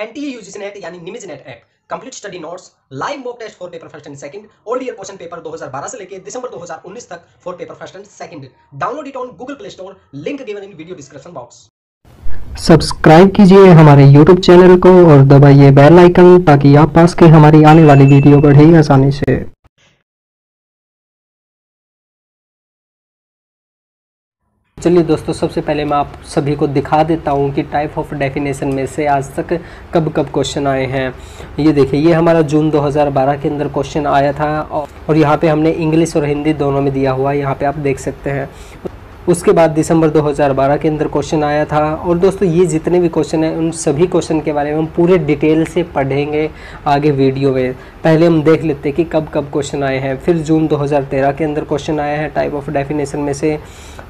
NTA e यानी complete study notes live mock test for paper first and second old year question paper 2012 से लेकर दिसंबर 2019 तक for paper first and second download it on Google Play Store link given in video description box subscribe कीजिए हमारे YouTube channel को और दबाइए bell icon ताकि आप पास के हमारी आने वाली वीडियो बढ़े आसानी से चलिए दोस्तों सबसे पहले मैं आप सभी को दिखा देता हूँ कि टाइप ऑफ डेफिनेशन में से आज तक कब कब क्वेश्चन आए हैं ये देखिए ये हमारा जून 2012 के अंदर क्वेश्चन आया था और यहाँ पे हमने इंग्लिश और हिंदी दोनों में दिया हुआ है यहाँ पे आप देख सकते हैं उसके बाद दिसंबर 2012 के अंदर क्वेश्चन आया था और दोस्तों ये जितने भी क्वेश्चन हैं उन सभी क्वेश्चन के बारे में हम पूरे डिटेल से पढ़ेंगे आगे वीडियो में पहले हम देख लेते हैं कि कब कब क्वेश्चन आए हैं फिर जून 2013 के अंदर क्वेश्चन आया है टाइप ऑफ डेफिनेशन में से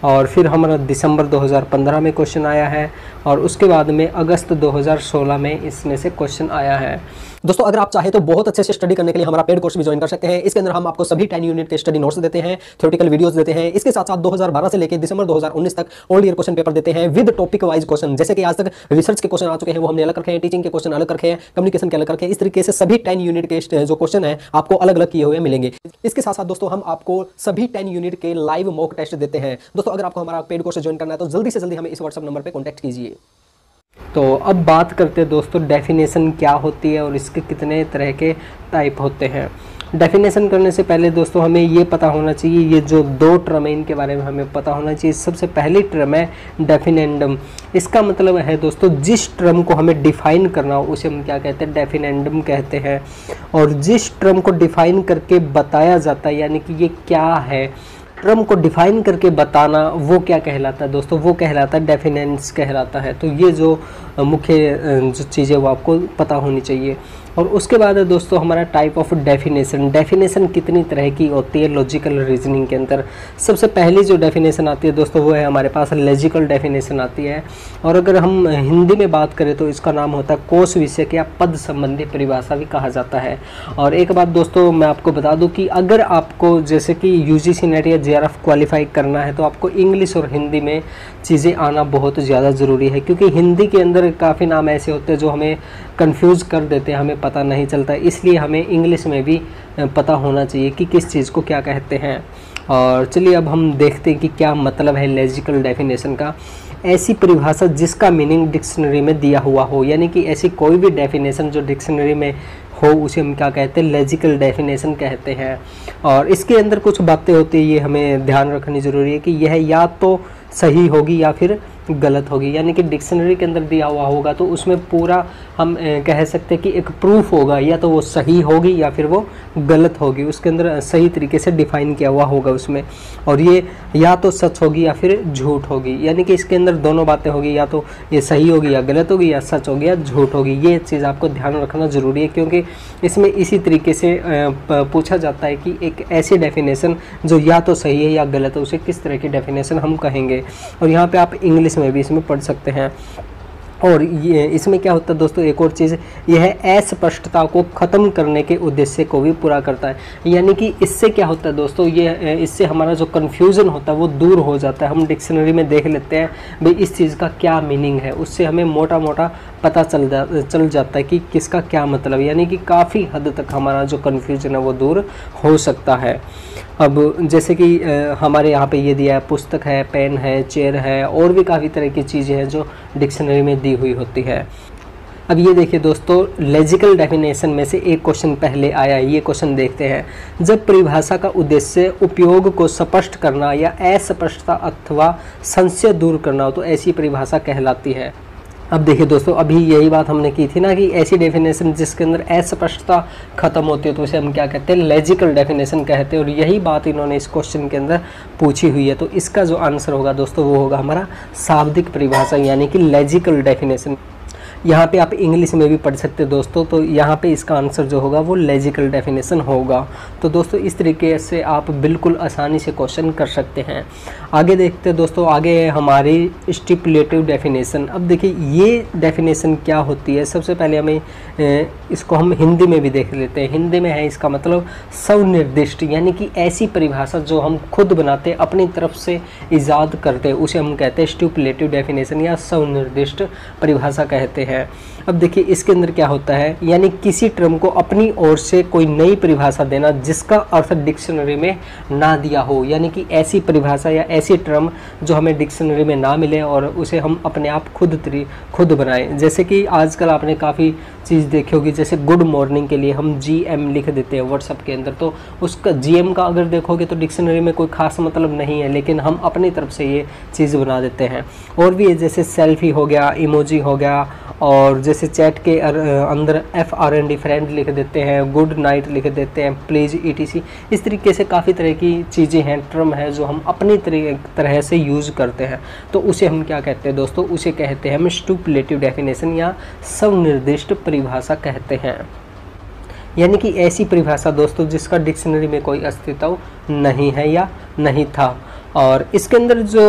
और फिर हमारा दिसंबर 2015 में क्वेश्चन आया है और उसके बाद में अगस्त 2016 में इसमें से क्वेश्चन आया है दोस्तों अगर आप चाहे तो बहुत अच्छे से स्टडी करने के लिए हमारा पेड कोर्स भी ज्वाइन कर सकते हैं इसके अंदर हम आपको सभी टेन यूनिट के स्टडी नोट्स देते हैं थ्योरेटिकल वीडियोस देते हैं इसके साथ साथ 2012 से लेकर दिसंबर 2019 तक ओल्ड ईयर क्वेश्चन पेपर देते हैं विद टॉपिक वाइज क्वेश्चन जैसे कि आज तक रिसर्च के क्वेश्चन आ चुके हैं वो हमने अलग रखे हैं टीचिंग के क्वेश्चन अलग रखे हैं कम्युनिकेशन के अलग रखे हैं इस तरीके से सभी टेन यूनिट के जो क्वेश्चन है आपको अलग अलग किए हुए मिलेंगे इसके साथ साथ दोस्तों हम आपको सभी टेन यूनिट के लाइव मॉक टेस्ट देते हैं दोस्तों अगर आपको हमारा पेड कोर्स ज्वाइन करना है तो जल्दी से जल्दी हमें इस व्हाट्सअप नंबर पर कॉन्टैक्ट कीजिए तो अब बात करते हैं दोस्तों डेफिनेशन क्या होती है और इसके कितने तरह के टाइप होते हैं डेफिनेशन करने से पहले दोस्तों हमें ये पता होना चाहिए ये जो दो ट्रम है इनके बारे में हमें पता होना चाहिए सबसे पहली ट्रम है डेफिनेंडम इसका मतलब है दोस्तों जिस ट्रम को हमें डिफाइन करना हो उसे हम क्या कहते हैं डेफिनेंडम कहते हैं और जिस ट्रम को डिफाइन करके बताया जाता है यानी कि ये क्या है टर्म को डिफाइन करके बताना वो क्या कहलाता है दोस्तों वो कहलाता है डेफिनेंस कहलाता है तो ये जो मुख्य जो चीज़ें वो आपको पता होनी चाहिए और उसके बाद है दोस्तों हमारा टाइप ऑफ डेफिनेशन डेफिनेशन कितनी तरह की होती है लॉजिकल रीजनिंग के अंदर सबसे पहली जो डेफिनेशन आती है दोस्तों वो है हमारे पास लॉजिकल डेफिनेशन आती है और अगर हम हिंदी में बात करें तो इसका नाम होता है कोष विषय या पद संबंधी परिभाषा भी कहा जाता है और एक बात दोस्तों मैं आपको बता दूँ कि अगर आपको जैसे कि यू जी नेट या जे क्वालिफाई करना है तो आपको इंग्लिश और हिंदी में चीज़ें आना बहुत ज़्यादा ज़रूरी है क्योंकि हिंदी के अंदर काफ़ी नाम ऐसे होते हैं जो हमें कंफ्यूज कर देते हैं हमें पता नहीं चलता इसलिए हमें इंग्लिश में भी पता होना चाहिए कि किस चीज़ को क्या कहते हैं और चलिए अब हम देखते हैं कि क्या मतलब है लेजिकल डेफिनेशन का ऐसी परिभाषा जिसका मीनिंग डिक्शनरी में दिया हुआ हो यानी कि ऐसी कोई भी डेफिनेशन जो डिक्शनरी में हो उसे हम क्या कहते हैं लेजिकल डेफिनेशन कहते हैं और इसके अंदर कुछ बातें होती है ये हमें ध्यान रखनी ज़रूरी है कि यह या तो सही होगी या फिर गलत होगी यानी कि डिक्शनरी के अंदर दिया हुआ होगा तो उसमें पूरा हम कह सकते हैं कि एक प्रूफ होगा या तो वो सही होगी या फिर वो गलत होगी उसके अंदर सही तरीके से डिफाइन किया हुआ होगा उसमें और ये या तो सच होगी या फिर झूठ होगी यानी कि इसके अंदर दोनों बातें होगी या तो ये सही होगी या गलत होगी या सच होगी या झूठ होगी ये चीज़ आपको ध्यान रखना ज़रूरी है क्योंकि इसमें इसी तरीके से पूछा जाता है कि एक ऐसी डेफिनेशन जो या तो सही है या गलत है उसे किस तरह की डेफिनेशन हम कहेंगे और यहाँ पर आप इंग्लिश इंग्लिश में भी इसमें पढ़ सकते हैं और ये इसमें क्या होता है दोस्तों एक और चीज़ यह अस्पष्टता को ख़त्म करने के उद्देश्य को भी पूरा करता है यानी कि इससे क्या होता है दोस्तों ये इससे हमारा जो कन्फ्यूज़न होता है वो दूर हो जाता है हम डिक्शनरी में देख लेते हैं भाई इस चीज़ का क्या मीनिंग है उससे हमें मोटा मोटा पता चल जा चल जाता है कि किसका क्या मतलब यानी कि काफ़ी हद तक हमारा जो कन्फ्यूज़न है वो दूर हो सकता है अब जैसे कि हमारे यहाँ पे ये दिया है पुस्तक है पेन है चेयर है और भी काफ़ी तरह की चीज़ें हैं जो डिक्शनरी में दी हुई होती है अब ये देखिए दोस्तों लेजिकल डेफिनेशन में से एक क्वेश्चन पहले आया ये क्वेश्चन देखते हैं जब परिभाषा का उद्देश्य उपयोग को स्पष्ट करना या अस्पष्टता अथवा संशय दूर करना हो तो ऐसी परिभाषा कहलाती है अब देखिए दोस्तों अभी यही बात हमने की थी ना कि ऐसी डेफिनेशन जिसके अंदर अस्पष्टता खत्म होती है तो उसे हम क्या कहते हैं लॉजिकल डेफिनेशन कहते हैं और यही बात इन्होंने इस क्वेश्चन के अंदर पूछी हुई है तो इसका जो आंसर होगा दोस्तों वो होगा हमारा शाब्दिक परिभाषा यानी कि लॉजिकल डेफिनेशन यहाँ पे आप इंग्लिश में भी पढ़ सकते हो दोस्तों तो यहाँ पे इसका आंसर जो होगा वो लेजिकल डेफिनेशन होगा तो दोस्तों इस तरीके से आप बिल्कुल आसानी से क्वेश्चन कर सकते हैं आगे देखते हैं दोस्तों आगे है हमारी स्टिपुलेटिव डेफिनेशन अब देखिए ये डेफिनेशन क्या होती है सबसे पहले हमें इसको हम हिंदी में भी देख लेते हैं हिंदी में है इसका मतलब स्वनिर्दिष्ट यानी कि ऐसी परिभाषा जो हम खुद बनाते अपनी तरफ से ईजाद करते उसे हम कहते हैं स्टिपुलेटिव डेफिनेशन या स्वनिर्दिष्ट परिभाषा कहते हैं Yeah. अब देखिए इसके अंदर क्या होता है यानी किसी टर्म को अपनी ओर से कोई नई परिभाषा देना जिसका अर्थ डिक्शनरी में ना दिया हो यानी कि ऐसी परिभाषा या ऐसी टर्म जो हमें डिक्शनरी में ना मिले और उसे हम अपने आप खुद खुद बनाएं जैसे कि आजकल आपने काफ़ी चीज़ देखी होगी जैसे गुड मॉर्निंग के लिए हम जी एम लिख देते हैं व्हाट्सअप के अंदर तो उसका जी एम का अगर देखोगे तो डिक्शनरी में कोई खास मतलब नहीं है लेकिन हम अपनी तरफ से ये चीज़ बना देते हैं और भी जैसे सेल्फी हो गया इमोजी हो गया और जैसे जैसे चैट के अंदर F R N D friend लिख देते हैं गुड नाइट लिख देते हैं प्लीज़ ई टी सी इस तरीके से काफ़ी तरह की चीज़ें हैं ट्रम है जो हम अपनी तरह से यूज़ करते हैं तो उसे हम क्या कहते हैं दोस्तों उसे कहते हैं हम स्टूपलेटिव डेफिनेशन या स्वनिर्दिष्ट परिभाषा कहते हैं यानी कि ऐसी परिभाषा दोस्तों जिसका डिक्शनरी में कोई अस्तित्व नहीं है या नहीं था और इसके अंदर जो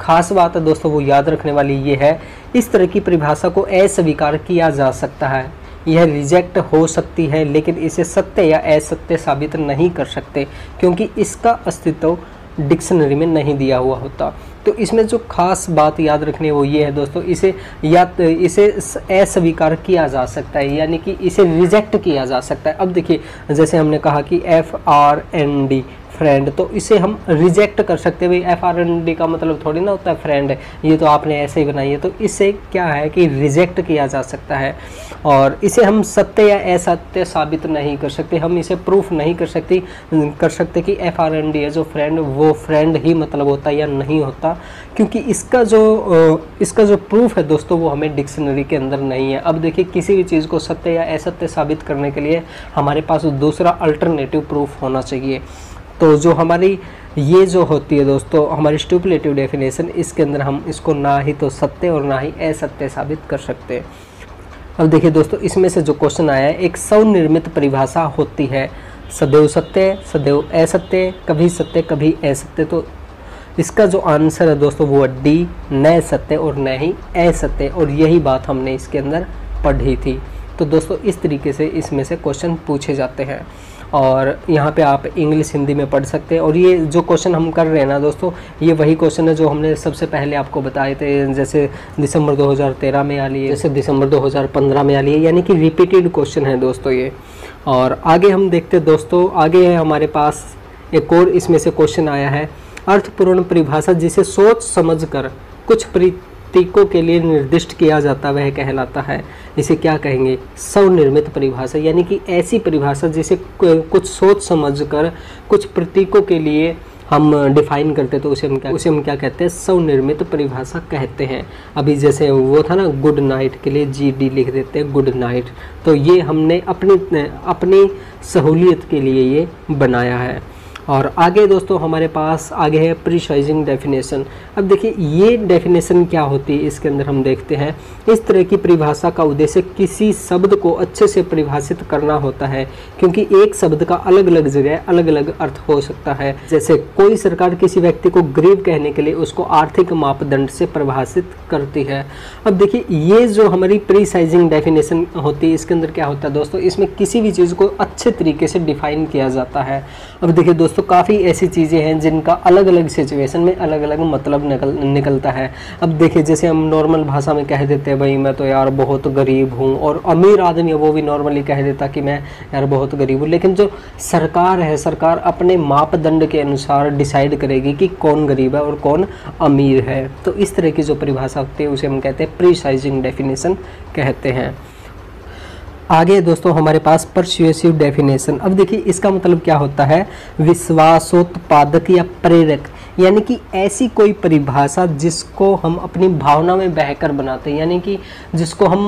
खास बात है दोस्तों वो याद रखने वाली ये है इस तरह की परिभाषा को अस्वीकार किया जा सकता है यह रिजेक्ट हो सकती है लेकिन इसे सत्य या असत्य साबित नहीं कर सकते क्योंकि इसका अस्तित्व डिक्शनरी में नहीं दिया हुआ होता तो इसमें जो खास बात याद रखनी है वो ये है दोस्तों इसे या इसे अस्वीकार किया जा सकता है यानी कि इसे रिजेक्ट किया जा सकता है अब देखिए जैसे हमने कहा कि F R N D friend तो इसे हम रिजेक्ट कर सकते भाई एफ आर एन डी का मतलब थोड़ी ना होता है फ्रेंड ये तो आपने ऐसे ही बनाई है तो इसे क्या है कि रिजेक्ट किया जा सकता है और इसे हम सत्य या असत्य साबित नहीं कर सकते हम इसे प्रूफ नहीं कर सकती कर सकते कि एफ आर एन डी है जो फ्रेंड वो फ्रेंड ही मतलब होता है या नहीं होता क्योंकि इसका जो इसका जो प्रूफ है दोस्तों वो हमें डिक्शनरी के अंदर नहीं है अब देखिए किसी भी चीज़ को सत्य या असत्य साबित करने के लिए हमारे पास दूसरा अल्टरनेटिव प्रूफ होना चाहिए तो जो हमारी ये जो होती है दोस्तों हमारी स्टूपलेटिव डेफिनेशन इसके अंदर हम इसको ना ही तो सत्य और ना ही असत्य साबित कर सकते हैं अब देखिए दोस्तों इसमें से जो क्वेश्चन आया है एक स्वनिर्मित परिभाषा होती है सदैव सत्य सदैव असत्य कभी सत्य कभी असत्य तो इसका जो आंसर है दोस्तों वो डी न सत्य और न ही असत्य और यही बात हमने इसके अंदर पढ़ी थी तो दोस्तों इस तरीके से इसमें से क्वेश्चन पूछे जाते हैं और यहाँ पे आप इंग्लिश हिंदी में पढ़ सकते हैं और ये जो क्वेश्चन हम कर रहे हैं ना दोस्तों ये वही क्वेश्चन है जो हमने सबसे पहले आपको बताए थे जैसे दिसंबर 2013 में आ लिए जैसे दिसंबर 2015 में आ लिए यानी कि रिपीटेड क्वेश्चन है दोस्तों ये और आगे हम देखते दोस्तों आगे है हमारे पास एक और इसमें से क्वेश्चन आया है अर्थपूर्ण परिभाषा जिसे सोच समझ कर कुछ प्रतीकों के लिए निर्दिष्ट किया जाता वह कहलाता है इसे क्या कहेंगे स्वनिर्मित परिभाषा यानी कि ऐसी परिभाषा जिसे कुछ सोच समझ कर कुछ प्रतीकों के लिए हम डिफाइन करते तो उसे हम क्या उसे हम क्या कहते हैं स्वनिर्मित परिभाषा कहते हैं अभी जैसे वो था ना गुड नाइट के लिए जी डी लिख देते हैं गुड नाइट तो ये हमने अपनी अपनी सहूलियत के लिए ये बनाया है और आगे दोस्तों हमारे पास आगे है प्रिसाइजिंग डेफिनेशन अब देखिए ये डेफिनेशन क्या होती है इसके अंदर हम देखते हैं इस तरह की परिभाषा का उद्देश्य किसी शब्द को अच्छे से परिभाषित करना होता है क्योंकि एक शब्द का अलग अलग जगह अलग अलग अर्थ हो सकता है जैसे कोई सरकार किसी व्यक्ति को गरीब कहने के लिए उसको आर्थिक मापदंड से परिभाषित करती है अब देखिए ये जो हमारी प्रिसाइजिंग डेफिनेशन होती है इसके अंदर क्या होता है दोस्तों इसमें किसी भी चीज़ को अच्छे तरीके से डिफाइन किया जाता है अब देखिए दोस्तों दोस्तों काफ़ी ऐसी चीज़ें हैं जिनका अलग अलग सिचुएशन में अलग अलग मतलब निकल निकलता है अब देखिए जैसे हम नॉर्मल भाषा में कह देते हैं भाई मैं तो यार बहुत गरीब हूँ और अमीर आदमी है वो भी नॉर्मली कह देता कि मैं यार बहुत गरीब हूँ लेकिन जो सरकार है सरकार अपने मापदंड के अनुसार डिसाइड करेगी कि कौन गरीब है और कौन अमीर है तो इस तरह की जो परिभाषा होती है उसे हम कहते हैं प्रीसाइजिंग डेफिनेशन कहते हैं आगे दोस्तों हमारे पास परसुएसिव डेफिनेशन अब देखिए इसका मतलब क्या होता है विश्वासोत्पादक या प्रेरक यानी कि ऐसी कोई परिभाषा जिसको हम अपनी भावना में बहकर बनाते हैं यानी कि जिसको हम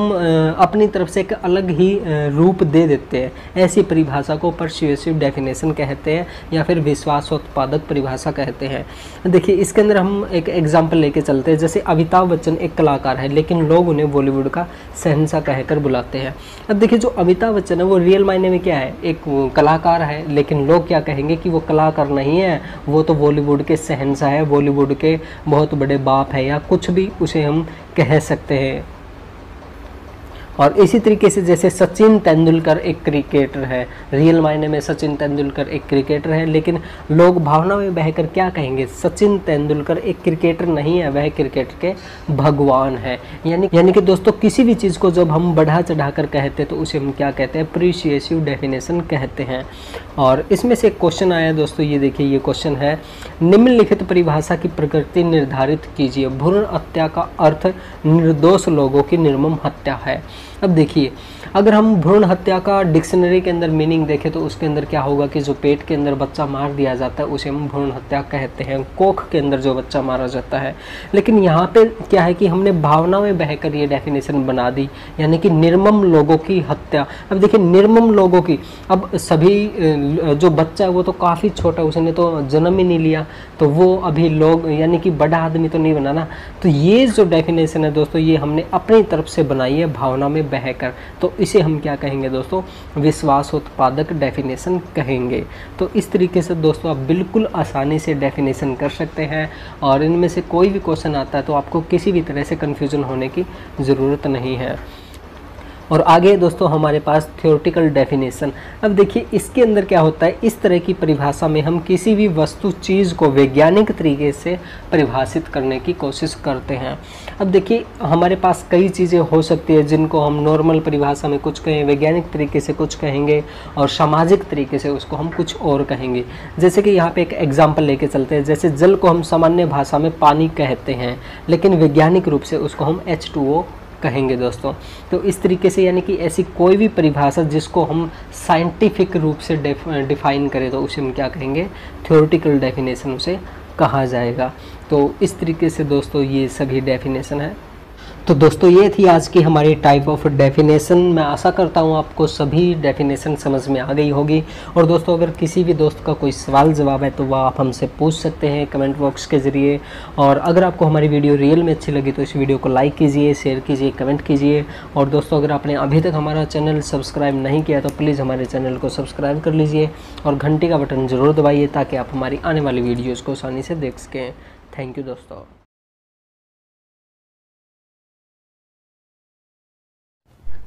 अपनी तरफ से एक अलग ही रूप दे देते हैं ऐसी परिभाषा को परस्यूसिव डेफिनेशन कहते हैं या फिर विश्वासोत्पादक परिभाषा कहते हैं देखिए इसके अंदर हम एक एग्जाम्पल लेके चलते हैं जैसे अमिताभ बच्चन एक कलाकार है लेकिन लोग उन्हें बॉलीवुड का सहनसा कहकर बुलाते हैं अब देखिए जो अमिताभ बच्चन है वो रियल मायने में क्या है एक कलाकार है लेकिन लोग क्या कहेंगे कि वो कलाकार नहीं है वो तो बॉलीवुड के शहनशाह है बॉलीवुड के बहुत बड़े बाप है या कुछ भी उसे हम कह सकते हैं और इसी तरीके से जैसे सचिन तेंदुलकर एक क्रिकेटर है रियल मायने में सचिन तेंदुलकर एक क्रिकेटर है लेकिन लोग भावना में बहकर क्या कहेंगे सचिन तेंदुलकर एक क्रिकेटर नहीं है वह क्रिकेट के भगवान है यानी यानी कि दोस्तों किसी भी चीज़ को जब हम बढ़ा चढ़ा कर कहते हैं तो उसे हम क्या कहते हैं अप्रिशिएसिव डेफिनेशन कहते हैं और इसमें से क्वेश्चन आया दोस्तों ये देखिए ये क्वेश्चन है निम्नलिखित परिभाषा की प्रकृति निर्धारित कीजिए भ्रूण हत्या का अर्थ निर्दोष लोगों की निर्मम हत्या है अब देखिए अगर हम भ्रूण हत्या का डिक्शनरी के अंदर मीनिंग देखें तो उसके अंदर क्या होगा कि जो पेट के अंदर बच्चा मार दिया जाता है उसे हम भ्रूण हत्या कहते हैं कोख के अंदर जो बच्चा मारा जाता है लेकिन यहाँ पे क्या है कि हमने भावना में बहकर ये डेफिनेशन बना दी यानी कि निर्मम लोगों की हत्या अब देखिए निर्मम लोगों की अब सभी जो बच्चा है वो तो काफ़ी छोटा उसने तो जन्म ही नहीं लिया तो वो अभी लोग यानी कि बड़ा आदमी तो नहीं बनाना तो ये जो डेफिनेशन है दोस्तों ये हमने अपनी तरफ से बनाई है भावना में बहकर तो इसे हम क्या कहेंगे दोस्तों विश्वास उत्पादक डेफिनेशन कहेंगे तो इस तरीके से दोस्तों आप बिल्कुल आसानी से डेफिनेशन कर सकते हैं और इनमें से कोई भी क्वेश्चन आता है तो आपको किसी भी तरह से कन्फ्यूज़न होने की ज़रूरत नहीं है और आगे दोस्तों हमारे पास थियोरटिकल डेफिनेशन अब देखिए इसके अंदर क्या होता है इस तरह की परिभाषा में हम किसी भी वस्तु चीज़ को वैज्ञानिक तरीके से परिभाषित करने की कोशिश करते हैं अब देखिए हमारे पास कई चीज़ें हो सकती है जिनको हम नॉर्मल परिभाषा में कुछ कहें वैज्ञानिक तरीके से कुछ कहेंगे और सामाजिक तरीके से उसको हम कुछ और कहेंगे जैसे कि यहाँ पर एक एग्जाम्पल लेके चलते हैं जैसे जल को हम सामान्य भाषा में पानी कहते हैं लेकिन वैज्ञानिक रूप से उसको हम एच कहेंगे दोस्तों तो इस तरीके से यानी कि ऐसी कोई भी परिभाषा जिसको हम साइंटिफिक रूप से डिफाइन करें तो उसे हम क्या कहेंगे थ्योरेटिकल डेफिनेशन उसे कहा जाएगा तो इस तरीके से दोस्तों ये सभी डेफिनेशन है तो दोस्तों ये थी आज की हमारी टाइप ऑफ डेफिनेशन मैं आशा करता हूँ आपको सभी डेफिनेशन समझ में आ गई होगी और दोस्तों अगर किसी भी दोस्त का कोई सवाल जवाब है तो वह आप हमसे पूछ सकते हैं कमेंट बॉक्स के ज़रिए और अगर आपको हमारी वीडियो रियल में अच्छी लगी तो इस वीडियो को लाइक कीजिए शेयर कीजिए कमेंट कीजिए और दोस्तों अगर आपने अभी तक हमारा चैनल सब्सक्राइब नहीं किया तो प्लीज़ हमारे चैनल को सब्सक्राइब कर लीजिए और घंटे का बटन ज़रूर दबाइए ताकि आप हमारी आने वाली वीडियोज़ को आसानी से देख सकें थैंक यू दोस्तों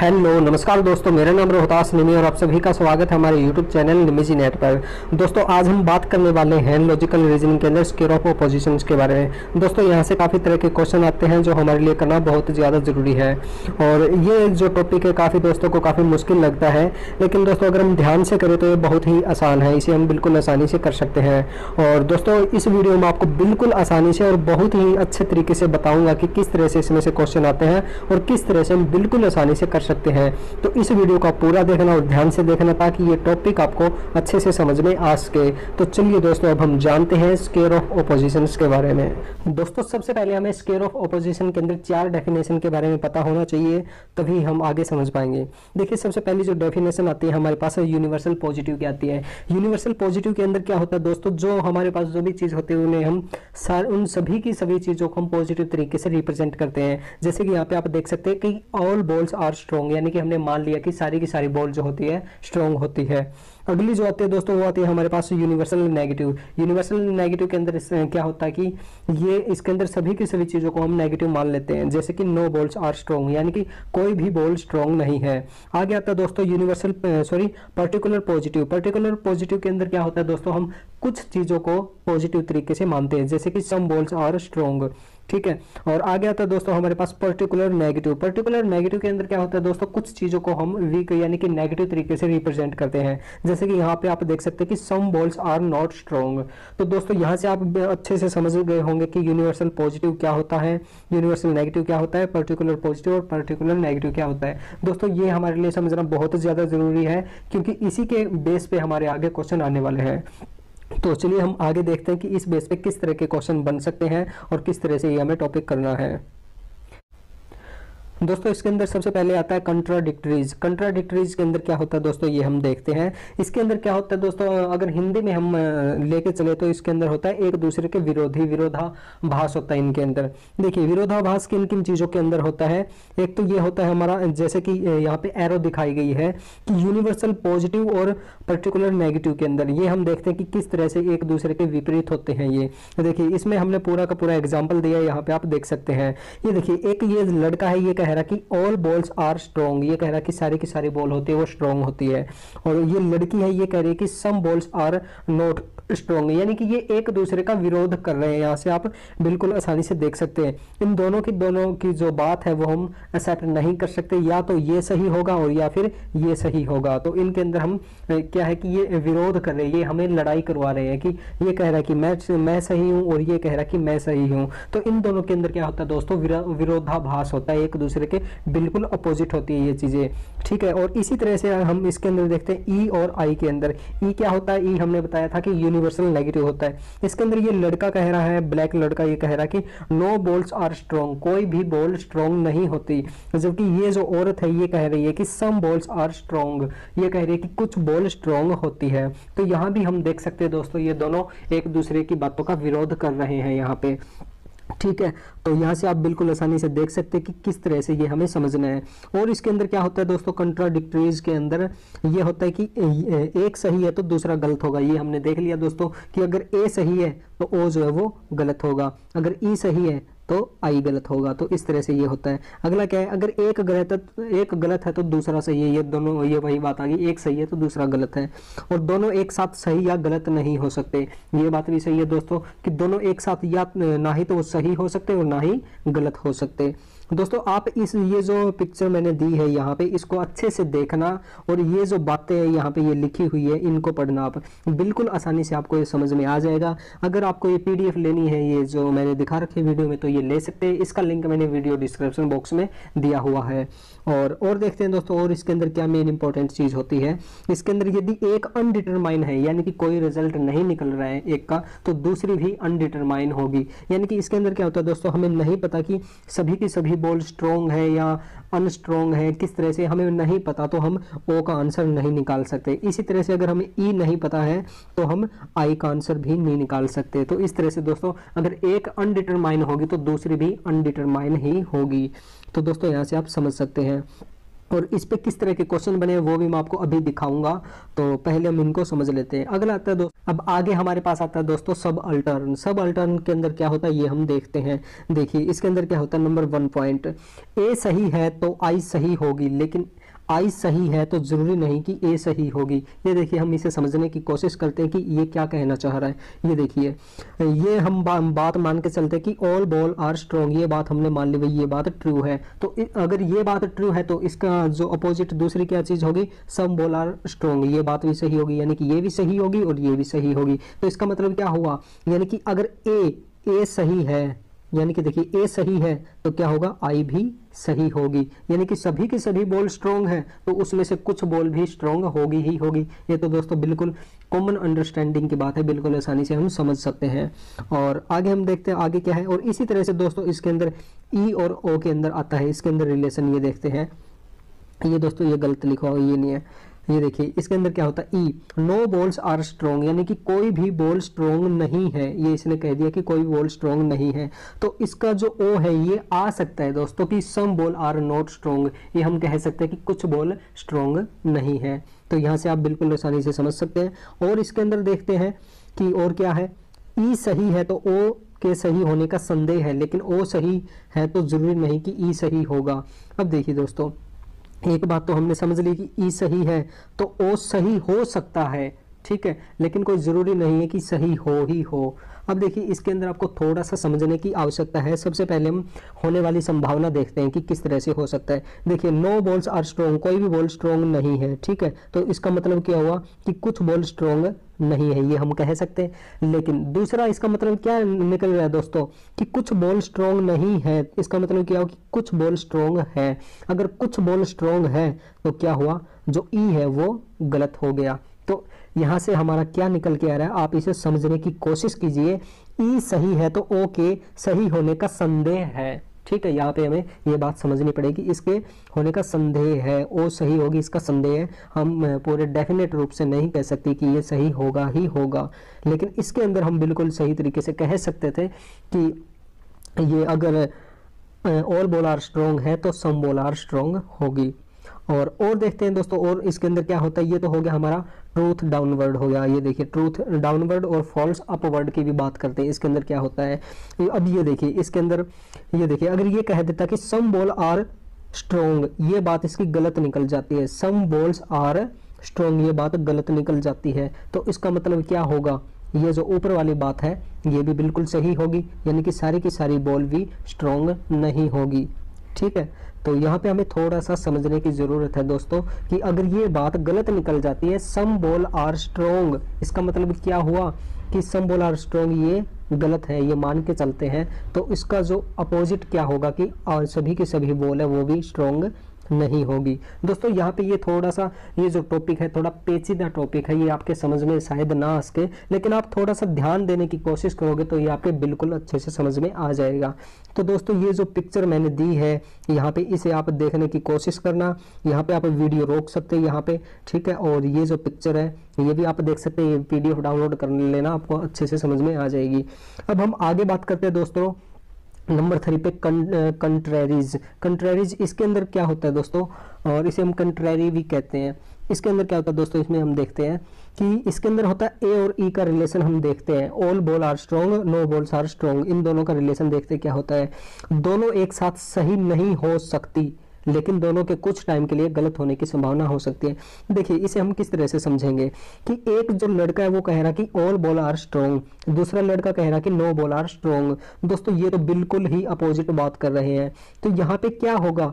हेलो नमस्कार दोस्तों मेरा नाम रोहतास निमी और आप सभी का स्वागत है हमारे यूट्यूब चैनल निमीजी नेट पर दोस्तों आज हम बात करने वाले हैं लॉजिकल रीजनिंग के अंदर स्केयर ऑफ अपोजिशन के बारे में दोस्तों यहाँ से काफ़ी तरह के क्वेश्चन आते हैं जो हमारे लिए करना बहुत ज़्यादा ज़रूरी है और ये जो टॉपिक है काफ़ी दोस्तों को काफ़ी मुश्किल लगता है लेकिन दोस्तों अगर हम ध्यान से करें तो ये बहुत ही आसान है इसे हम बिल्कुल आसानी से कर सकते हैं और दोस्तों इस वीडियो में आपको बिल्कुल आसानी से और बहुत ही अच्छे तरीके से बताऊँगा कि किस तरह से इसमें से क्वेश्चन आते हैं और किस तरह से हम बिल्कुल आसानी से कर सकते सकते हैं तो इस वीडियो का पूरा देखना और ध्यान से देखना ताकि ये टॉपिक आपको अच्छे से समझ में आ सके तो चलिए दोस्तों अब हम जानते हैं स्केयर ऑफ ओपोजिशन के बारे में दोस्तों सबसे पहले हमें स्केयर ऑफ ओपोजिशन के अंदर चार डेफिनेशन के बारे में पता होना चाहिए तभी हम आगे समझ पाएंगे देखिए सबसे पहली जो डेफिनेशन आती है हमारे पास यूनिवर्सल पॉजिटिव की आती है यूनिवर्सल पॉजिटिव के अंदर क्या होता है दोस्तों जो हमारे पास जो भी चीज़ होती है उन्हें हम सार उन सभी की सभी चीज़ों को हम पॉजिटिव तरीके से रिप्रेजेंट करते हैं जैसे कि यहाँ पे आप देख सकते हैं कि ऑल बॉल्स आर स्ट्रॉन्ग यानी कि हमने मान लिया कि सारी की सारी बॉल जो होती है स्ट्रॉन्ग होती है अगली जो आती है दोस्तों वो आती है हमारे पास यूनिवर्सल नेगेटिव यूनिवर्सल नेगेटिव के अंदर क्या होता है कि ये इसके अंदर सभी की सभी चीज़ों को हम नेगेटिव मान लेते हैं जैसे कि नो बॉल्स आर स्ट्रॉन्ग यानी कि कोई भी बॉल स्ट्रॉन्ग नहीं है आगे आता है दोस्तों universal sorry particular positive particular positive के अंदर क्या होता है दोस्तों हम कुछ चीज़ों को पॉजिटिव तरीके से मानते हैं जैसे कि सम बॉल्स आर स्ट्रॉन्ग ठीक है और आगे आता है दोस्तों हमारे पास पर्टिकुलर नेगेटिव पर्टिकुलर नेगेटिव के अंदर क्या होता है दोस्तों कुछ चीज़ों को हम वीक यानी कि नेगेटिव तरीके से रिप्रेजेंट करते हैं जैसे कि यहाँ पे आप देख सकते हैं कि some balls are not strong तो दोस्तों यहाँ से आप अच्छे से समझ गए होंगे कि यूनिवर्सल पॉजिटिव क्या होता है यूनिवर्सल नेगेटिव क्या होता है पर्टिकुलर पॉजिटिव और पर्टिकुलर नेगेटिव क्या होता है दोस्तों ये हमारे लिए समझना बहुत ज़्यादा ज़रूरी है क्योंकि इसी के बेस पे हमारे आगे क्वेश्चन आने वाले हैं तो चलिए हम आगे देखते हैं कि इस बेस पे किस तरह के क्वेश्चन बन सकते हैं और किस तरह से ये हमें टॉपिक करना है दोस्तों इसके अंदर सबसे पहले आता है कंट्राडिक्टरीज कंट्राडिक्टरीज के अंदर क्या होता है दोस्तों ये हम देखते हैं इसके अंदर क्या होता है दोस्तों अगर हिंदी में हम लेके चले तो इसके अंदर होता है एक दूसरे के विरोधी विरोधाभास होता है इनके अंदर देखिए विरोधाभास किन किन चीज़ों के अंदर होता है एक तो ये होता है हमारा जैसे कि यहाँ पे एरो दिखाई गई है कि यूनिवर्सल पॉजिटिव और पर्टिकुलर नेगेटिव के अंदर ये हम देखते हैं कि किस तरह से एक दूसरे के विपरीत होते हैं ये देखिए इसमें हमने पूरा का पूरा एग्जाम्पल दिया यहाँ पे आप देख सकते हैं ये देखिए एक ये लड़का है ये कह रहा कि ऑल बॉल्स आर स्ट्रॉन्ग ये कह रहा कि सारी की सारी बॉल होती है वो स्ट्रॉन्ग होती है और ये लड़की है ये कह रही है कि some balls are not strong यानी कि ये एक दूसरे का विरोध कर रहे हैं यहाँ से आप बिल्कुल आसानी से देख सकते हैं इन दोनों की दोनों की जो बात है वो हम एक्सेप्ट नहीं कर सकते या तो ये सही होगा और या फिर ये सही होगा तो इनके अंदर हम क्या है कि ये विरोध कर रहे हैं ये हमें लड़ाई करवा रहे हैं कि ये कह रहा है कि मैं मैं सही हूँ और ये कह रहा है कि मैं सही हूँ तो इन दोनों के अंदर क्या होता है दोस्तों विरोधाभास होता है एक दूसरे दूसरे के बिल्कुल अपोजिट होती है ये चीज़ें ठीक है और इसी तरह से हम इसके अंदर देखते हैं ई e और आई के अंदर ई e क्या होता है ई e हमने बताया था कि यूनिवर्सल नेगेटिव होता है इसके अंदर ये लड़का कह रहा है ब्लैक लड़का ये कह रहा है कि नो बोल्ट आर स्ट्रॉन्ग कोई भी बोल्ट स्ट्रॉन्ग नहीं होती जबकि ये जो औरत है ये कह रही है कि सम बोल्ट आर स्ट्रॉन्ग ये कह रही है कि कुछ बॉल स्ट्रॉन्ग होती है तो यहाँ भी हम देख सकते हैं दोस्तों ये दोनों एक दूसरे की बातों का विरोध कर रहे हैं यहाँ पे ठीक है तो यहाँ से आप बिल्कुल आसानी से देख सकते हैं कि किस तरह से ये हमें समझना है और इसके अंदर क्या होता है दोस्तों कंट्राडिक्टरीज के अंदर ये होता है कि एक सही है तो दूसरा गलत होगा ये हमने देख लिया दोस्तों कि अगर ए सही है तो ओ जो है वो गलत होगा अगर ई e सही है तो आई गलत होगा तो इस तरह से ये होता है अगला क्या है अगर एक गलत तो एक गलत है तो दूसरा सही है ये दोनों ये वही बात आ गई एक सही है तो दूसरा गलत है और दोनों एक साथ सही या गलत नहीं हो सकते ये बात भी सही है दोस्तों कि दोनों एक साथ या ना ही तो वो सही हो सकते और ना ही गलत हो सकते दोस्तों आप इस ये जो पिक्चर मैंने दी है यहाँ पे इसको अच्छे से देखना और ये जो बातें हैं यहाँ पे ये लिखी हुई है इनको पढ़ना आप बिल्कुल आसानी से आपको ये समझ में आ जाएगा अगर आपको ये पीडीएफ लेनी है ये जो मैंने दिखा रखी है वीडियो में तो ये ले सकते हैं इसका लिंक मैंने वीडियो डिस्क्रिप्शन बॉक्स में दिया हुआ है और और देखते हैं दोस्तों और इसके अंदर क्या मेन इंपॉर्टेंट चीज़ होती है इसके अंदर यदि एक अनडिटरमाइन है यानी कि कोई रिजल्ट नहीं निकल रहा है एक का तो दूसरी भी अनडिटरमाइन होगी यानी कि इसके अंदर क्या होता है दोस्तों हमें नहीं पता कि सभी की सभी बॉल स्ट्रोंग है या अनस्ट्रोंग है किस तरह से हमें नहीं पता तो हम ओ का आंसर नहीं निकाल सकते इसी तरह से अगर हमें ई e नहीं पता है तो हम आई का आंसर भी नहीं निकाल सकते तो इस तरह से दोस्तों अगर एक अनडिटरमाइन होगी तो दूसरी भी अनडिटरमाइन ही होगी तो दोस्तों यहाँ से आप समझ सकते हैं और इस पे किस तरह के क्वेश्चन बने हैं वो भी मैं आपको अभी दिखाऊंगा तो पहले हम इनको समझ लेते हैं अगला आता है दोस्तों अब आगे हमारे पास आता है दोस्तों सब अल्टर्न सब अल्टर्न के अंदर क्या होता है ये हम देखते हैं देखिए इसके अंदर क्या होता है नंबर वन पॉइंट ए सही है तो आई सही होगी लेकिन आई सही है तो ज़रूरी नहीं कि ए सही होगी ये देखिए हम इसे समझने की कोशिश करते हैं कि ये क्या कहना चाह रहा है ये देखिए ये हम बा, बात मान के चलते हैं कि ऑल बॉल आर स्ट्रॉन्ग ये बात हमने मान ली भाई ये बात ट्रू है तो अगर ये बात ट्रू है तो इसका जो अपोजिट दूसरी क्या चीज़ होगी सम बॉल आर स्ट्रॉन्ग ये बात भी सही होगी यानी कि ये भी सही होगी और ये भी सही होगी तो इसका मतलब क्या हुआ यानी कि अगर ए ए सही है यानी कि देखिए ए सही है तो क्या होगा आई भी सही होगी यानी कि सभी के सभी बॉल स्ट्रॉन्ग हैं तो उसमें से कुछ बॉल भी स्ट्रॉन्ग होगी ही होगी ये तो दोस्तों बिल्कुल कॉमन अंडरस्टैंडिंग की बात है बिल्कुल आसानी से हम समझ सकते हैं और आगे हम देखते हैं आगे क्या है और इसी तरह से दोस्तों इसके अंदर ई e और ओ के अंदर आता है इसके अंदर रिलेशन ये देखते हैं ये दोस्तों ये गलत लिखा हो ये नहीं है ये देखिए इसके अंदर क्या होता है E no balls are strong यानी कि कोई भी बॉल स्ट्रॉन्ग नहीं है ये इसने कह दिया कि कोई बॉल स्ट्रॉन्ग नहीं है तो इसका जो ओ है ये आ सकता है दोस्तों कि some ball are not strong ये हम कह सकते हैं कि कुछ बॉल स्ट्रॉन्ग नहीं है तो यहाँ से आप बिल्कुल आसानी से समझ सकते हैं और इसके अंदर देखते हैं कि और क्या है ई e सही है तो ओ के सही होने का संदेह है लेकिन ओ सही है तो ज़रूरी नहीं कि ई e सही होगा अब देखिए दोस्तों एक बात तो हमने समझ ली कि ई सही है तो ओ सही हो सकता है ठीक है लेकिन कोई ज़रूरी नहीं है कि सही हो ही हो अब देखिए इसके अंदर आपको थोड़ा सा समझने की आवश्यकता है सबसे पहले हम होने वाली संभावना देखते हैं कि किस तरह से हो सकता है देखिए नो बॉल्स आर स्ट्रॉन्ग कोई भी बॉल स्ट्रॉन्ग नहीं है ठीक है तो इसका मतलब क्या हुआ कि कुछ बॉल स्ट्रॉन्ग नहीं है ये हम कह सकते हैं लेकिन दूसरा इसका मतलब क्या निकल रहा है दोस्तों कि कुछ बॉल स्ट्रॉन्ग नहीं है इसका मतलब क्या हो कि कुछ बॉल स्ट्रोंग है अगर कुछ बॉल स्ट्रोंग है तो क्या हुआ जो ई है वो गलत हो गया तो यहाँ से हमारा क्या निकल के आ रहा है आप इसे समझने की कोशिश कीजिए ई सही है तो ओ के सही होने का संदेह है ठीक है यहाँ पे हमें ये बात समझनी पड़ेगी इसके होने का संदेह है ओ सही होगी इसका संदेह है हम पूरे डेफिनेट रूप से नहीं कह सकते कि ये सही होगा ही होगा लेकिन इसके अंदर हम बिल्कुल सही तरीके से कह सकते थे कि ये अगर ऑल बोलार स्ट्रॉन्ग है तो सम बोलार स्ट्रोंग होगी और और देखते हैं दोस्तों और इसके अंदर क्या होता है ये तो हो गया हमारा ट्रूथ डाउनवर्ड हो गया ये देखिए ट्रूथ डाउनवर्ड और फॉल्स अपवर्ड की भी बात करते हैं इसके अंदर क्या होता है अब ये देखिए इसके अंदर ये देखिए अगर ये कह देता कि सम बॉल आर स्ट्रोंग ये बात इसकी गलत निकल जाती है सम बॉल्स आर स्ट्रोंग ये बात गलत निकल जाती है तो इसका मतलब क्या होगा ये जो ऊपर वाली बात है ये भी बिल्कुल सही होगी यानी कि सारी की सारी बॉल भी स्ट्रोंग नहीं होगी ठीक है तो यहाँ पे हमें थोड़ा सा समझने की ज़रूरत है दोस्तों कि अगर ये बात गलत निकल जाती है सम बोल आर स्ट्रोंग इसका मतलब क्या हुआ कि सम बोल आर स्ट्रोंग ये गलत है ये मान के चलते हैं तो इसका जो अपोजिट क्या होगा कि और सभी के सभी बोल है वो भी स्ट्रोंग नहीं होगी दोस्तों यहाँ पे ये थोड़ा सा ये जो टॉपिक है थोड़ा पेचीदा टॉपिक है ये आपके समझ में शायद ना आ सके लेकिन आप थोड़ा सा ध्यान देने की कोशिश करोगे तो ये आपके बिल्कुल अच्छे से समझ में आ जाएगा तो दोस्तों ये जो पिक्चर मैंने दी है यहाँ पे इसे आप देखने की कोशिश करना यहाँ पे आप वीडियो रोक सकते हैं यहाँ पे ठीक है और ये जो पिक्चर है ये भी आप देख सकते हैं ये पीडीएफ डाउनलोड कर लेना आपको अच्छे से समझ में आ जाएगी अब हम आगे बात करते हैं दोस्तों नंबर थ्री पे कंट्रेरीज कंट्रेरीज इसके अंदर क्या होता है दोस्तों और इसे हम कंट्रेरी भी कहते हैं इसके अंदर क्या होता है दोस्तों इसमें हम देखते हैं कि इसके अंदर होता है ए और ई e का रिलेशन हम देखते हैं all ball are strong no balls are strong इन दोनों का रिलेशन देखते क्या होता है दोनों एक साथ सही नहीं हो सकती लेकिन दोनों के कुछ टाइम के लिए गलत होने की संभावना हो सकती है देखिए इसे हम किस तरह से समझेंगे कि एक जो लड़का है वो कह रहा कि ऑल बॉल आर स्ट्रॉन्ग दूसरा लड़का कह रहा कि नो बॉल आर स्ट्रॉन्ग दोस्तों ये तो बिल्कुल ही अपोजिट बात कर रहे हैं तो यहाँ पे क्या होगा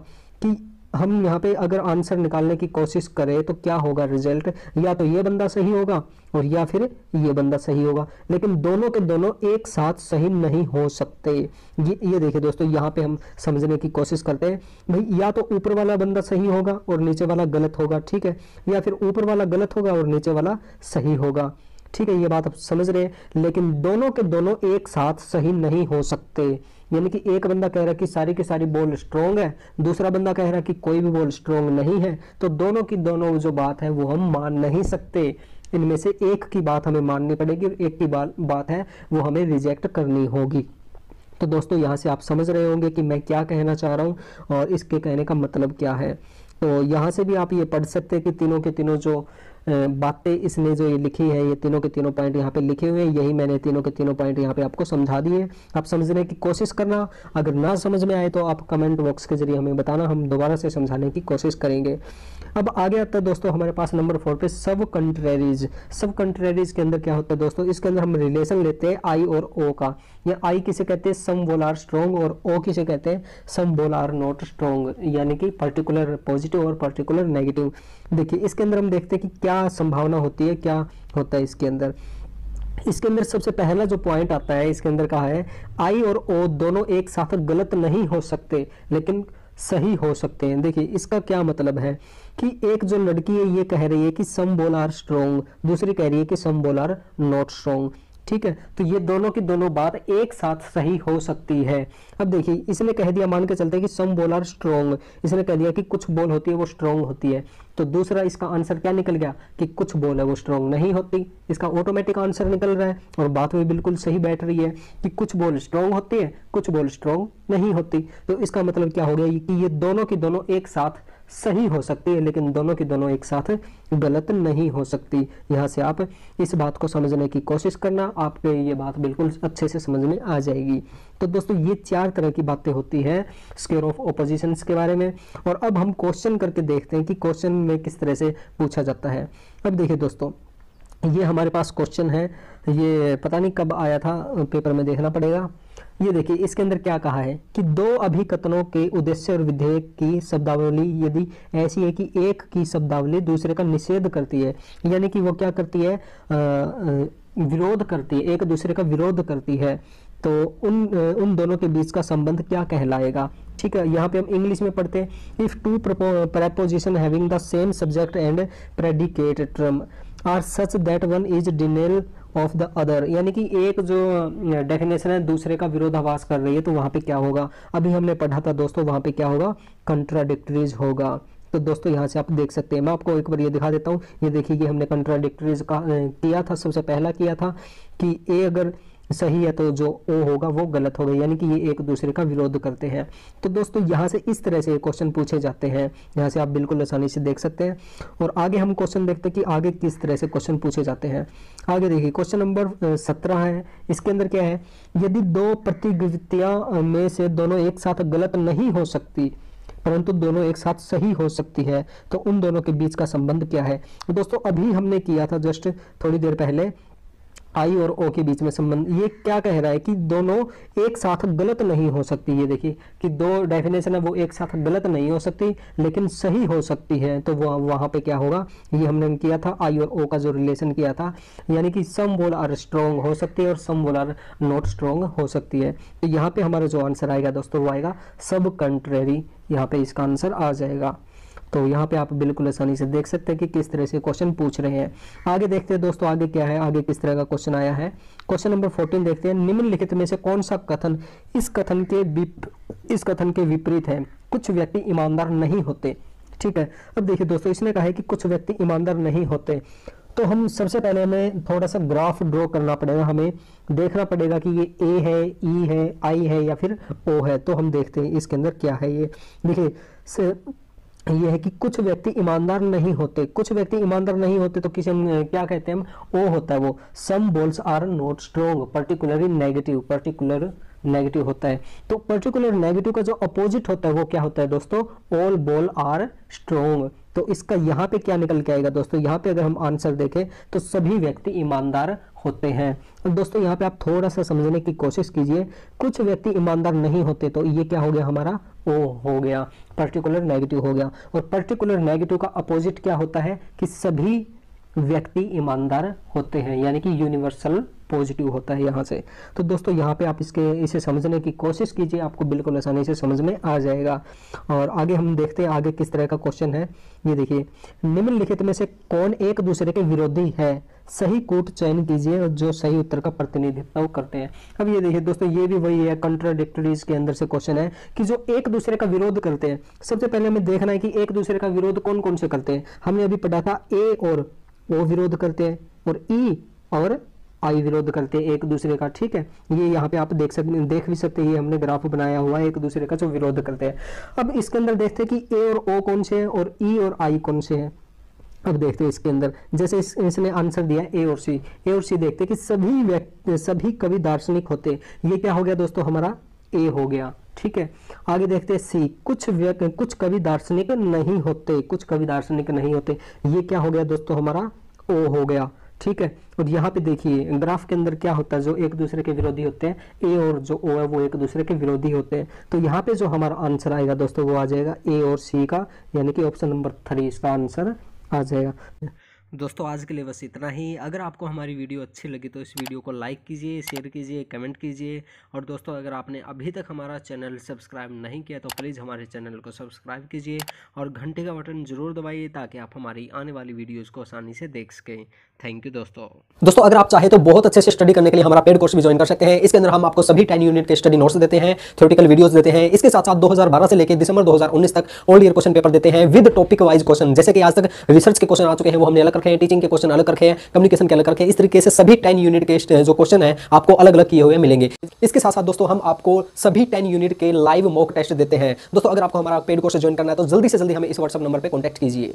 कि हम यहाँ पे अगर आंसर निकालने की कोशिश करें तो क्या होगा रिजल्ट या तो ये बंदा सही होगा और या फिर ये बंदा सही होगा लेकिन दोनों के दोनों एक साथ सही नहीं हो सकते ये ये देखिए दोस्तों यहाँ पे हम समझने की कोशिश करते हैं भाई या तो ऊपर वाला बंदा सही होगा और नीचे वाला गलत होगा ठीक है या फिर ऊपर वाला गलत होगा और नीचे वाला सही होगा ठीक है ये बात आप समझ रहे हैं लेकिन दोनों के दोनों एक साथ सही नहीं हो सकते यानी कि एक बंदा कह रहा है कि सारी की सारी बॉल स्ट्रॉन्ग है दूसरा बंदा कह रहा है कि कोई भी बॉल स्ट्रॉन्ग नहीं है तो दोनों की दोनों जो बात है वो हम मान नहीं सकते इनमें से एक की बात हमें माननी पड़ेगी और एक की बात है वो हमें रिजेक्ट करनी होगी तो दोस्तों यहाँ से आप समझ रहे होंगे कि मैं क्या कहना चाह रहा हूँ और इसके कहने का मतलब क्या है तो यहाँ से भी आप ये पढ़ सकते हैं कि तीनों के तीनों जो बातें इसने जो ये लिखी है ये तीनों के तीनों पॉइंट यहाँ पे लिखे हुए हैं यही मैंने तीनों के तीनों पॉइंट यहाँ पे आपको समझा दिए आप समझने की कोशिश करना अगर ना समझ में आए तो आप कमेंट बॉक्स के जरिए हमें बताना हम दोबारा से समझाने की कोशिश करेंगे अब आगे आता है दोस्तों हमारे पास नंबर फोर पे सब कंट्रेरीज सब कंट्रेरीज के अंदर क्या होता है दोस्तों इसके अंदर हम रिलेशन लेते हैं आई और ओ का या आई किसे कहते हैं सम वोल आर स्ट्रॉन्ग और ओ किसे कहते हैं some wall are not strong यानी कि पर्टिकुलर पॉजिटिव और पर्टिकुलर नेगेटिव देखिए इसके अंदर हम देखते हैं कि क्या संभावना होती है क्या होता है इसके अंदर इसके अंदर सबसे पहला जो पॉइंट आता है इसके अंदर कहा है आई और ओ दोनों एक साथ गलत नहीं हो सकते लेकिन सही हो सकते हैं देखिए इसका क्या मतलब है कि एक जो लड़की है ये कह रही है कि सम बोल आर स्ट्रोंग दूसरी कह रही है कि सम बोल आर नॉट स्ट्रोंग ठीक है तो ये दोनों की दोनों बात एक साथ सही हो सकती है अब देखिए इसने कह दिया मान के चलते कि सम बोल आर स्ट्रोंग इसने कह दिया कि कुछ बोल होती है वो स्ट्रोंग होती है तो दूसरा इसका आंसर क्या निकल गया कि कुछ बोल है वो स्ट्रोंग नहीं होती इसका ऑटोमेटिक आंसर निकल रहा है और बात भी बिल्कुल सही बैठ रही है कि कुछ बोल स्ट्रोंग होती है कुछ बोल स्ट्रोंग नहीं होती तो इसका मतलब क्या हो गया कि ये दोनों की दोनों एक साथ सही हो सकती है लेकिन दोनों की दोनों एक साथ गलत नहीं हो सकती यहाँ से आप इस बात को समझने की कोशिश करना आपके ये बात बिल्कुल अच्छे से समझ में आ जाएगी तो दोस्तों ये चार तरह की बातें होती है स्केयर ऑफ ओपोजिशन के बारे में और अब हम क्वेश्चन करके देखते हैं कि क्वेश्चन में किस तरह से पूछा जाता है अब देखिए दोस्तों ये हमारे पास क्वेश्चन है ये पता नहीं कब आया था पेपर में देखना पड़ेगा ये देखिए इसके अंदर क्या कहा है कि दो अभिकथनों के उद्देश्य और विधेयक की शब्दावली यदि ऐसी है कि एक की शब्दावली दूसरे का निषेध करती है यानी कि वो क्या करती है विरोध करती है एक दूसरे का विरोध करती है तो उन उन दोनों के बीच का संबंध क्या कहलाएगा ठीक है यहाँ पे हम इंग्लिश में पढ़ते हैं if two proposition having the same subject and predicate term are such that one is denial of the other यानी कि एक जो डेफिनेशन है दूसरे का विरोधाभास कर रही है तो वहां पे क्या होगा अभी हमने पढ़ा था दोस्तों वहाँ पे क्या होगा कंट्राडिक्टरीज होगा तो दोस्तों यहाँ से आप देख सकते हैं मैं आपको एक बार ये दिखा देता हूँ ये देखिए कि हमने कंट्राडिक्टरीज का किया था सबसे पहला किया था कि ए अगर सही है तो जो ओ होगा वो गलत होगा यानी कि ये एक दूसरे का विरोध करते हैं तो दोस्तों यहाँ से इस तरह से क्वेश्चन पूछे जाते हैं यहाँ से आप बिल्कुल आसानी से देख सकते हैं और आगे हम क्वेश्चन देखते हैं कि आगे किस तरह से क्वेश्चन पूछे जाते हैं आगे देखिए क्वेश्चन नंबर सत्रह है इसके अंदर क्या है यदि दो प्रतियोगितियाँ में से दोनों एक साथ गलत नहीं हो सकती परंतु दोनों एक साथ सही हो सकती है तो उन दोनों के बीच का संबंध क्या है दोस्तों अभी हमने किया था जस्ट थोड़ी देर पहले आई और ओ के बीच में संबंध ये क्या कह रहा है कि दोनों एक साथ गलत नहीं हो सकती ये देखिए कि दो डेफिनेशन है वो एक साथ गलत नहीं हो सकती लेकिन सही हो सकती है तो वह वहाँ पे क्या होगा ये हमने किया था आई और ओ का जो रिलेशन किया था यानी कि सम वोल आर स्ट्रॉन्ग हो सकती है और some wall are not strong हो सकती है तो यहाँ पे हमारा जो आंसर आएगा दोस्तों वो आएगा सब कंट्रेरी यहाँ पे इसका आंसर आ जाएगा तो यहाँ पे आप बिल्कुल आसानी से देख सकते हैं कि किस तरह से क्वेश्चन पूछ रहे हैं आगे देखते हैं दोस्तों आगे क्या है आगे किस तरह का क्वेश्चन आया है क्वेश्चन नंबर फोर्टीन देखते हैं निम्नलिखित में से कौन सा कथन इस कथन के इस कथन के विपरीत है कुछ व्यक्ति ईमानदार नहीं होते ठीक है अब देखिए दोस्तों इसने कहा है कि कुछ व्यक्ति ईमानदार नहीं होते तो हम सबसे पहले हमें थोड़ा सा ग्राफ ड्रॉ करना पड़ेगा हमें देखना पड़ेगा कि ये ए है ई e है आई है या फिर ओ है तो हम देखते हैं इसके अंदर क्या है ये देखिए ये है कि कुछ व्यक्ति ईमानदार नहीं होते कुछ व्यक्ति ईमानदार नहीं होते तो किसी क्या कहते हैं ओ होता है वो some balls are not strong particularly negative particular negative होता है तो पर्टिकुलर नेगेटिव का जो अपोजिट होता है वो क्या होता है दोस्तों ऑल बोल आर स्ट्रोंग तो इसका यहाँ पे क्या निकल के आएगा दोस्तों यहाँ पे अगर हम आंसर देखें तो सभी व्यक्ति ईमानदार होते हैं दोस्तों यहाँ पे आप थोड़ा सा समझने की कोशिश कीजिए कुछ व्यक्ति ईमानदार नहीं होते तो ये क्या हो गया हमारा ओ हो गया पर्टिकुलर नेगेटिव हो गया और पर्टिकुलर नेगेटिव का अपोजिट क्या होता है कि सभी व्यक्ति ईमानदार होते हैं यानी कि यूनिवर्सल पॉजिटिव होता है यहाँ से तो दोस्तों यहाँ पे आप इसके इसे समझने की कोशिश कीजिए आपको बिल्कुल आसानी से समझ में आ जाएगा और आगे हम देखते हैं आगे किस तरह का क्वेश्चन है ये देखिए निम्नलिखित में से कौन एक दूसरे के विरोधी है सही कूट चयन कीजिए और जो सही उत्तर का प्रतिनिधित्व करते हैं अब ये देखिए दोस्तों ये भी वही है कंट्राडिक्टरीज के अंदर से क्वेश्चन है कि जो एक दूसरे का विरोध करते हैं सबसे पहले हमें देखना है कि एक दूसरे का विरोध कौन कौन से करते हैं हमने अभी पढ़ा था ए और ओ विरोध करते हैं और ई e और आई विरोध करते एक दूसरे का ठीक है ये यहाँ पे आप देख सकते देख भी सकते हैं ये हमने ग्राफ बनाया हुआ है एक दूसरे का जो विरोध करते हैं अब इसके अंदर देखते हैं कि ए और ओ कौन से हैं और ई e और आई कौन से हैं अब देखते हैं इसके अंदर जैसे इस, इसने आंसर दिया ए और सी ए और सी देखते कि सभी व्यक्ति सभी कवि दार्शनिक होते ये क्या हो गया दोस्तों हमारा ए हो गया ठीक है आगे देखते हैं सी कुछ व्यक्ति कुछ कवि दार्शनिक नहीं होते कुछ कवि दार्शनिक नहीं होते ये क्या हो गया दोस्तों हमारा ओ हो गया ठीक है और यहाँ पे देखिए ग्राफ के अंदर क्या होता है जो एक दूसरे के विरोधी होते हैं ए और जो ओ है वो एक दूसरे के विरोधी होते हैं तो यहाँ पे जो हमारा आंसर आएगा दोस्तों वो आ जाएगा ए और सी का यानी कि ऑप्शन नंबर थ्री इसका आंसर आ जाएगा दोस्तों आज के लिए बस इतना ही अगर आपको हमारी वीडियो अच्छी लगी तो इस वीडियो को लाइक कीजिए शेयर कीजिए कमेंट कीजिए और दोस्तों अगर आपने अभी तक हमारा चैनल सब्सक्राइब नहीं किया तो प्लीज़ हमारे चैनल को सब्सक्राइब कीजिए और घंटे का बटन ज़रूर दबाइए ताकि आप हमारी आने वाली वीडियोज़ को आसानी से देख सकें थैंक यू दोस्तों दोस्तों अगर आप चाहे तो बहुत अच्छे से स्टडी करने के लिए हमारा पेड कोर्स भी ज्वाइन कर सकते हैं इसके अंदर हम आपको सभी टेन यूनिट के स्टडी नोट्स देते हैं थ्योरेटिकल वीडियोस देते हैं इसके साथ साथ 2012 से लेकर दिसंबर 2019 तक ओल्ड ईयर क्वेश्चन पेपर देते हैं विद टॉपिक वाइज क्वेश्चन जैसे कि आज तक रिसर्च के क्वेश्चन आ चुके हैं वो हमने अलग रखे हैं टीचिंग के क्वेश्चन अलग रखे हैं कम्युनिकेशन के अलग रखे हैं इस तरीके से सभी टेन यूनिट के जो क्वेश्चन है आपको अलग अलग किए हुए मिलेंगे इसके साथ साथ दोस्तों हम आपको सभी टेन यूनिट के लाइव मॉक टेस्ट देते हैं दोस्तों अगर आपको हमारा पेड कोर्स ज्वाइन करना है तो जल्दी से जल्दी हमें इस व्हाट्सअप नंबर पर कॉन्टैक्ट कीजिए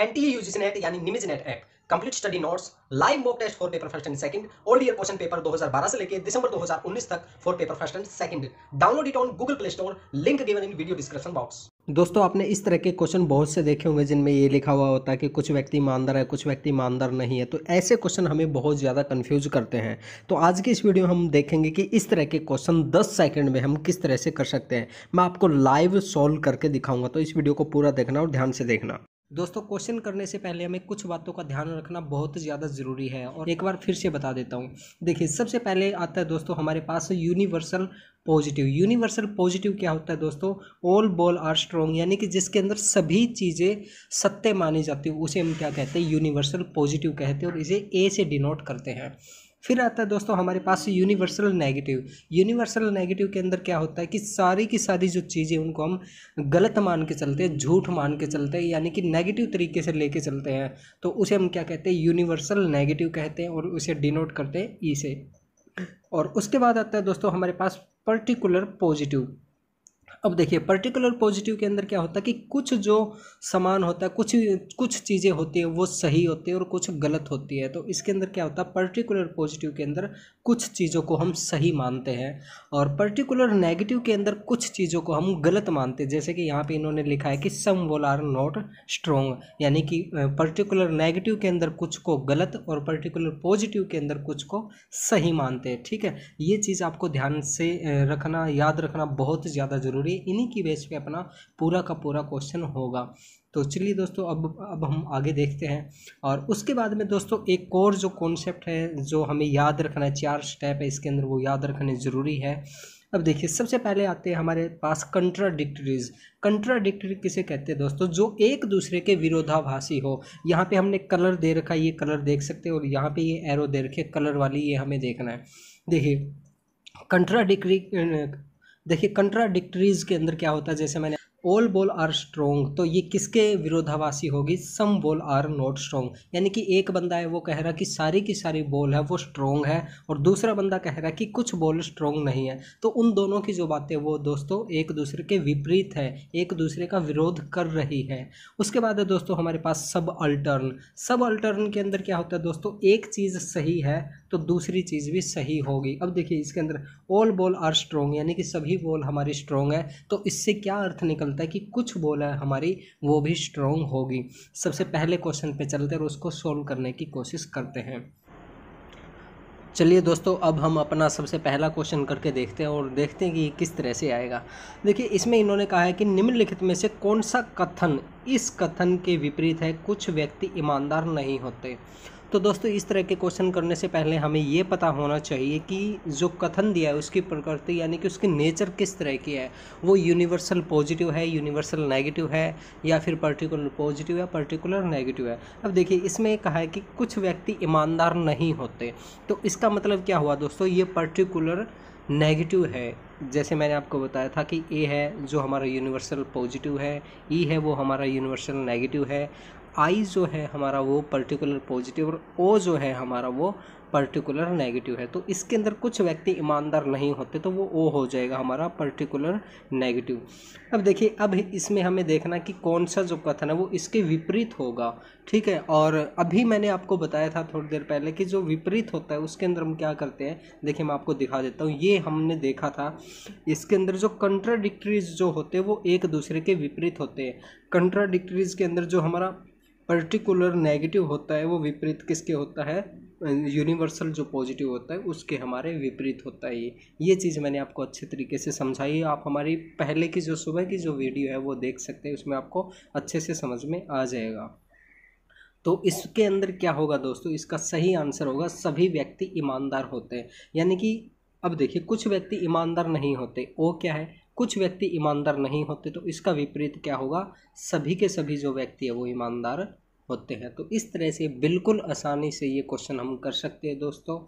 एनटीए यूजीसी नेट यानी निमिज net app complete study notes live mock test for paper first and second old year question paper 2012 से लेके दिसंबर 2019 तक for paper first and second download it on Google Play Store link given in video description box दोस्तों आपने इस तरह के question बहुत से देखे होंगे जिनमें ये लिखा हुआ होता है कि कुछ व्यक्ति ईमानदार है कुछ व्यक्ति ईमानदार नहीं है तो ऐसे क्वेश्चन हमें बहुत ज़्यादा कंफ्यूज करते हैं तो आज की इस वीडियो में हम देखेंगे कि इस तरह के क्वेश्चन 10 सेकंड में हम किस तरह से कर सकते हैं मैं आपको लाइव सॉल्व करके दिखाऊंगा तो इस वीडियो को पूरा देखना और ध्यान से देखना दोस्तों क्वेश्चन करने से पहले हमें कुछ बातों का ध्यान रखना बहुत ज़्यादा ज़रूरी है और एक बार फिर से बता देता हूँ देखिए सबसे पहले आता है दोस्तों हमारे पास यूनिवर्सल पॉजिटिव यूनिवर्सल पॉजिटिव क्या होता है दोस्तों ऑल बॉल आर स्ट्रॉन्ग यानी कि जिसके अंदर सभी चीज़ें सत्य मानी जाती है उसे हम क्या कहते हैं यूनिवर्सल पॉजिटिव कहते हैं और इसे ए से डिनोट करते हैं फिर आता है दोस्तों हमारे पास यूनिवर्सल नेगेटिव यूनिवर्सल नेगेटिव के अंदर क्या होता है कि सारी की सारी जो चीज़ें उनको हम गलत मान के चलते हैं झूठ मान के चलते हैं यानी कि नेगेटिव तरीके से लेके चलते हैं तो उसे हम क्या कहते हैं यूनिवर्सल नेगेटिव कहते हैं और उसे डिनोट करते हैं ई e से और उसके बाद आता है दोस्तों हमारे पास पर्टिकुलर पॉजिटिव अब देखिए पर्टिकुलर पॉजिटिव के अंदर क्या होता है कि कुछ जो समान होता है कुछ कुछ चीज़ें होती हैं वो सही होती है और कुछ गलत होती है तो इसके अंदर क्या होता है पर्टिकुलर पॉजिटिव के अंदर कुछ चीज़ों को हम सही मानते हैं और पर्टिकुलर नेगेटिव के अंदर कुछ चीज़ों को हम गलत मानते हैं जैसे कि यहाँ पे इन्होंने लिखा है कि some wall are not strong यानी कि पर्टिकुलर नेगेटिव के अंदर कुछ को गलत और पर्टिकुलर पॉजिटिव के अंदर कुछ को सही मानते हैं ठीक है ये चीज़ आपको ध्यान से रखना याद रखना बहुत ज़्यादा ज़रूरी ये इन्हीं की बेस पे अपना पूरा का पूरा क्वेश्चन होगा तो चलिए दोस्तों अब अब हम आगे देखते हैं और उसके बाद में दोस्तों एक और जो कॉन्सेप्ट है जो हमें याद रखना है चार स्टेप है इसके अंदर वो याद रखने ज़रूरी है अब देखिए सबसे पहले आते हैं हमारे पास कंट्राडिक्टरीज कंट्राडिक्टरी किसे कहते हैं दोस्तों जो एक दूसरे के विरोधाभासी हो यहाँ पे हमने कलर दे रखा है ये कलर देख सकते हैं और यहाँ पे ये एरो दे रखे कलर वाली ये हमें देखना है देखिए कंट्राडिक्टरी देखिए कंट्राडिक्टरीज के अंदर क्या होता है जैसे मैंने ऑल बोल आर स्ट्रोंग तो ये किसके विरोधावासी होगी सम बोल आर नॉट स्ट्रोंग यानी कि एक बंदा है वो कह रहा है कि सारी की सारी बोल है वो स्ट्रोंग है और दूसरा बंदा कह रहा है कि कुछ बोल स्ट्रोंग नहीं है तो उन दोनों की जो बातें वो दोस्तों एक दूसरे के विपरीत है एक दूसरे का विरोध कर रही है उसके बाद है दोस्तों हमारे पास सब अल्टर्न सब अल्टर्न के अंदर क्या होता है दोस्तों एक चीज़ सही है तो दूसरी चीज़ भी सही होगी अब देखिए इसके अंदर ऑल बॉल आर स्ट्रॉन्ग यानी कि सभी बॉल हमारी स्ट्रॉन्ग है तो इससे क्या अर्थ निकलता है कि कुछ बॉल है हमारी वो भी स्ट्रॉन्ग होगी सबसे पहले क्वेश्चन पे चलते हैं और उसको सॉल्व करने की कोशिश करते हैं चलिए दोस्तों अब हम अपना सबसे पहला क्वेश्चन करके देखते हैं और देखते हैं कि किस तरह से आएगा देखिए इसमें इन्होंने कहा है कि निम्नलिखित में से कौन सा कथन इस कथन के विपरीत है कुछ व्यक्ति ईमानदार नहीं होते तो दोस्तों इस तरह के क्वेश्चन करने से पहले हमें ये पता होना चाहिए कि जो कथन दिया है उसकी प्रकृति यानी कि उसकी नेचर किस तरह की है वो यूनिवर्सल पॉजिटिव है यूनिवर्सल नेगेटिव है या फिर पर्टिकुलर पॉजिटिव या पर्टिकुलर नेगेटिव है अब देखिए इसमें कहा है कि कुछ व्यक्ति ईमानदार नहीं होते तो इसका मतलब क्या हुआ दोस्तों ये पर्टिकुलर नेगेटिव है जैसे मैंने आपको बताया था कि ए है जो हमारा यूनिवर्सल पॉजिटिव है ई e है वो हमारा यूनिवर्सल नेगेटिव है आई जो है हमारा वो पर्टिकुलर पॉजिटिव और ओ जो है हमारा वो पर्टिकुलर नेगेटिव है तो इसके अंदर कुछ व्यक्ति ईमानदार नहीं होते तो वो ओ हो जाएगा हमारा पर्टिकुलर नेगेटिव अब देखिए अब इसमें हमें देखना कि कौन सा जो कथन है वो इसके विपरीत होगा ठीक है और अभी मैंने आपको बताया था थोड़ी देर पहले कि जो विपरीत होता है उसके अंदर हम क्या करते हैं देखिए मैं आपको दिखा देता हूँ ये हमने देखा था इसके अंदर जो कंट्राडिक्ट्रीज़ जो होते हैं वो एक दूसरे के विपरीत होते हैं कंट्राडिक्ट्रीज के अंदर जो हमारा पर्टिकुलर नेगेटिव होता है वो विपरीत किसके होता है यूनिवर्सल जो पॉजिटिव होता है उसके हमारे विपरीत होता है ये ये चीज़ मैंने आपको अच्छे तरीके से समझाई आप हमारी पहले की जो सुबह की जो वीडियो है वो देख सकते हैं उसमें आपको अच्छे से समझ में आ जाएगा तो इसके अंदर क्या होगा दोस्तों इसका सही आंसर होगा सभी व्यक्ति ईमानदार होते हैं यानी कि अब देखिए कुछ व्यक्ति ईमानदार नहीं होते वो क्या है कुछ व्यक्ति ईमानदार नहीं होते तो इसका विपरीत क्या होगा सभी के सभी जो व्यक्ति है वो ईमानदार होते हैं तो इस तरह से बिल्कुल आसानी से ये क्वेश्चन हम कर सकते हैं दोस्तों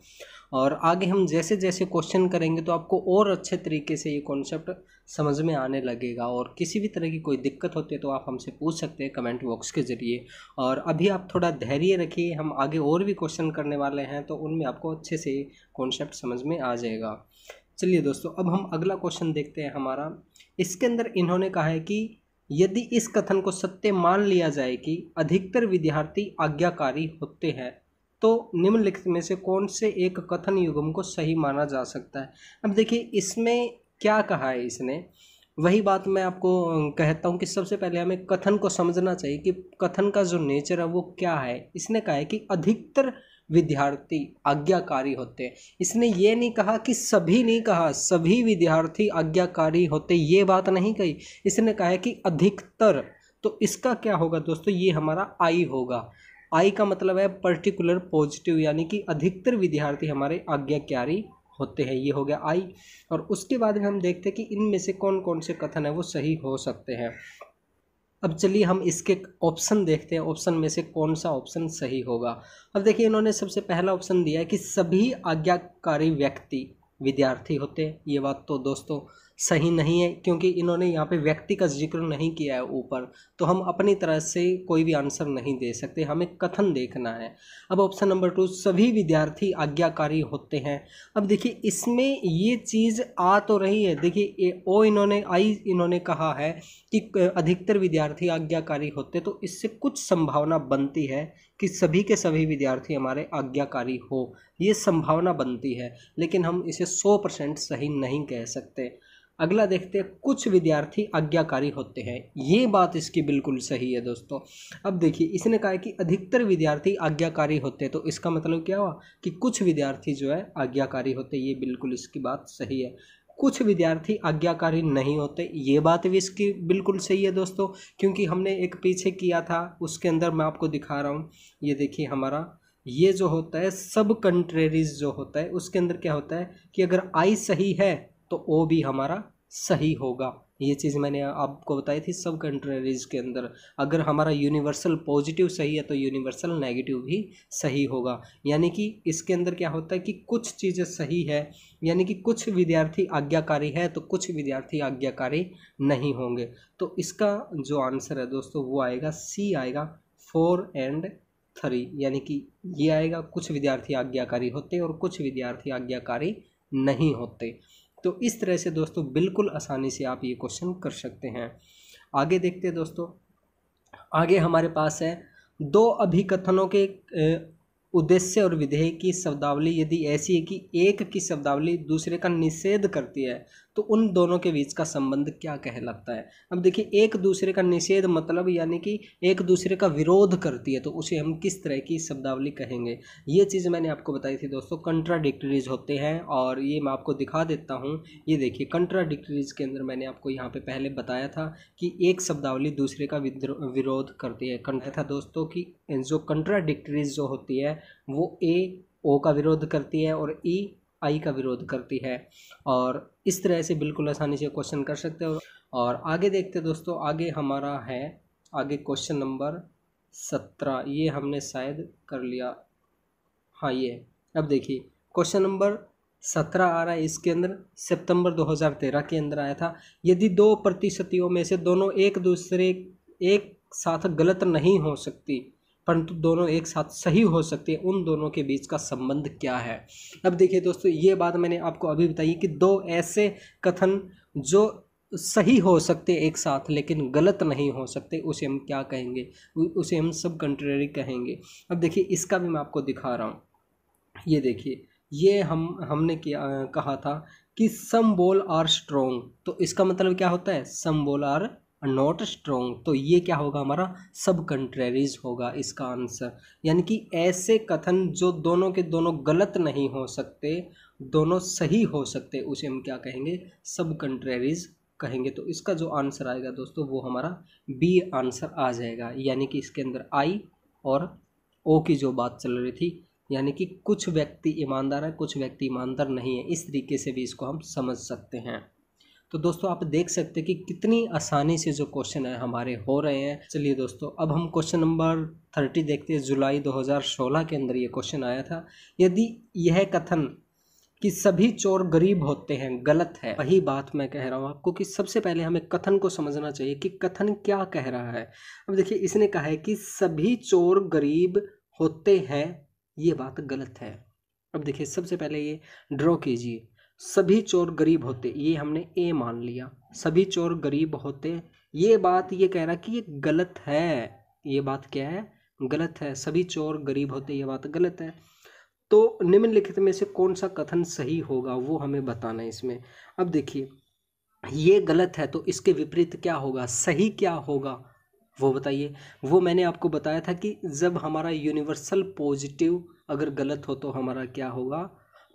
और आगे हम जैसे जैसे क्वेश्चन करेंगे तो आपको और अच्छे तरीके से ये कॉन्सेप्ट समझ में आने लगेगा और किसी भी तरह की कोई दिक्कत होती है तो आप हमसे पूछ सकते हैं कमेंट बॉक्स के ज़रिए और अभी आप थोड़ा धैर्य रखिए हम आगे और भी क्वेश्चन करने वाले हैं तो उनमें आपको अच्छे से कॉन्सेप्ट समझ में आ जाएगा चलिए दोस्तों अब हम अगला क्वेश्चन देखते हैं हमारा इसके अंदर इन्होंने कहा है कि यदि इस कथन को सत्य मान लिया जाए कि अधिकतर विद्यार्थी आज्ञाकारी होते हैं तो निम्नलिखित में से कौन से एक कथन युगम को सही माना जा सकता है अब देखिए इसमें क्या कहा है इसने वही बात मैं आपको कहता हूँ कि सबसे पहले हमें कथन को समझना चाहिए कि कथन का जो नेचर है वो क्या है इसने कहा है कि अधिकतर विद्यार्थी आज्ञाकारी होते हैं इसने ये नहीं कहा कि सभी नहीं कहा सभी विद्यार्थी आज्ञाकारी होते ये बात नहीं कही इसने कहा है कि अधिकतर तो इसका क्या होगा दोस्तों ये हमारा आई होगा आई का मतलब है पर्टिकुलर पॉजिटिव यानी कि अधिकतर विद्यार्थी हमारे आज्ञाकारी होते हैं ये हो गया आई और उसके बाद में हम देखते हैं कि इनमें से कौन कौन से कथन है वो सही हो सकते हैं अब चलिए हम इसके ऑप्शन देखते हैं ऑप्शन में से कौन सा ऑप्शन सही होगा अब देखिए इन्होंने सबसे पहला ऑप्शन दिया है कि सभी आज्ञाकारी व्यक्ति विद्यार्थी होते हैं ये बात तो दोस्तों सही नहीं है क्योंकि इन्होंने यहाँ पे व्यक्ति का जिक्र नहीं किया है ऊपर तो हम अपनी तरह से कोई भी आंसर नहीं दे सकते हमें कथन देखना है अब ऑप्शन नंबर टू सभी विद्यार्थी आज्ञाकारी होते हैं अब देखिए इसमें ये चीज़ आ तो रही है देखिए ओ इन्होंने आई इन्होंने कहा है कि अधिकतर विद्यार्थी आज्ञाकारी होते तो इससे कुछ संभावना बनती है कि सभी के सभी विद्यार्थी हमारे आज्ञाकारी हो ये संभावना बनती है लेकिन हम इसे सौ परसेंट सही नहीं कह सकते अगला देखते हैं कुछ विद्यार्थी आज्ञाकारी होते हैं ये बात इसकी बिल्कुल सही है दोस्तों अब देखिए इसने कहा है कि अधिकतर विद्यार्थी आज्ञाकारी होते हैं तो इसका मतलब क्या हुआ कि कुछ विद्यार्थी जो है आज्ञाकारी होते ये बिल्कुल इसकी बात सही है कुछ विद्यार्थी आज्ञाकारी नहीं होते ये बात भी इसकी बिल्कुल सही है दोस्तों क्योंकि हमने एक पीछे किया था उसके अंदर मैं आपको दिखा रहा हूँ ये देखिए हमारा ये जो होता है सब कंट्रेरीज जो होता है उसके अंदर क्या होता है कि अगर आई सही है तो ओ भी हमारा सही होगा ये चीज़ मैंने आपको बताई थी सब कंट्रीज के अंदर अगर हमारा यूनिवर्सल पॉजिटिव सही है तो यूनिवर्सल नेगेटिव भी सही होगा यानी कि इसके अंदर क्या होता है कि कुछ चीज़ें सही है यानी कि कुछ विद्यार्थी आज्ञाकारी है तो कुछ विद्यार्थी आज्ञाकारी नहीं होंगे तो इसका जो आंसर है दोस्तों वो आएगा सी आएगा फोर एंड थ्री यानी कि ये आएगा कुछ विद्यार्थी आज्ञाकारी होते और कुछ विद्यार्थी आज्ञाकारी नहीं होते तो इस तरह से दोस्तों बिल्कुल आसानी से आप ये क्वेश्चन कर सकते हैं आगे देखते हैं दोस्तों आगे हमारे पास है दो अभिकथनों के उद्देश्य और विधेय की शब्दावली यदि ऐसी है कि एक की शब्दावली दूसरे का निषेध करती है तो उन दोनों के बीच का संबंध क्या कहलाता है अब देखिए एक दूसरे का निषेध मतलब यानी कि एक दूसरे का विरोध करती है तो उसे हम किस तरह की शब्दावली कहेंगे ये चीज़ मैंने आपको बताई थी दोस्तों कंट्राडिक्टरीज होते हैं और ये मैं आपको दिखा देता हूँ ये देखिए कंट्राडिक्टरीज के अंदर मैंने आपको यहाँ पर पहले बताया था कि एक शब्दावली दूसरे का विरोध करती है था दोस्तों की जो कंट्राडिक्टरीज जो होती है वो ए ओ का विरोध करती है और ई आई का विरोध करती है और इस तरह से बिल्कुल आसानी से क्वेश्चन कर सकते हो और आगे देखते दोस्तों आगे हमारा है आगे क्वेश्चन नंबर सत्रह ये हमने शायद कर लिया हाँ ये अब देखिए क्वेश्चन नंबर सत्रह आ रहा है इसके अंदर सितंबर 2013 के अंदर आया था यदि दो प्रतिशतियों में से दोनों एक दूसरे एक साथ गलत नहीं हो सकती परंतु दोनों एक साथ सही हो सकते हैं उन दोनों के बीच का संबंध क्या है अब देखिए दोस्तों ये बात मैंने आपको अभी बताई कि दो ऐसे कथन जो सही हो सकते एक साथ लेकिन गलत नहीं हो सकते उसे हम क्या कहेंगे उसे हम सब कंट्रेरी कहेंगे अब देखिए इसका भी मैं आपको दिखा रहा हूँ ये देखिए ये हम हमने किया कहा था कि सम बोल आर स्ट्रोंग तो इसका मतलब क्या होता है सम बोल आर नॉट स्ट्रोंग तो ये क्या होगा हमारा सब कंट्रेरीज होगा इसका आंसर यानी कि ऐसे कथन जो दोनों के दोनों गलत नहीं हो सकते दोनों सही हो सकते उसे हम क्या कहेंगे सब कंट्रेरीज कहेंगे तो इसका जो आंसर आएगा दोस्तों वो हमारा बी आंसर आ जाएगा यानी कि इसके अंदर आई और ओ की जो बात चल रही थी यानी कि कुछ व्यक्ति ईमानदार है कुछ व्यक्ति ईमानदार नहीं है इस तरीके से भी इसको हम समझ सकते हैं तो दोस्तों आप देख सकते हैं कि कितनी आसानी से जो क्वेश्चन है हमारे हो रहे हैं चलिए दोस्तों अब हम क्वेश्चन नंबर थर्टी देखते हैं जुलाई 2016 के अंदर ये क्वेश्चन आया था यदि यह कथन कि सभी चोर गरीब होते हैं गलत है वही बात मैं कह रहा हूँ आपको कि सबसे पहले हमें कथन को समझना चाहिए कि कथन क्या कह रहा है अब देखिए इसने कहा है कि सभी चोर गरीब होते हैं ये बात गलत है अब देखिए सबसे पहले ये ड्रॉ कीजिए सभी चोर गरीब होते ये हमने ए मान लिया सभी चोर गरीब होते ये बात ये कह रहा कि ये गलत है ये बात क्या है गलत है सभी चोर गरीब होते ये बात गलत है तो निम्नलिखित में से कौन सा कथन सही होगा वो हमें बताना है इसमें अब देखिए ये गलत है तो इसके विपरीत क्या होगा सही क्या होगा वो बताइए वो मैंने आपको बताया था कि जब हमारा यूनिवर्सल पॉजिटिव अगर गलत हो तो हमारा क्या होगा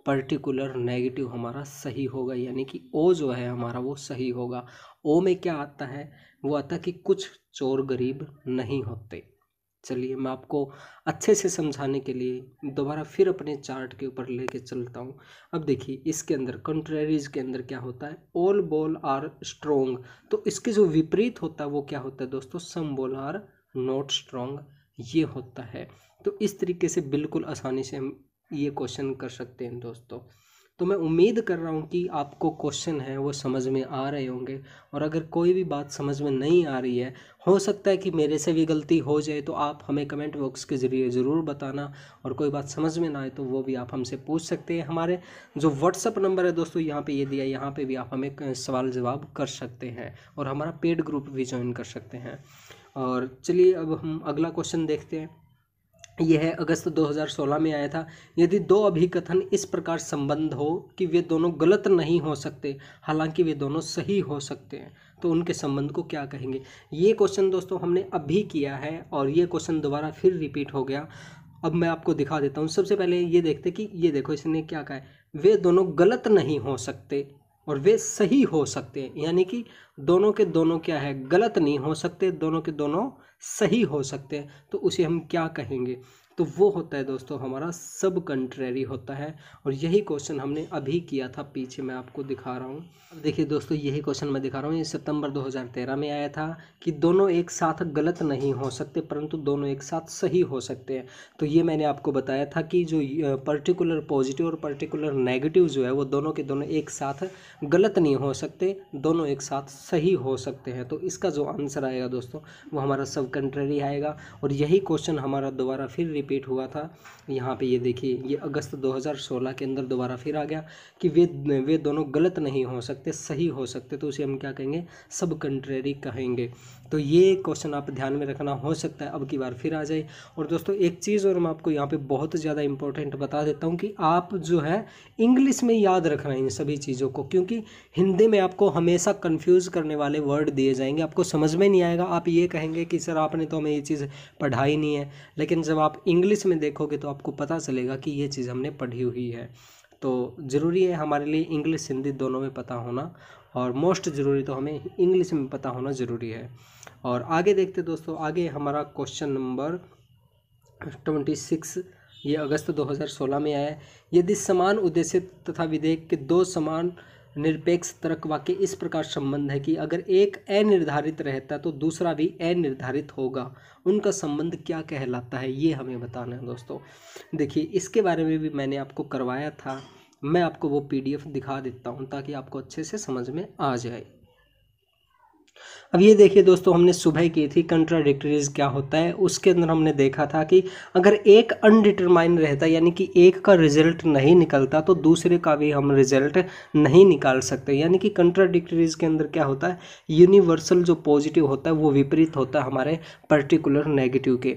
पर्टिकुलर नेगेटिव हमारा सही होगा यानी कि ओ जो है हमारा वो सही होगा ओ में क्या आता है वो आता है कि कुछ चोर गरीब नहीं होते चलिए मैं आपको अच्छे से समझाने के लिए दोबारा फिर अपने चार्ट के ऊपर लेके चलता हूँ अब देखिए इसके अंदर कंट्रेरीज के अंदर क्या होता है ऑल बॉल आर स्ट्रोंग तो इसके जो विपरीत होता है वो क्या होता है दोस्तों some ball are not strong ये होता है तो इस तरीके से बिल्कुल आसानी से हम ये क्वेश्चन कर सकते हैं दोस्तों तो मैं उम्मीद कर रहा हूँ कि आपको क्वेश्चन है वो समझ में आ रहे होंगे और अगर कोई भी बात समझ में नहीं आ रही है हो सकता है कि मेरे से भी गलती हो जाए तो आप हमें कमेंट बॉक्स के ज़रिए ज़रूर बताना और कोई बात समझ में ना आए तो वो भी आप हमसे पूछ सकते हैं हमारे जो व्हाट्सअप नंबर है दोस्तों यहाँ पे ये दिया यहाँ पर भी आप हमें सवाल जवाब कर सकते हैं और हमारा पेड ग्रुप भी ज्वाइन कर सकते हैं और चलिए अब हम अगला क्वेश्चन देखते हैं यह अगस्त 2016 में आया था यदि दो अभिकथन इस प्रकार संबंध हो कि वे दोनों गलत नहीं हो सकते हालांकि वे दोनों सही हो सकते हैं तो उनके संबंध को क्या कहेंगे ये क्वेश्चन दोस्तों हमने अभी किया है और ये क्वेश्चन दोबारा फिर रिपीट हो गया अब मैं आपको दिखा देता हूँ सबसे पहले ये देखते कि ये देखो इसने क्या कहा है वे दोनों गलत नहीं हो सकते और वे सही हो सकते हैं यानी कि दोनों के दोनों क्या है गलत नहीं हो सकते दोनों के दोनों सही हो सकते हैं तो उसे हम क्या कहेंगे तो वो होता है दोस्तों हमारा सब कंट्रेरी होता है और यही क्वेश्चन हमने अभी किया था पीछे मैं आपको दिखा रहा हूँ अब देखिए दोस्तों यही क्वेश्चन मैं दिखा रहा हूँ ये सितंबर 2013 में आया था कि दोनों एक साथ गलत नहीं हो सकते परंतु दोनों एक साथ सही हो सकते हैं तो ये मैंने आपको बताया था कि जो पर्टिकुलर पॉजिटिव और पर्टिकुलर नेगेटिव जो है वो दोनों के दोनों एक साथ गलत नहीं हो सकते दोनों एक साथ सही हो सकते हैं तो इसका जो आंसर आएगा दोस्तों वो हमारा सब कंट्रेरी आएगा और यही क्वेश्चन हमारा दोबारा फिर रिपीट हुआ था यहाँ पे ये देखिए ये अगस्त 2016 के अंदर दोबारा फिर आ गया कि वे वे दोनों गलत नहीं हो सकते सही हो सकते तो उसे हम क्या कहेंगे सब कंट्रेरी कहेंगे तो ये क्वेश्चन आप ध्यान में रखना हो सकता है अब की बार फिर आ जाए और दोस्तों एक चीज़ और मैं आपको यहाँ पर बहुत ज़्यादा इंपॉर्टेंट बता देता हूँ कि आप जो है इंग्लिश में याद रखना इन सभी चीज़ों को क्योंकि हिंदी में आपको हमेशा कन्फ्यूज़ करने वाले वर्ड दिए जाएंगे आपको समझ में नहीं आएगा आप ये कहेंगे कि सर आपने तो हमें ये चीज़ पढ़ाई नहीं है लेकिन जब आप इंग्लिश में देखोगे तो आपको पता चलेगा कि ये चीज़ हमने पढ़ी हुई है तो ज़रूरी है हमारे लिए इंग्लिश हिंदी दोनों में पता होना और मोस्ट ज़रूरी तो हमें इंग्लिश में पता होना ज़रूरी है और आगे देखते दोस्तों आगे हमारा क्वेश्चन नंबर ट्वेंटी सिक्स ये अगस्त दो हज़ार सोलह में आया है यदि समान उद्देश्य तथा विधेयक के दो समान निरपेक्ष तर्क वाक्य इस प्रकार संबंध है कि अगर एक अनिर्धारित रहता तो दूसरा भी अनिर्धारित होगा उनका संबंध क्या कहलाता है ये हमें बताना है दोस्तों देखिए इसके बारे में भी मैंने आपको करवाया था मैं आपको वो पीडीएफ दिखा देता हूँ ताकि आपको अच्छे से समझ में आ जाए अब ये देखिए दोस्तों हमने सुबह की थी कंट्राडिक्टरीज क्या होता है उसके अंदर हमने देखा था कि अगर एक अनडिटरमाइन रहता यानी कि एक का रिजल्ट नहीं निकलता तो दूसरे का भी हम रिजल्ट नहीं निकाल सकते यानी कि कंट्राडिक्टरीज के अंदर क्या होता है यूनिवर्सल जो पॉजिटिव होता है वो विपरीत होता है हमारे पर्टिकुलर नेगेटिव के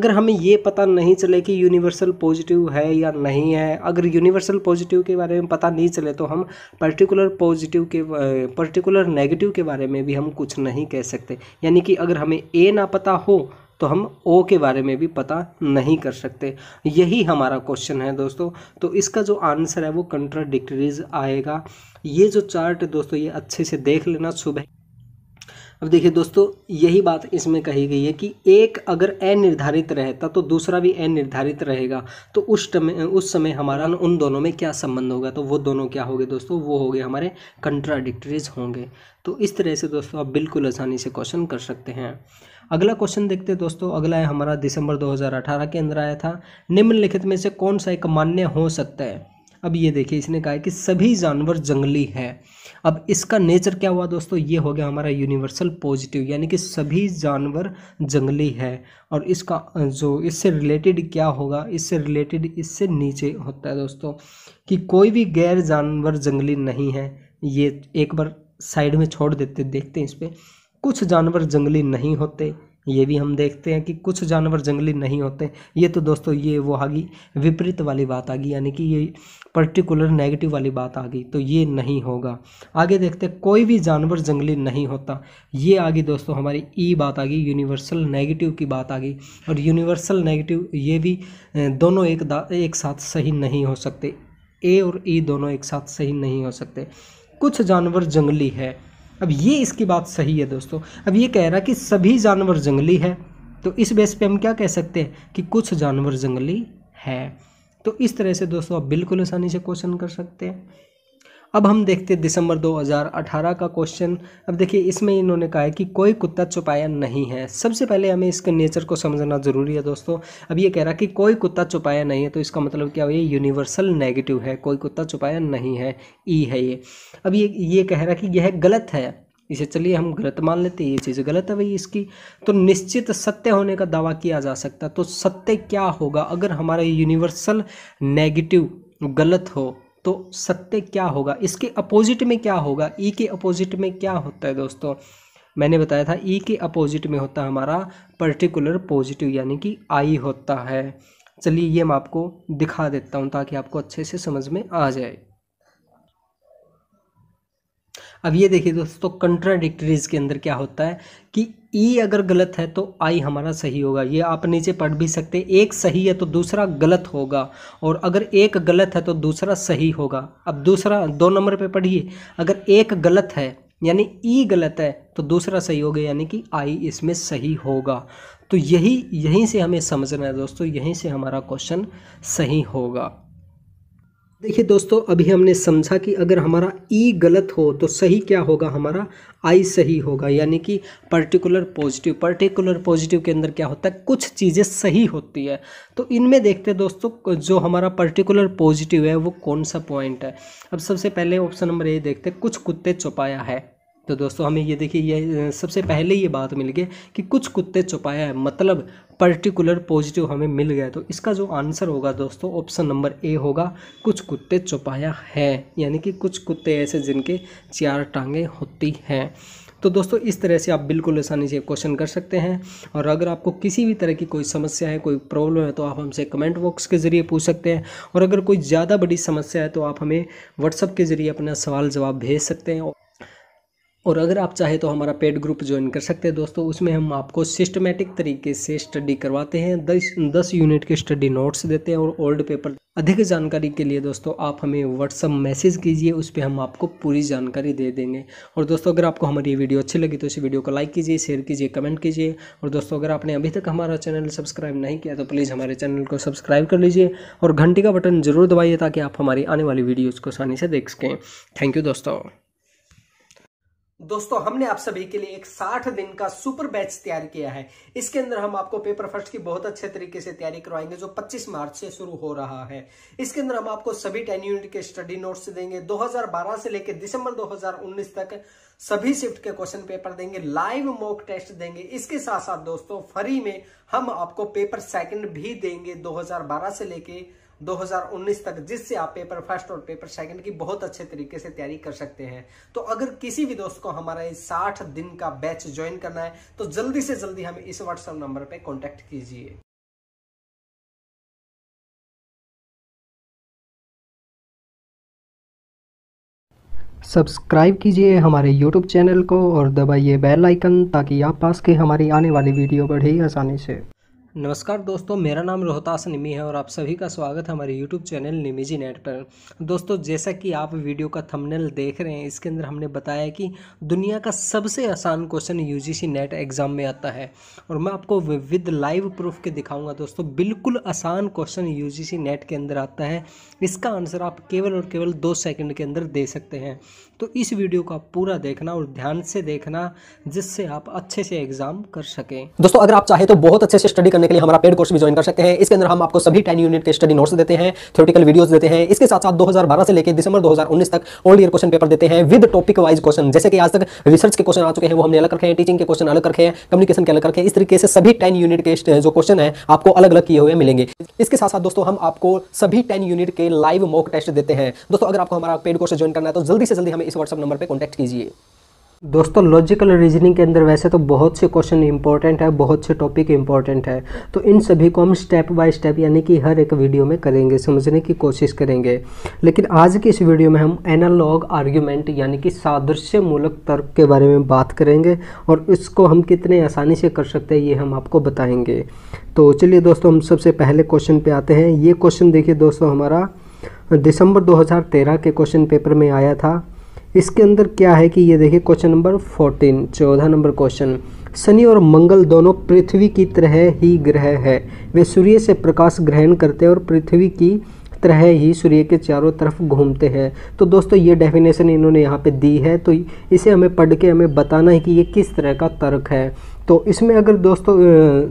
अगर हमें ये पता नहीं चले कि यूनिवर्सल पॉजिटिव है या नहीं है अगर यूनिवर्सल पॉजिटिव के बारे में पता नहीं चले तो हम पर्टिकुलर पॉजिटिव के पर्टिकुलर नेगेटिव के बारे में भी हम कुछ नहीं नहीं कह सकते यानी कि अगर हमें ए ना पता हो तो हम ओ के बारे में भी पता नहीं कर सकते यही हमारा क्वेश्चन है दोस्तों तो इसका जो आंसर है वो कंट्राडिक्टरीज आएगा ये जो चार्ट दोस्तों ये अच्छे से देख लेना सुबह अब देखिए दोस्तों यही बात इसमें कही गई है कि एक अगर ए निर्धारित रहता तो दूसरा भी ए निर्धारित रहेगा तो उस समय उस समय हमारा उन दोनों में क्या संबंध होगा तो वो दोनों क्या होंगे दोस्तों वो हो गए हमारे कंट्राडिक्टरीज होंगे तो इस तरह से दोस्तों आप बिल्कुल आसानी से क्वेश्चन कर सकते हैं अगला क्वेश्चन देखते हैं दोस्तों अगला है हमारा दिसंबर 2018 के अंदर आया था निम्नलिखित में से कौन सा एक मान्य हो सकता है अब ये देखिए इसने कहा है कि सभी जानवर जंगली हैं अब इसका नेचर क्या हुआ दोस्तों ये हो गया हमारा यूनिवर्सल पॉजिटिव यानी कि सभी जानवर जंगली है और इसका जो इससे रिलेटेड क्या होगा इससे रिलेटेड इससे नीचे होता है दोस्तों कि कोई भी गैर जानवर जंगली नहीं है ये एक बार साइड में छोड़ देते देखते हैं इस पर कुछ जानवर जंगली नहीं होते ये भी हम देखते हैं कि कुछ जानवर जंगली नहीं होते ये तो दोस्तों ये वो आ गई विपरीत वाली बात आ गई यानी कि ये पर्टिकुलर नेगेटिव वाली बात आ गई तो ये नहीं होगा आगे देखते हैं कोई भी जानवर जंगली नहीं होता ये आ गई दोस्तों हमारी ई बात आ गई यूनिवर्सल नेगेटिव की बात आ गई और यूनिवर्सल नेगेटिव ये भी दोनों एक एक साथ सही नहीं हो सकते ए और ई दोनों एक साथ सही नहीं हो सकते कुछ जानवर जंगली है अब ये इसकी बात सही है दोस्तों अब ये कह रहा कि सभी जानवर जंगली है तो इस बेस पे हम क्या कह सकते हैं कि कुछ जानवर जंगली है तो इस तरह से दोस्तों आप बिल्कुल आसानी से क्वेश्चन कर सकते हैं अब हम देखते हैं दिसंबर 2018 का क्वेश्चन अब देखिए इसमें इन्होंने कहा है कि कोई कुत्ता छुपाया नहीं है सबसे पहले हमें इसके नेचर को समझना ज़रूरी है दोस्तों अब ये कह रहा कि कोई कुत्ता छुपाया नहीं है तो इसका मतलब क्या ये यूनिवर्सल नेगेटिव है कोई कुत्ता छुपाया नहीं है ई है ये अब ये ये कह रहा कि यह गलत है इसे चलिए हम गलत मान लेते हैं ये चीज़ गलत है भाई इसकी तो निश्चित सत्य होने का दावा किया जा सकता तो सत्य क्या होगा अगर हमारा यूनिवर्सल नेगेटिव गलत हो तो सत्य क्या होगा इसके अपोजिट में क्या होगा ई e के अपोजिट में क्या होता है दोस्तों मैंने बताया था ई e के अपोजिट में होता है हमारा पर्टिकुलर पॉजिटिव यानी कि आई होता है चलिए ये मैं आपको दिखा देता हूँ ताकि आपको अच्छे से समझ में आ जाए अब ये देखिए दोस्तों कंट्राडिक्टरीज के अंदर क्या होता है कि ई अगर गलत है तो आई हमारा सही होगा ये आप नीचे पढ़ भी सकते एक सही है तो दूसरा गलत होगा और अगर एक गलत है तो दूसरा सही होगा अब दूसरा दो नंबर पे पढ़िए अगर एक गलत है यानी ई गलत है तो दूसरा सही होगा यानी कि आई इसमें सही होगा तो यही यहीं से हमें समझना है दोस्तों यहीं से हमारा क्वेश्चन सही होगा देखिए दोस्तों अभी हमने समझा कि अगर हमारा ई गलत हो तो सही क्या होगा हमारा आई सही होगा यानी कि पर्टिकुलर पॉजिटिव पर्टिकुलर पॉजिटिव के अंदर क्या होता है कुछ चीज़ें सही होती है तो इनमें देखते हैं दोस्तों जो हमारा पर्टिकुलर पॉजिटिव है वो कौन सा पॉइंट है अब सबसे पहले ऑप्शन नंबर ए देखते हैं कुछ कुत्ते चुपाया है तो दोस्तों हमें ये देखिए ये सबसे पहले ये बात मिल गई कि कुछ कुत्ते छुपाया है मतलब पर्टिकुलर पॉजिटिव हमें मिल गया तो इसका जो आंसर होगा दोस्तों ऑप्शन नंबर ए होगा कुछ कुत्ते छुपाया है यानी कि कुछ कुत्ते ऐसे जिनके चार टांगे होती हैं तो दोस्तों इस तरह से आप बिल्कुल आसानी से क्वेश्चन कर सकते हैं और अगर आपको किसी भी तरह की कोई समस्या है कोई प्रॉब्लम है तो आप हमसे कमेंट बॉक्स के ज़रिए पूछ सकते हैं और अगर कोई ज़्यादा बड़ी समस्या है तो आप हमें व्हाट्सअप के ज़रिए अपना सवाल जवाब भेज सकते हैं और अगर आप चाहें तो हमारा पेड ग्रुप ज्वाइन कर सकते हैं दोस्तों उसमें हम आपको सिस्टमेटिक तरीके से स्टडी करवाते हैं दस दस यूनिट के स्टडी नोट्स देते हैं और ओल्ड पेपर अधिक जानकारी के लिए दोस्तों आप हमें व्हाट्सअप मैसेज कीजिए उस पर हम आपको पूरी जानकारी दे देंगे और दोस्तों अगर आपको हमारी ये वीडियो अच्छी लगी तो इस वीडियो को लाइक कीजिए शेयर कीजिए कमेंट कीजिए और दोस्तों अगर आपने अभी तक हमारा चैनल सब्सक्राइब नहीं किया तो प्लीज़ हमारे चैनल को सब्सक्राइब कर लीजिए और घंटी का बटन ज़रूर दबाइए ताकि आप हमारी आने वाली वीडियोज़ को आसानी से देख सकें थैंक यू दोस्तों दोस्तों हमने आप सभी के लिए एक 60 दिन का सुपर बैच तैयार किया है इसके अंदर हम आपको पेपर फर्स्ट की बहुत अच्छे तरीके से तैयारी करवाएंगे जो 25 मार्च से शुरू हो रहा है इसके अंदर हम आपको सभी टेन यूनिट के स्टडी नोट्स देंगे 2012 से लेकर दिसंबर 2019 तक सभी शिफ्ट के क्वेश्चन पेपर देंगे लाइव मॉक टेस्ट देंगे इसके साथ साथ दोस्तों फ्री में हम आपको पेपर सेकेंड भी देंगे दो से लेकर 2019 तक जिससे आप पेपर फर्स्ट और पेपर सेकंड की बहुत अच्छे तरीके से तैयारी कर सकते हैं तो अगर किसी भी दोस्त को हमारा इस 60 दिन का बैच ज्वाइन करना है तो जल्दी से जल्दी हमें इस व्हाट्सएप नंबर पर कॉन्टैक्ट कीजिए सब्सक्राइब कीजिए हमारे यूट्यूब चैनल को और दबाइए बेल आइकन ताकि आप पास के हमारी आने वाली वीडियो बढ़े आसानी से नमस्कार दोस्तों मेरा नाम रोहतास निमी है और आप सभी का स्वागत है हमारे यूट्यूब चैनल निमी जी नेट पर दोस्तों जैसा कि आप वीडियो का थंबनेल देख रहे हैं इसके अंदर हमने बताया कि दुनिया का सबसे आसान क्वेश्चन यूजीसी नेट एग्ज़ाम में आता है और मैं आपको विद लाइव प्रूफ के दिखाऊंगा दोस्तों बिल्कुल आसान क्वेश्चन यू नेट के अंदर आता है इसका आंसर आप केवल और केवल दो सेकेंड के अंदर दे सकते हैं तो इस वीडियो का पूरा देखना और ध्यान से देखना जिससे आप अच्छे से एग्जाम कर सकें दोस्तों अगर आप चाहे तो बहुत अच्छे से स्टडी करने के लिए हमारा पेड कोर्स भी ज्वाइन कर सकते हैं इसके अंदर हम आपको सभी टेन यूनिट के स्टडी नोट्स देते हैं थ्योरेटिकल वीडियोस देते हैं इसके साथ साथ दो से लेकर दिसंबर दो तक ओल्ड ईयर क्वेश्चन पेपर देते हैं विद टॉपिक वाइज क्वेश्चन जैसे कि आज तक रिसर्च के क्वेश्चन आ चुके हैं वो हमने अलग रखे हैं टीचिंग के क्वेश्चन अलग रखे हैं कम्युनिकेशन के अलग रखे हैं इस तरीके से सभी टेन यूनिट के जो क्वेश्चन है आपको अलग अलग किए हुए मिलेंगे इसके साथ साथ दोस्तों हम आपको सभी टेन यूनिट के लाइव मॉक टेस्ट देते हैं दोस्तों अगर आपको हमारा पेड कोर्स ज्वाइन करना है तो जल्दी से जल्दी हमें इस व्हाट्सअप नंबर पर कॉन्टैक्ट कीजिए दोस्तों लॉजिकल रीजनिंग के अंदर वैसे तो बहुत से क्वेश्चन इंपॉर्टेंट है बहुत से टॉपिक इंपॉर्टेंट है तो इन सभी को हम स्टेप बाय स्टेप यानी कि हर एक वीडियो में करेंगे समझने की कोशिश करेंगे लेकिन आज की इस वीडियो में हम एनालॉग आर्ग्यूमेंट यानी कि सादृश्य मूलक तर्क के बारे में बात करेंगे और इसको हम कितने आसानी से कर सकते हैं ये हम आपको बताएंगे तो चलिए दोस्तों हम सबसे पहले क्वेश्चन पर आते हैं ये क्वेश्चन देखिए दोस्तों हमारा दिसंबर दो के क्वेश्चन पेपर में आया था इसके अंदर क्या है कि ये देखिए क्वेश्चन नंबर फोर्टीन चौदह नंबर क्वेश्चन शनि और मंगल दोनों पृथ्वी की तरह ही ग्रह है वे सूर्य से प्रकाश ग्रहण करते हैं और पृथ्वी की तरह ही सूर्य के चारों तरफ घूमते हैं तो दोस्तों ये डेफिनेशन इन्होंने यहाँ पे दी है तो इसे हमें पढ़ के हमें बताना है कि ये किस तरह का तर्क है तो इसमें अगर दोस्तों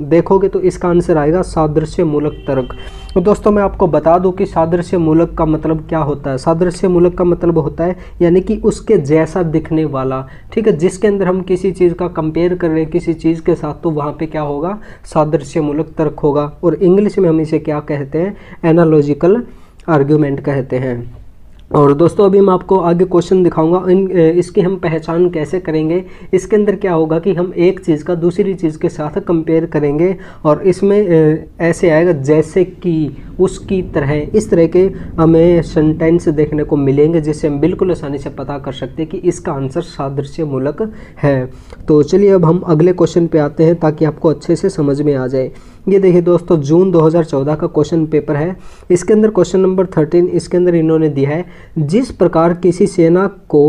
देखोगे तो इसका आंसर आएगा सादृश्य मूलक तर्क तो दोस्तों मैं आपको बता दूं कि सादृश्य मूलक का मतलब क्या होता है सादृश्य मूलक का मतलब होता है यानी कि उसके जैसा दिखने वाला ठीक है जिसके अंदर हम किसी चीज़ का कंपेयर कर रहे हैं किसी चीज़ के साथ तो वहाँ पे क्या होगा सादृश्य मूलक तर्क होगा और इंग्लिश में हम इसे क्या कहते हैं एनालॉजिकल आर्ग्यूमेंट कहते हैं और दोस्तों अभी मैं आपको आगे क्वेश्चन दिखाऊंगा इन इसकी हम पहचान कैसे करेंगे इसके अंदर क्या होगा कि हम एक चीज़ का दूसरी चीज़ के साथ कंपेयर करेंगे और इसमें ऐसे आएगा जैसे कि उसकी तरह इस तरह के हमें सेंटेंस देखने को मिलेंगे जिससे हम बिल्कुल आसानी से पता कर सकते हैं कि इसका आंसर सादृश्यमूलक है तो चलिए अब हम अगले क्वेश्चन पर आते हैं ताकि आपको अच्छे से समझ में आ जाए ये देखिए दोस्तों जून 2014 का क्वेश्चन पेपर है इसके अंदर क्वेश्चन नंबर 13 इसके अंदर इन्होंने दिया है जिस प्रकार किसी सेना को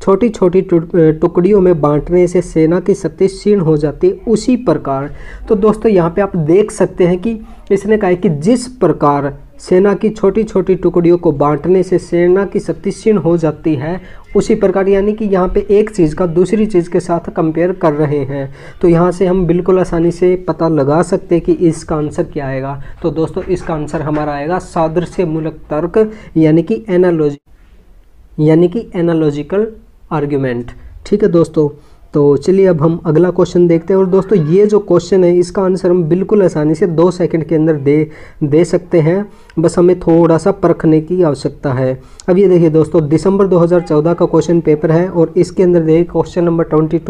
छोटी छोटी टुकड़ियों में बांटने से सेना की शक्ति क्षीण हो जाती है उसी प्रकार तो दोस्तों यहाँ पे आप देख सकते हैं कि इसने कहा है कि जिस प्रकार सेना की छोटी छोटी टुकड़ियों को बांटने से सेना की शक्ति क्षीण हो जाती है उसी प्रकार यानी कि यहाँ पे एक चीज़ का दूसरी चीज़ के साथ कंपेयर कर रहे हैं तो यहाँ से हम बिल्कुल आसानी से पता लगा सकते हैं कि इसका आंसर क्या आएगा तो दोस्तों इसका आंसर हमारा आएगा सादृश्य मूलक तर्क यानी कि एनालॉजी यानी कि एनालॉजिकल आर्ग्यूमेंट ठीक है दोस्तों तो चलिए अब हम अगला क्वेश्चन देखते हैं और दोस्तों ये जो क्वेश्चन है इसका आंसर हम बिल्कुल आसानी से दो सेकंड के अंदर दे दे सकते हैं बस हमें थोड़ा सा परखने की आवश्यकता है अब ये देखिए दोस्तों दिसंबर 2014 का क्वेश्चन पेपर है और इसके अंदर देखिए क्वेश्चन नंबर ट्वेंटी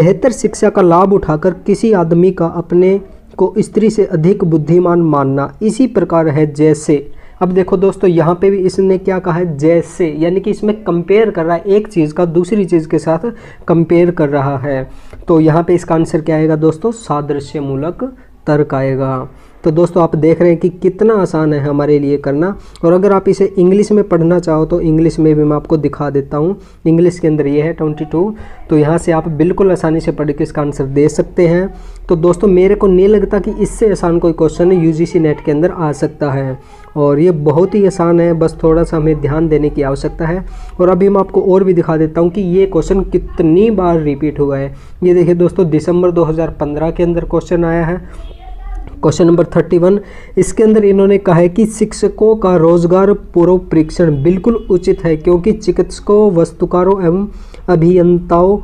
बेहतर शिक्षा का लाभ उठाकर किसी आदमी का अपने को स्त्री से अधिक बुद्धिमान मानना इसी प्रकार है जैसे अब देखो दोस्तों यहाँ पे भी इसने क्या कहा है जैसे यानी कि इसमें कंपेयर कर रहा है एक चीज़ का दूसरी चीज़ के साथ कंपेयर कर रहा है तो यहाँ पे इसका आंसर क्या आएगा दोस्तों सादृश्यमूलक तर्क आएगा तो दोस्तों आप देख रहे हैं कि कितना आसान है हमारे लिए करना और अगर आप इसे इंग्लिश में पढ़ना चाहो तो इंग्लिश में भी मैं आपको दिखा देता हूँ इंग्लिश के अंदर ये है ट्वेंटी टू तो यहाँ से आप बिल्कुल आसानी से पढ़ के इसका आंसर दे सकते हैं तो दोस्तों मेरे को नहीं लगता कि इससे आसान कोई क्वेश्चन यू जी नेट के अंदर आ सकता है और ये बहुत ही आसान है बस थोड़ा सा हमें ध्यान देने की आवश्यकता है और अभी मैं आपको और भी दिखा देता हूँ कि ये क्वेश्चन कितनी बार रिपीट हुआ है ये देखिए दोस्तों दिसंबर 2015 के अंदर क्वेश्चन आया है क्वेश्चन नंबर थर्टी वन इसके अंदर इन्होंने कहा है कि शिक्षकों का रोजगार पूर्व परीक्षण बिल्कुल उचित है क्योंकि चिकित्सकों वस्तुकारों एवं अभियंताओं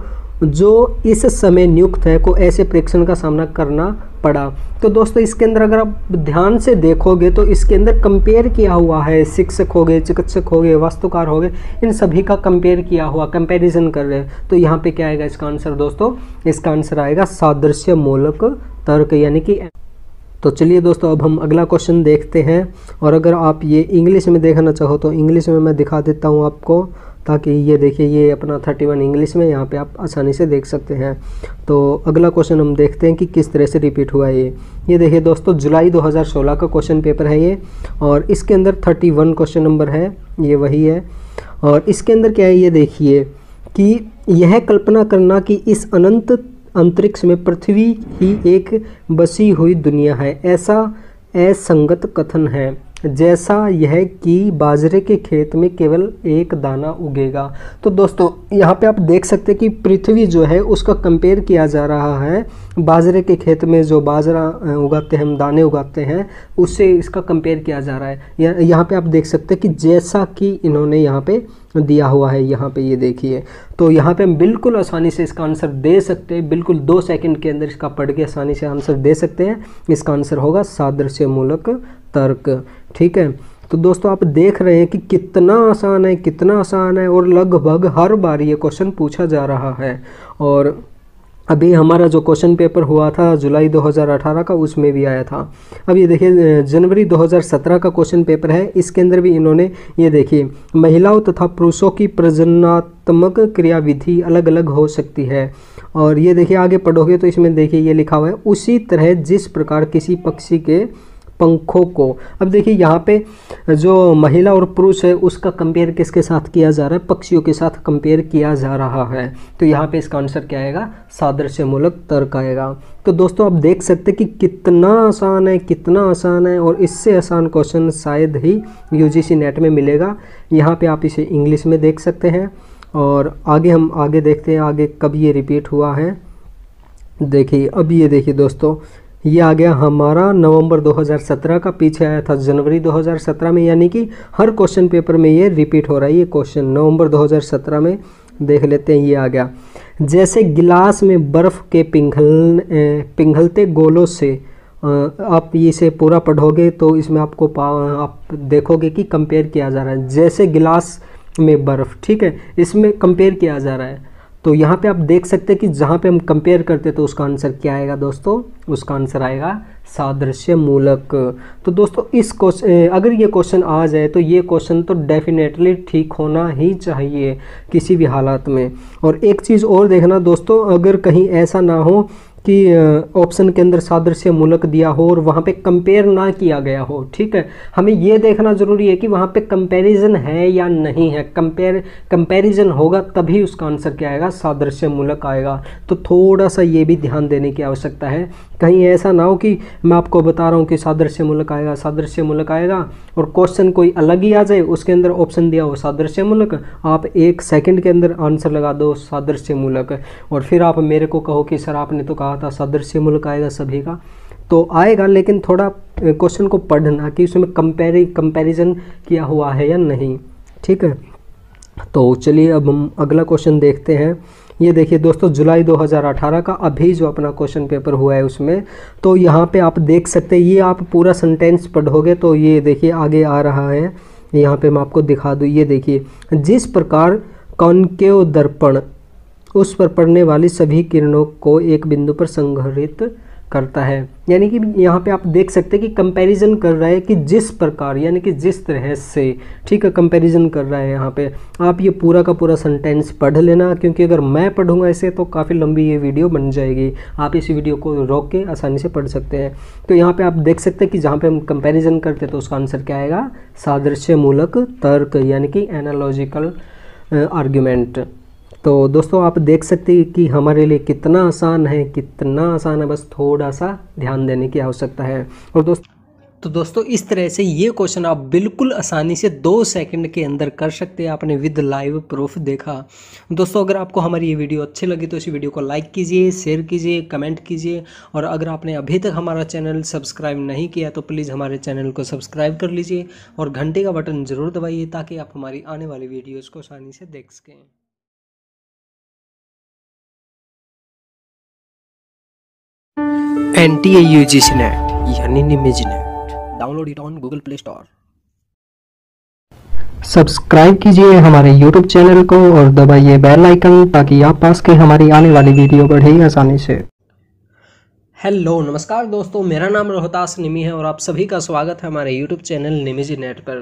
जो इस समय नियुक्त है को ऐसे परीक्षण का सामना करना पड़ा तो दोस्तों इसके अंदर अगर आप ध्यान से देखोगे तो इसके अंदर कंपेयर किया हुआ है शिक्षक हो गए चिकित्सक हो गए वास्तुकार हो गए इन सभी का कंपेयर किया हुआ कंपैरिजन कर रहे हैं तो यहाँ पे क्या आएगा इसका आंसर दोस्तों इसका आंसर आएगा सादृश्य मूलक तर्क यानी कि तो चलिए दोस्तों अब हम अगला क्वेश्चन देखते हैं और अगर आप ये इंग्लिश में देखना चाहो तो इंग्लिश में मैं दिखा देता हूँ आपको ताकि ये देखिए ये अपना थर्टी वन इंग्लिश में यहाँ पे आप आसानी से देख सकते हैं तो अगला क्वेश्चन हम देखते हैं कि किस तरह से रिपीट हुआ ये ये देखिए दोस्तों जुलाई 2016 का क्वेश्चन पेपर है ये और इसके अंदर 31 क्वेश्चन नंबर है ये वही है और इसके अंदर क्या है ये देखिए कि यह कल्पना करना कि इस अनंत अंतरिक्ष में पृथ्वी ही एक बसी हुई दुनिया है ऐसा असंगत कथन है जैसा यह कि बाजरे के खेत में केवल एक दाना उगेगा तो दोस्तों यहाँ पे आप देख सकते हैं कि पृथ्वी जो है उसका कंपेयर किया जा रहा है बाजरे के खेत में जो बाजरा उगाते हैं हम दाने उगाते हैं उससे इसका कंपेयर किया जा रहा है यहाँ पे आप देख सकते हैं कि जैसा कि इन्होंने यहाँ पे दिया हुआ है यहाँ पे ये देखिए तो यहाँ पे हम बिल्कुल आसानी से इसका आंसर दे सकते हैं बिल्कुल दो सेकंड के अंदर इसका पढ़ के आसानी से आंसर दे सकते हैं इसका आंसर होगा सादृश्य मूलक तर्क ठीक है तो दोस्तों आप देख रहे हैं कि कितना आसान है कितना आसान है और लगभग हर बार ये क्वेश्चन पूछा जा रहा है और अभी हमारा जो क्वेश्चन पेपर हुआ था जुलाई 2018 का उसमें भी आया था अब ये देखिए जनवरी 2017 का क्वेश्चन पेपर है इसके अंदर भी इन्होंने ये देखिए महिलाओं तथा पुरुषों की प्रजननात्मक क्रियाविधि अलग अलग हो सकती है और ये देखिए आगे पढ़ोगे तो इसमें देखिए ये लिखा हुआ है उसी तरह जिस प्रकार किसी पक्षी के पंखों को अब देखिए यहाँ पे जो महिला और पुरुष है उसका कंपेयर किसके साथ किया जा रहा है पक्षियों के साथ कंपेयर किया जा रहा है तो यहाँ पे इसका आंसर क्या आएगा सादृश्यमूलक तर्क आएगा तो दोस्तों आप देख सकते कि कितना आसान है कितना आसान है और इससे आसान क्वेश्चन शायद ही यू नेट में मिलेगा यहाँ पर आप इसे इंग्लिश में देख सकते हैं और आगे हम आगे देखते हैं आगे कब ये रिपीट हुआ है देखिए अब ये देखिए दोस्तों ये आ गया हमारा नवंबर 2017 का पीछे आया था जनवरी 2017 में यानी कि हर क्वेश्चन पेपर में ये रिपीट हो रहा है ये क्वेश्चन नवंबर 2017 में देख लेते हैं ये आ गया जैसे गिलास में बर्फ़ के पिघल पिघलते गोलों से आप इसे पूरा पढ़ोगे तो इसमें आपको आप देखोगे कि कंपेयर किया जा रहा है जैसे गिलास में बर्फ़ ठीक है इसमें कंपेयर किया जा रहा है तो यहाँ पे आप देख सकते हैं कि जहाँ पे हम कंपेयर करते तो उसका आंसर क्या आएगा दोस्तों उसका आंसर आएगा सादृश्य मूलक तो दोस्तों इस क्वेश्चन अगर ये क्वेश्चन आ जाए तो ये क्वेश्चन तो डेफिनेटली ठीक होना ही चाहिए किसी भी हालात में और एक चीज़ और देखना दोस्तों अगर कहीं ऐसा ना हो कि ऑप्शन के अंदर सादृश्य मूलक दिया हो और वहाँ पे कंपेयर ना किया गया हो ठीक है हमें ये देखना ज़रूरी है कि वहाँ पे कंपैरिजन है या नहीं है कंपेयर कंपैरिजन होगा तभी उसका आंसर क्या आएगा सादृश्य मूलक आएगा तो थोड़ा सा ये भी ध्यान देने की आवश्यकता है कहीं ऐसा ना हो कि मैं आपको बता रहा हूँ कि सादृश्य मूलक आएगा सादृश्य मूलक आएगा और क्वेश्चन कोई अलग ही आ जाए उसके अंदर ऑप्शन दिया हो सादृश्य मूलक आप एक सेकंड के अंदर आंसर लगा दो सादृश्य मूलक और फिर आप मेरे को कहो कि सर आपने तो कहा था सादृश्य मूलक आएगा सभी का तो आएगा लेकिन थोड़ा क्वेश्चन को पढ़ना कि उसमें कंपेरी कंपेरिजन किया हुआ है या नहीं ठीक है तो चलिए अब हम अगला क्वेश्चन देखते हैं ये देखिए दोस्तों जुलाई 2018 का अभी जो अपना क्वेश्चन पेपर हुआ है उसमें तो यहाँ पे आप देख सकते हैं ये आप पूरा सेंटेंस पढ़ोगे तो ये देखिए आगे आ रहा है यहाँ पे मैं आपको दिखा दूँ ये देखिए जिस प्रकार कौनकेव दर्पण उस पर पड़ने वाली सभी किरणों को एक बिंदु पर संग्रहित करता है यानी कि यहाँ पे आप देख सकते हैं कि कंपैरिजन कर रहा है कि जिस प्रकार यानी कि जिस तरह से ठीक है कंपैरिजन कर रहा है यहाँ पे आप ये पूरा का पूरा सेंटेंस पढ़ लेना क्योंकि अगर मैं पढ़ूंगा इसे तो काफ़ी लंबी ये वीडियो बन जाएगी आप इस वीडियो को रोक के आसानी से पढ़ सकते हैं तो यहाँ पर आप देख सकते हैं कि जहाँ पर हम कंपेरिजन करते हैं तो उसका आंसर क्या आएगा सादृश्य मूलक तर्क यानी कि एनालॉजिकल आर्ग्यूमेंट तो दोस्तों आप देख सकते हैं कि हमारे लिए कितना आसान है कितना आसान है बस थोड़ा सा ध्यान देने की आवश्यकता है और दोस्त तो दोस्तों इस तरह से ये क्वेश्चन आप बिल्कुल आसानी से दो सेकंड के अंदर कर सकते हैं आपने विद लाइव प्रूफ देखा दोस्तों अगर आपको हमारी ये वीडियो अच्छी लगी तो इस वीडियो को लाइक कीजिए शेयर कीजिए कमेंट कीजिए और अगर आपने अभी तक हमारा चैनल सब्सक्राइब नहीं किया तो प्लीज़ हमारे चैनल को सब्सक्राइब कर लीजिए और घंटे का बटन ज़रूर दबाइए ताकि आप हमारी आने वाली वीडियोज़ को आसानी से देख सकें एन टी यानी निमिज download it on Google Play Store subscribe कीजिए हमारे YouTube चैनल को और दबाइए बेल आइकन ताकि आप पास के हमारी आने वाली वीडियो बढ़े आसानी से हेलो नमस्कार दोस्तों मेरा नाम रोहतास निमी है और आप सभी का स्वागत है हमारे यूट्यूब चैनल निमीजी नेट पर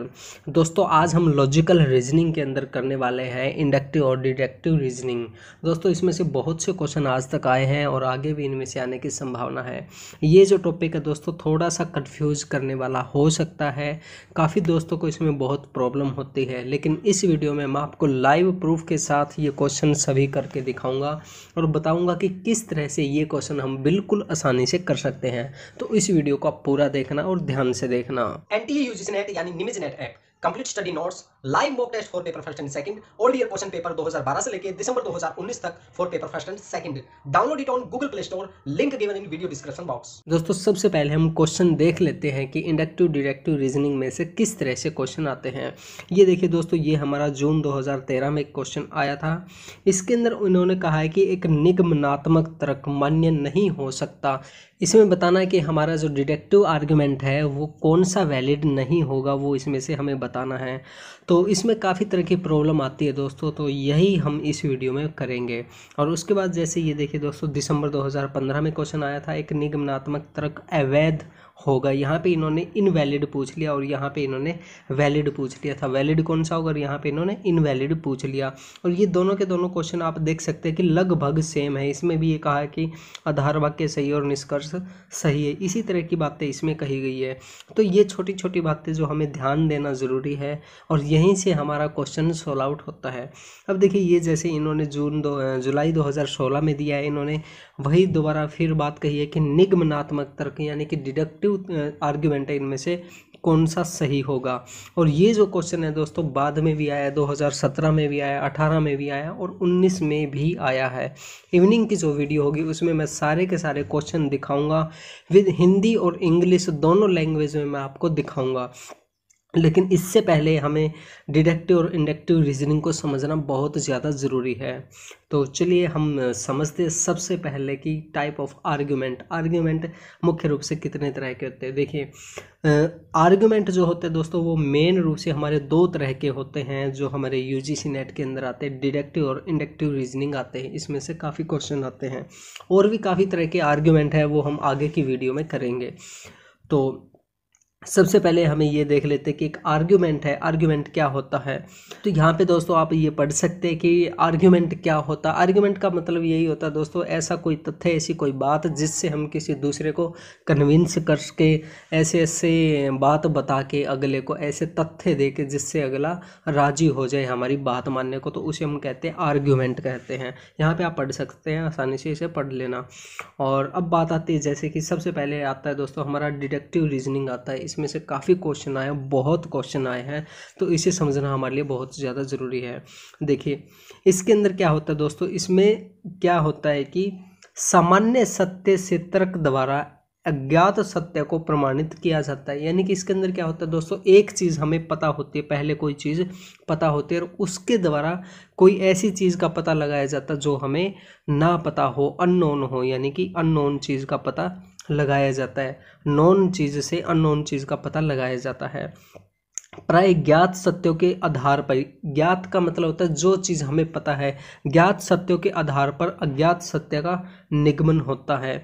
दोस्तों आज हम लॉजिकल रीजनिंग के अंदर करने वाले हैं इंडक्टिव और डिडक्टिव रीजनिंग दोस्तों इसमें से बहुत से क्वेश्चन आज तक आए हैं और आगे भी इनमें से आने की संभावना है ये जो टॉपिक है दोस्तों थोड़ा सा कन्फ्यूज करने वाला हो सकता है काफ़ी दोस्तों को इसमें बहुत प्रॉब्लम होती है लेकिन इस वीडियो में मैं आपको लाइव प्रूफ के साथ ये क्वेश्चन सभी करके दिखाऊँगा और बताऊँगा कि किस तरह से ये क्वेश्चन हम बिल्कुल आसान आसानी से कर सकते हैं तो इस वीडियो को आप पूरा देखना और ध्यान से देखना एंटी यूजनेट नेट यानी निमिज net app complete study notes live mock test for paper first and second old year question paper 2012 से लेकर दिसंबर 2019 तक for paper first and second download it on Google Play Store link given in video description box दोस्तों सबसे पहले हम question देख लेते हैं कि इंडक्टिव डिडक्टिव रीजनिंग में से किस तरह से क्वेश्चन आते हैं ये देखिए दोस्तों ये हमारा जून दो में एक क्वेश्चन आया था इसके अंदर उन्होंने कहा है कि एक निगमनात्मक तर्क मान्य नहीं हो सकता इसमें बताना है कि हमारा जो डिडक्टिव आर्ग्यूमेंट है वो कौन सा वैलिड नहीं होगा वो इसमें से हमें बताना है तो इसमें काफ़ी तरह की प्रॉब्लम आती है दोस्तों तो यही हम इस वीडियो में करेंगे और उसके बाद जैसे ये देखिए दोस्तों दिसंबर 2015 में क्वेश्चन आया था एक निगमनात्मक तर्क अवैध होगा यहाँ पे इन्होंने इनवैलिड पूछ लिया और यहाँ पे इन्होंने वैलिड पूछ लिया था वैलिड कौन सा होगा और यहाँ पे इन्होंने इनवैलिड पूछ लिया और ये दोनों के दोनों क्वेश्चन आप देख सकते हैं कि लगभग सेम है इसमें भी ये कहा है कि आधार वाक्य सही और निष्कर्ष सही है इसी तरह की बातें इसमें कही गई है तो ये छोटी छोटी बातें जो हमें ध्यान देना ज़रूरी है और यहीं से हमारा क्वेश्चन सोल्व आउट होता है अब देखिए ये जैसे इन्होंने जून दो जुलाई 2016 में दिया है इन्होंने वही दोबारा फिर बात कही है कि निगमनात्मक तर्क यानी कि डिडक्टिव कलेक्टिव आर्ग्यूमेंट है इनमें से कौन सा सही होगा और ये जो क्वेश्चन है दोस्तों बाद में भी आया 2017 में भी आया 18 में भी आया और 19 में भी आया है इवनिंग की जो वीडियो होगी उसमें मैं सारे के सारे क्वेश्चन दिखाऊंगा विद हिंदी और इंग्लिश दोनों लैंग्वेज में मैं आपको दिखाऊंगा लेकिन इससे पहले हमें डिडक्टिव और इंडक्टिव रीजनिंग को समझना बहुत ज़्यादा ज़रूरी है तो चलिए हम समझते सबसे पहले कि टाइप ऑफ आर्ग्यूमेंट आर्ग्यूमेंट मुख्य रूप से कितने तरह के होते हैं देखिए आर्ग्यूमेंट जो होते हैं दोस्तों वो मेन रूप से हमारे दो तरह के होते हैं जो हमारे यू नेट के अंदर आते हैं डिडक्टिव और इंडक्टिव रीजनिंग आते हैं इसमें से काफ़ी क्वेश्चन आते हैं और भी काफ़ी तरह के आर्ग्यूमेंट हैं वो हम आगे की वीडियो में करेंगे तो सबसे पहले हमें ये देख लेते हैं कि एक आर्ग्यूमेंट है आर्ग्यूमेंट क्या होता है तो यहाँ पे दोस्तों आप ये पढ़ सकते हैं कि आर्ग्यूमेंट क्या होता है आर्ग्यूमेंट का मतलब यही होता है दोस्तों ऐसा कोई तथ्य ऐसी कोई बात जिससे हम किसी दूसरे को कन्विंस करके ऐसे ऐसे बात बता के अगले को ऐसे तथ्य दे के जिससे अगला राजी हो जाए हमारी बात मानने को तो उसे हम कहते हैं आर्ग्यूमेंट कहते हैं यहाँ पर आप पढ़ सकते हैं आसानी से इसे पढ़ लेना और अब बात आती है जैसे कि सबसे पहले आता है दोस्तों हमारा डिडक्टिव रीजनिंग आता है इस इसमें से काफ़ी क्वेश्चन आए बहुत क्वेश्चन आए हैं तो इसे समझना हमारे लिए बहुत ज़्यादा ज़रूरी है देखिए इसके अंदर क्या होता है दोस्तों इसमें क्या होता है कि सामान्य सत्य से तर्क द्वारा अज्ञात सत्य को प्रमाणित किया जाता है यानी कि इसके अंदर क्या होता है दोस्तों एक चीज़ हमें पता होती है पहले कोई चीज़ पता होती है और उसके द्वारा कोई ऐसी चीज़ का पता लगाया जाता है जो हमें ना पता हो अननोन हो यानी कि अननोन चीज़ का पता लगाया जाता है नॉन चीज़ से अननोन चीज़ का पता लगाया जाता है प्राय ज्ञात सत्यों के आधार पर ज्ञात का मतलब होता है जो चीज़ हमें पता है ज्ञात सत्यों के आधार पर अज्ञात सत्य का निगमन होता है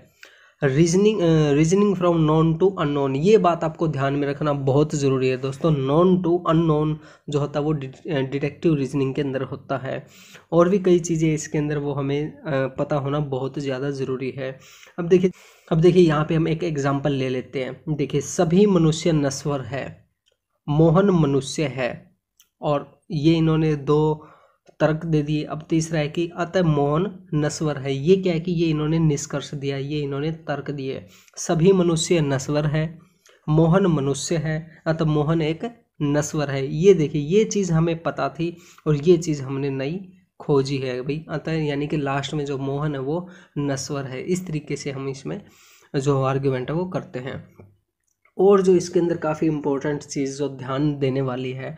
reasoning reasoning from known to unknown ये बात आपको ध्यान में रखना बहुत ज़रूरी है दोस्तों नॉन टू अननोन जो होता है वो डिटेक्टिव रीजनिंग के अंदर होता है और भी कई चीज़ें इसके अंदर वो हमें पता होना बहुत ज़्यादा ज़रूरी है अब देखिए अब देखिए यहाँ पे हम एक एग्जाम्पल ले लेते हैं देखिए सभी मनुष्य नस्वर है मोहन मनुष्य है और ये इन्होंने दो तर्क दे दिए अब तीसरा है कि अतः मोहन नस्वर है ये क्या है कि ये इन्होंने निष्कर्ष दिया ये इन्होंने तर्क दिए सभी मनुष्य नस्वर है मोहन मनुष्य है अतः मोहन एक नस्वर है ये देखिए ये चीज़ हमें पता थी और ये चीज़ हमने नहीं खोजी है भाई अतः यानी कि लास्ट में जो मोहन है वो नस्वर है इस तरीके से हम इसमें जो आर्ग्यूमेंट है वो करते हैं और जो इसके अंदर काफ़ी इम्पोर्टेंट चीज़ जो ध्यान देने वाली है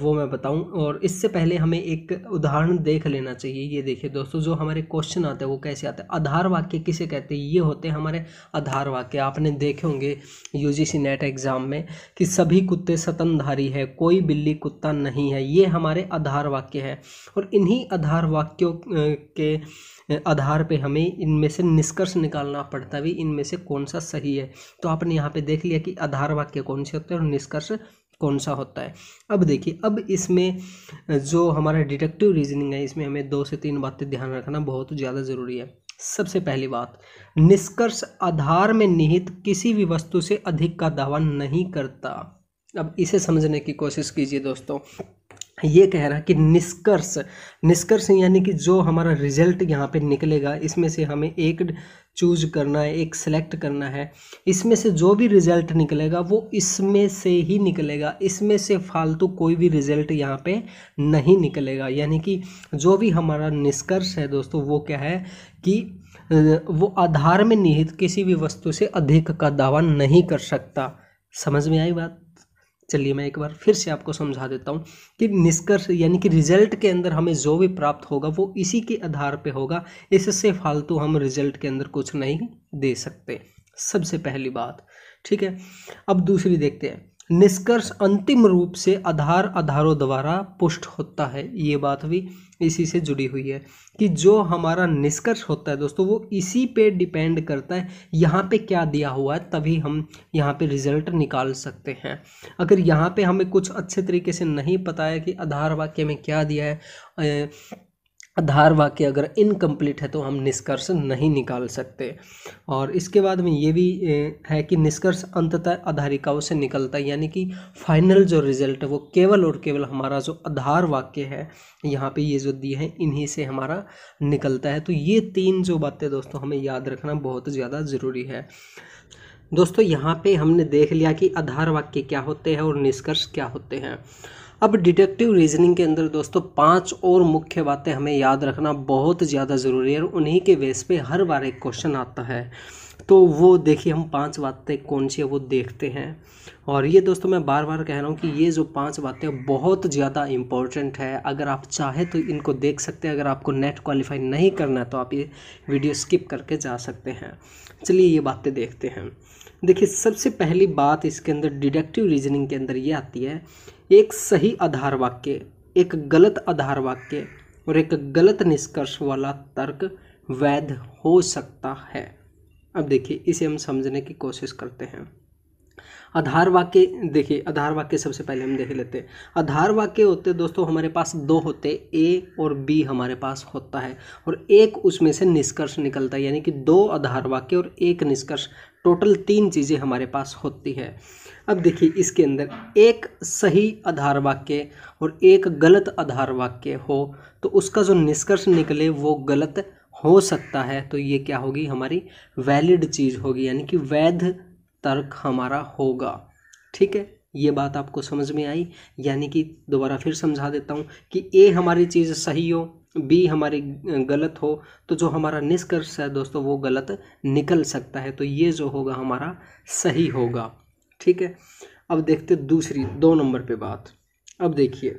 वो मैं बताऊं और इससे पहले हमें एक उदाहरण देख लेना चाहिए ये देखिए दोस्तों जो हमारे क्वेश्चन आते हैं वो कैसे आते हैं आधार वाक्य किसे कहते हैं ये होते हैं हमारे आधार वाक्य आपने देखे होंगे सी नेट एग्ज़ाम में कि सभी कुत्ते सतनधारी है कोई बिल्ली कुत्ता नहीं है ये हमारे आधार वाक्य है और इन्हीं आधार वाक्यों के आधार पे हमें इनमें से निष्कर्ष निकालना पड़ता है इनमें से कौन सा सही है तो आपने यहाँ पे देख लिया कि आधार वाक्य कौन से होते हैं और निष्कर्ष कौन सा होता है अब देखिए अब इसमें जो हमारा डिडक्टिव रीजनिंग है इसमें हमें दो से तीन बातें ध्यान रखना बहुत ज़्यादा ज़रूरी है सबसे पहली बात निष्कर्ष आधार में निहित किसी भी वस्तु से अधिक का दावा नहीं करता अब इसे समझने की कोशिश कीजिए दोस्तों ये कह रहा कि निष्कर्ष निष्कर्ष यानी कि जो हमारा रिजल्ट यहाँ पे निकलेगा इसमें से हमें एक चूज करना है एक सेलेक्ट करना है इसमें से जो भी रिज़ल्ट निकलेगा वो इसमें से ही निकलेगा इसमें से फालतू कोई भी रिज़ल्ट यहाँ पे नहीं निकलेगा यानी कि जो भी हमारा निष्कर्ष है दोस्तों वो क्या है कि वो आधार में निहित किसी भी वस्तु से अधिक का दावा नहीं कर सकता समझ में आई बात चलिए मैं एक बार फिर से आपको समझा देता हूँ कि निष्कर्ष यानी कि रिजल्ट के अंदर हमें जो भी प्राप्त होगा वो इसी के आधार पे होगा इससे फालतू हम रिजल्ट के अंदर कुछ नहीं दे सकते सबसे पहली बात ठीक है अब दूसरी देखते हैं निष्कर्ष अंतिम रूप से आधार आधारों द्वारा पुष्ट होता है ये बात भी इसी से जुड़ी हुई है कि जो हमारा निष्कर्ष होता है दोस्तों वो इसी पे डिपेंड करता है यहाँ पे क्या दिया हुआ है तभी हम यहाँ पे रिजल्ट निकाल सकते हैं अगर यहाँ पे हमें कुछ अच्छे तरीके से नहीं पता है कि आधार वाक्य में क्या दिया है आधार वाक्य अगर इनकम्प्लीट है तो हम निष्कर्ष नहीं निकाल सकते और इसके बाद में ये भी है कि निष्कर्ष अंततः आधारिकाओं से निकलता है यानी कि फाइनल जो रिजल्ट है वो केवल और केवल हमारा जो आधार वाक्य है यहाँ पे ये जो दिए हैं इन्हीं से हमारा निकलता है तो ये तीन जो बातें दोस्तों हमें याद रखना बहुत ज़्यादा ज़रूरी है दोस्तों यहाँ पर हमने देख लिया कि आधार वाक्य क्या होते हैं और निष्कर्ष क्या होते हैं अब डिडक्टिव रीजनिंग के अंदर दोस्तों पांच और मुख्य बातें हमें याद रखना बहुत ज़्यादा ज़रूरी है और उन्हीं के बेस पे हर बार एक क्वेश्चन आता है तो वो देखिए हम पांच बातें कौन सी है वो देखते हैं और ये दोस्तों मैं बार बार कह रहा हूँ कि ये जो पांच बातें बहुत ज़्यादा इम्पोर्टेंट है अगर आप चाहें तो इनको देख सकते हैं अगर आपको नेट क्वालिफाई नहीं करना है तो आप ये वीडियो स्किप करके जा सकते हैं चलिए ये बातें देखते हैं देखिए सबसे पहली बात इसके अंदर डिडक्टिव रीजनिंग के अंदर ये आती है एक सही आधार वाक्य एक गलत आधार वाक्य और एक गलत निष्कर्ष वाला तर्क वैध हो सकता है अब देखिए इसे हम समझने की कोशिश करते हैं आधार वाक्य देखिए आधार वाक्य सबसे पहले हम देख लेते हैं आधार वाक्य होते दोस्तों हमारे पास दो होते ए और बी हमारे पास होता है और एक उसमें से निष्कर्ष निकलता है यानी कि दो आधार वाक्य और एक निष्कर्ष टोटल तीन चीज़ें हमारे पास होती है अब देखिए इसके अंदर एक सही आधार वाक्य और एक गलत आधार वाक्य हो तो उसका जो निष्कर्ष निकले वो गलत हो सकता है तो ये क्या होगी हमारी वैलिड चीज़ होगी यानी कि वैध तर्क हमारा होगा ठीक है ये बात आपको समझ में आई यानी कि दोबारा फिर समझा देता हूँ कि ए हमारी चीज़ सही हो बी हमारी गलत हो तो जो हमारा निष्कर्ष है दोस्तों वो गलत निकल सकता है तो ये जो होगा हमारा सही होगा ठीक है अब देखते दूसरी दो नंबर पे बात अब देखिए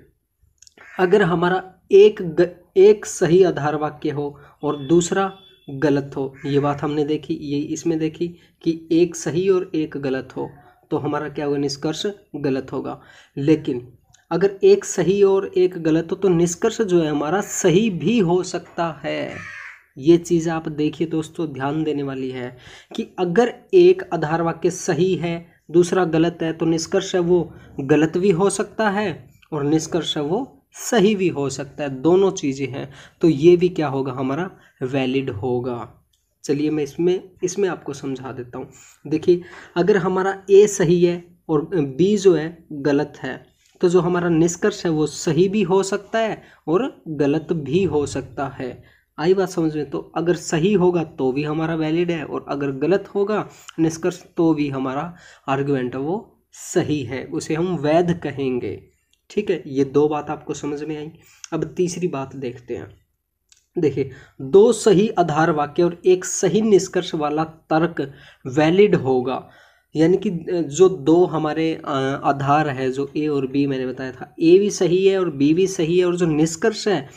अगर हमारा एक ग, एक सही आधार वाक्य हो और दूसरा गलत हो ये बात हमने देखी ये इसमें देखी कि एक सही और एक गलत हो तो हमारा क्या होगा निष्कर्ष गलत होगा लेकिन अगर एक सही और एक गलत हो तो निष्कर्ष जो है हमारा सही भी हो सकता है ये चीज़ आप देखिए दोस्तों ध्यान देने वाली है कि अगर एक आधार वाक्य सही है दूसरा गलत है तो निष्कर्ष है वो गलत भी हो सकता है और निष्कर्ष है वो सही भी हो सकता है दोनों चीज़ें हैं तो ये भी क्या होगा हमारा वैलिड होगा चलिए मैं इसमें इसमें आपको समझा देता हूँ देखिए अगर हमारा ए सही है और बी जो है गलत है तो जो हमारा निष्कर्ष है वो सही भी हो सकता है और गलत भी हो सकता है आई बात समझ में तो अगर सही होगा तो भी हमारा वैलिड है और अगर गलत होगा निष्कर्ष तो भी हमारा आर्ग्यूमेंट वो सही है उसे हम वैध कहेंगे ठीक है ये दो बात आपको समझ में आई अब तीसरी बात देखते हैं देखिए दो सही आधार वाक्य और एक सही निष्कर्ष वाला तर्क वैलिड होगा यानी कि जो दो हमारे आधार है जो ए और बी मैंने बताया था ए भी सही है और बी भी सही है और जो निष्कर्ष है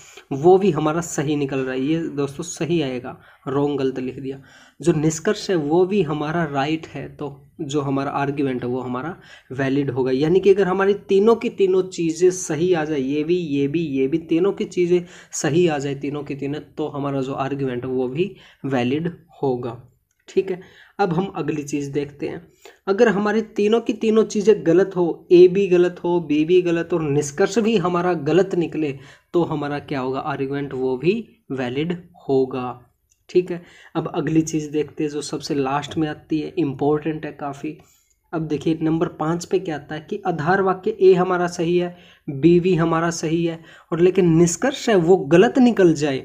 वो भी हमारा सही निकल रहा है ये दोस्तों सही आएगा रोंग गलत लिख दिया जो निष्कर्ष है वो भी हमारा राइट है तो जो हमारा आर्ग्यूमेंट है वो हमारा वैलिड होगा यानी कि अगर हमारी तीनों की तीनों चीज़ें सही आ जाए ये भी ये भी ये भी तीनों की चीज़ें सही आ जाए तीनों की तीनों तो हमारा जो आर्ग्यूमेंट है वो भी वैलिड होगा ठीक है अब हम अगली चीज़ देखते हैं अगर हमारे तीनों की तीनों चीज़ें गलत हो ए भी गलत हो बी भी गलत और निष्कर्ष भी हमारा गलत निकले तो हमारा क्या होगा आर्ग्यूमेंट वो भी वैलिड होगा ठीक है अब अगली चीज़ देखते हैं जो सबसे लास्ट में आती है इम्पोर्टेंट है काफ़ी अब देखिए नंबर पाँच पे क्या आता है कि आधार वाक्य ए हमारा सही है बी भी हमारा सही है और लेकिन निष्कर्ष है वो गलत निकल जाए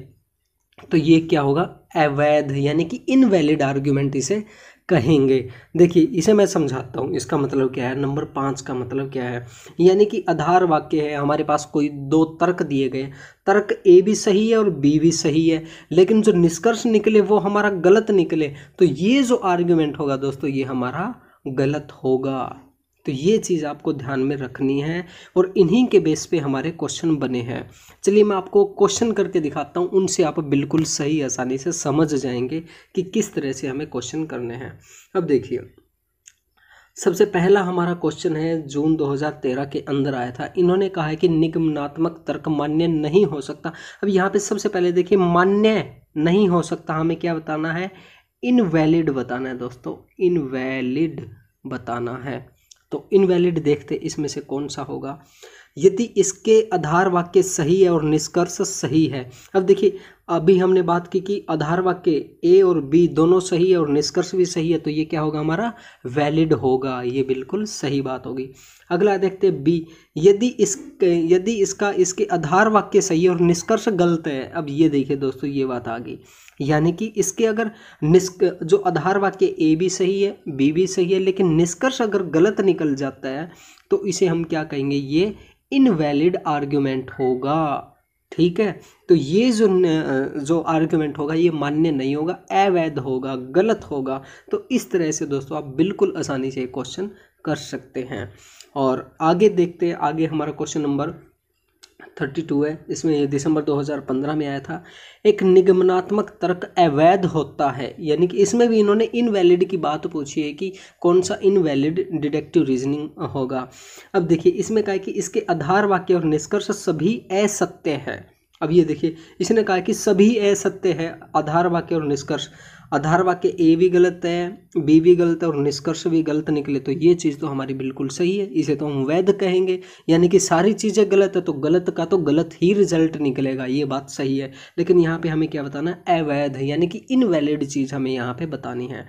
तो ये क्या होगा अवैध यानी कि इनवैलिड आर्ग्यूमेंट इसे कहेंगे देखिए इसे मैं समझाता हूँ इसका मतलब क्या है नंबर पाँच का मतलब क्या है यानी कि आधार वाक्य है हमारे पास कोई दो तर्क दिए गए तर्क ए भी सही है और बी भी सही है लेकिन जो निष्कर्ष निकले वो हमारा गलत निकले तो ये जो आर्ग्यूमेंट होगा दोस्तों ये हमारा गलत होगा तो ये चीज़ आपको ध्यान में रखनी है और इन्हीं के बेस पे हमारे क्वेश्चन बने हैं चलिए मैं आपको क्वेश्चन करके दिखाता हूँ उनसे आप बिल्कुल सही आसानी से समझ जाएंगे कि किस तरह से हमें क्वेश्चन करने हैं अब देखिए सबसे पहला हमारा क्वेश्चन है जून 2013 के अंदर आया था इन्होंने कहा है कि निगमनात्मक तर्क मान्य नहीं हो सकता अब यहाँ पे सबसे पहले देखिए मान्य नहीं हो सकता हमें क्या बताना है इनवैलिड बताना है दोस्तों इनवैलिड बताना है तो इनवैलिड देखते इसमें से कौन सा होगा यदि इसके आधार वाक्य सही है और निष्कर्ष सही है अब देखिए अभी हमने बात की कि आधार वाक्य ए और बी दोनों सही है और निष्कर्ष भी सही है तो ये क्या होगा हमारा वैलिड होगा ये बिल्कुल सही बात होगी अगला देखते हैं बी यदि इस यदि इसका इसके आधार वाक्य सही है और निष्कर्ष गलत है अब ये देखिए दोस्तों ये बात आ गई यानी कि इसके अगर निष्क जो आधार वाक्य ए भी सही है बी भी सही है लेकिन निष्कर्ष अगर गलत निकल जाता है तो इसे हम क्या कहेंगे ये इनवैलिड आर्ग्यूमेंट होगा ठीक है तो ये जो जो आर्ग्यूमेंट होगा ये मान्य नहीं होगा अवैध होगा गलत होगा तो इस तरह से दोस्तों आप बिल्कुल आसानी से क्वेश्चन कर सकते हैं और आगे देखते हैं आगे हमारा क्वेश्चन नंबर 32 है इसमें दिसंबर 2015 में आया था एक निगमनात्मक तर्क अवैध होता है यानी कि इसमें भी इन्होंने इनवैलिड की बात पूछी है कि कौन सा इनवैलिड डिडक्टिव रीजनिंग होगा अब देखिए इसमें कहा कि इसके आधार वाक्य और निष्कर्ष सभी असत्य है अब ये देखिए इसने कहा कि सभी असत्य है आधार वाक्य और निष्कर्ष आधार वाक्य ए भी गलत है बी भी गलत है और निष्कर्ष भी गलत निकले तो ये चीज़ तो हमारी बिल्कुल सही है इसे तो हम वैध कहेंगे यानी कि सारी चीज़ें गलत है तो गलत का तो गलत ही रिजल्ट निकलेगा ये बात सही है लेकिन यहाँ पे हमें क्या बताना है अवैध यानी कि इनवैलिड चीज़ हमें यहाँ पर बतानी है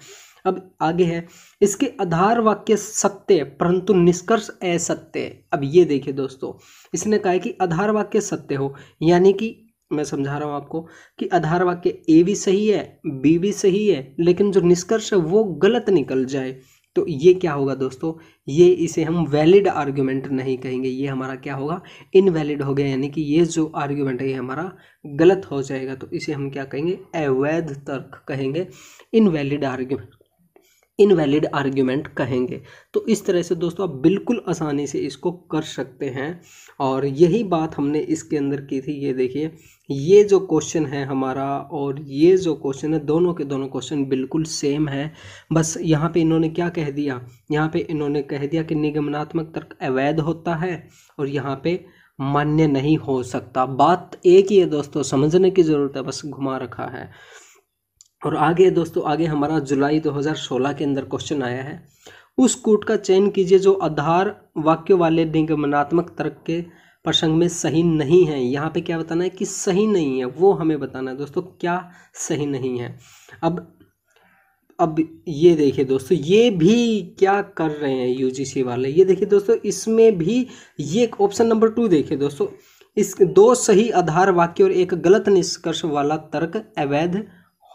अब आगे है इसके आधार वाक्य सत्य परंतु निष्कर्ष असत्य अब ये देखिए दोस्तों इसने कहा है कि आधार वाक्य सत्य हो यानी कि मैं समझा रहा हूँ आपको कि आधार वाक्य ए भी सही है बी भी सही है लेकिन जो निष्कर्ष है वो गलत निकल जाए तो ये क्या होगा दोस्तों ये इसे हम वैलिड आर्ग्यूमेंट नहीं कहेंगे ये हमारा क्या होगा इनवैलिड हो गया यानी कि ये जो आर्ग्यूमेंट है ये हमारा गलत हो जाएगा तो इसे हम क्या कहेंगे अवैध तर्क कहेंगे इनवैलिड आर्ग्यूमेंट इनवैलिड आर्ग्यूमेंट कहेंगे तो इस तरह से दोस्तों आप बिल्कुल आसानी से इसको कर सकते हैं और यही बात हमने इसके अंदर की थी ये देखिए ये जो क्वेश्चन है हमारा और ये जो क्वेश्चन है दोनों के दोनों क्वेश्चन बिल्कुल सेम है बस यहाँ पे इन्होंने क्या कह दिया यहाँ पे इन्होंने कह दिया कि निगमनात्मक तर्क अवैध होता है और यहाँ पे मान्य नहीं हो सकता बात एक ही है दोस्तों समझने की ज़रूरत है बस घुमा रखा है और आगे दोस्तों आगे हमारा जुलाई 2016 के अंदर क्वेश्चन आया है उस कूट का चयन कीजिए जो आधार वाक्य वाले निगमनात्मक तर्क के प्रसंग में सही नहीं है यहाँ पे क्या बताना है कि सही नहीं है वो हमें बताना है दोस्तों क्या सही नहीं है अब अब ये देखिए दोस्तों ये भी क्या कर रहे हैं यूजीसी वाले ये देखिए दोस्तों इसमें भी ये ऑप्शन नंबर टू देखिए दोस्तों इस दो सही आधार वाक्य और एक गलत निष्कर्ष वाला तर्क अवैध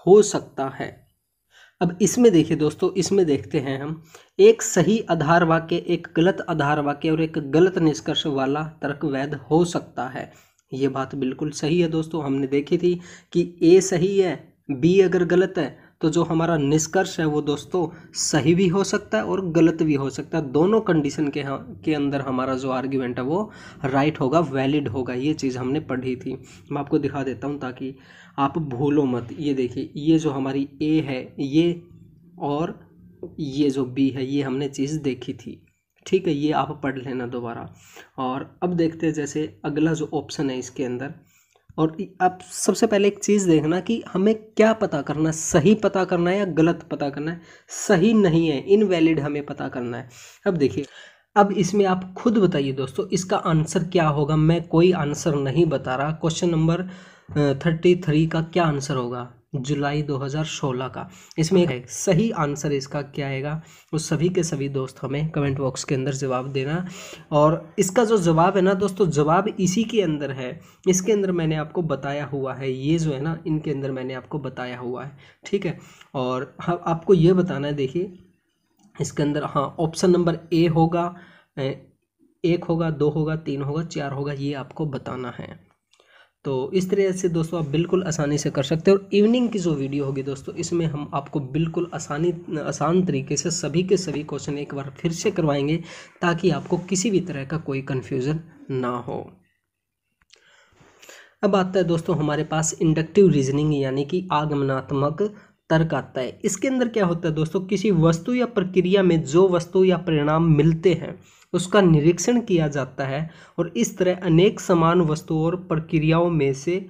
हो सकता है अब इसमें देखिए दोस्तों इसमें देखते हैं हम एक सही आधार वाक्य एक गलत आधार वाक्य और एक गलत निष्कर्ष वाला तर्क वैध हो सकता है ये बात बिल्कुल सही है दोस्तों हमने देखी थी कि ए सही है बी अगर गलत है तो जो हमारा निष्कर्ष है वो दोस्तों सही भी हो सकता है और गलत भी हो सकता है दोनों कंडीशन के के अंदर हमारा जो आर्ग्यूमेंट है वो राइट होगा वैलिड होगा ये चीज़ हमने पढ़ी थी मैं आपको दिखा देता हूँ ताकि आप भूलो मत ये देखिए ये जो हमारी ए है ये और ये जो बी है ये हमने चीज़ देखी थी ठीक है ये आप पढ़ लेना दोबारा और अब देखते हैं जैसे अगला जो ऑप्शन है इसके अंदर और आप सबसे पहले एक चीज़ देखना कि हमें क्या पता करना है सही पता करना है या गलत पता करना है सही नहीं है इनवैलिड हमें पता करना है अब देखिए अब इसमें आप खुद बताइए दोस्तों इसका आंसर क्या होगा मैं कोई आंसर नहीं बता रहा क्वेश्चन नंबर थर्टी थ्री का क्या आंसर होगा जुलाई 2016 का इसमें एक सही आंसर इसका क्या आएगा वो सभी के सभी दोस्त हमें कमेंट बॉक्स के अंदर जवाब देना और इसका जो जवाब है ना दोस्तों जवाब इसी के अंदर है इसके अंदर मैंने आपको बताया हुआ है ये जो है ना इनके अंदर मैंने आपको बताया हुआ है ठीक है और हाँ आपको ये बताना है देखिए इसके अंदर हाँ ऑप्शन नंबर ए होगा एक होगा दो होगा तीन होगा चार होगा ये आपको बताना है तो इस तरह से दोस्तों आप बिल्कुल आसानी से कर सकते हो और इवनिंग की जो वीडियो होगी दोस्तों इसमें हम आपको बिल्कुल आसानी आसान तरीके से सभी के सभी क्वेश्चन एक बार फिर से करवाएंगे ताकि आपको किसी भी तरह का कोई कन्फ्यूज़न ना हो अब आता है दोस्तों हमारे पास इंडक्टिव रीजनिंग यानी कि आगमनात्मक तर्क आता है इसके अंदर क्या होता है दोस्तों किसी वस्तु या प्रक्रिया में जो वस्तु या परिणाम मिलते हैं उसका निरीक्षण किया जाता है और इस तरह अनेक समान वस्तुओं और प्रक्रियाओं में से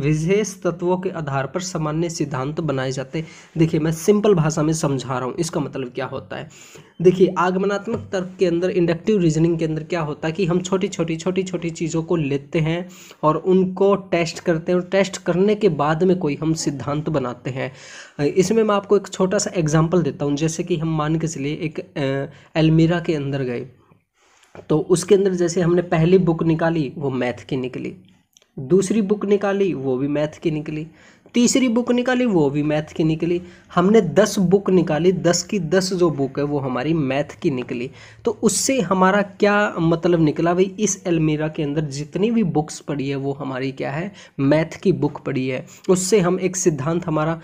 विशेष तत्वों के आधार पर सामान्य सिद्धांत बनाए जाते देखिए मैं सिंपल भाषा में समझा रहा हूँ इसका मतलब क्या होता है देखिए आगमनात्मक तर्क के अंदर इंडक्टिव रीजनिंग के अंदर क्या होता है कि हम छोटी छोटी छोटी छोटी चीज़ों को लेते हैं और उनको टेस्ट करते हैं और टेस्ट करने के बाद में कोई हम सिद्धांत बनाते हैं इसमें मैं आपको एक छोटा सा एग्जाम्पल देता हूँ जैसे कि हम मान के चलिए एक एलमीरा के अंदर गए तो उसके अंदर जैसे हमने पहली बुक निकाली वो मैथ की निकली दूसरी बुक निकाली वो भी मैथ की निकली तीसरी बुक निकाली वो भी मैथ की निकली हमने दस बुक निकाली दस की दस जो बुक है वो हमारी मैथ की निकली तो उससे हमारा क्या मतलब निकला भाई इस अलमीरा के अंदर जितनी भी बुक्स पढ़ी है वो हमारी क्या है मैथ की बुक पढ़ी है उससे हम एक सिद्धांत हमारा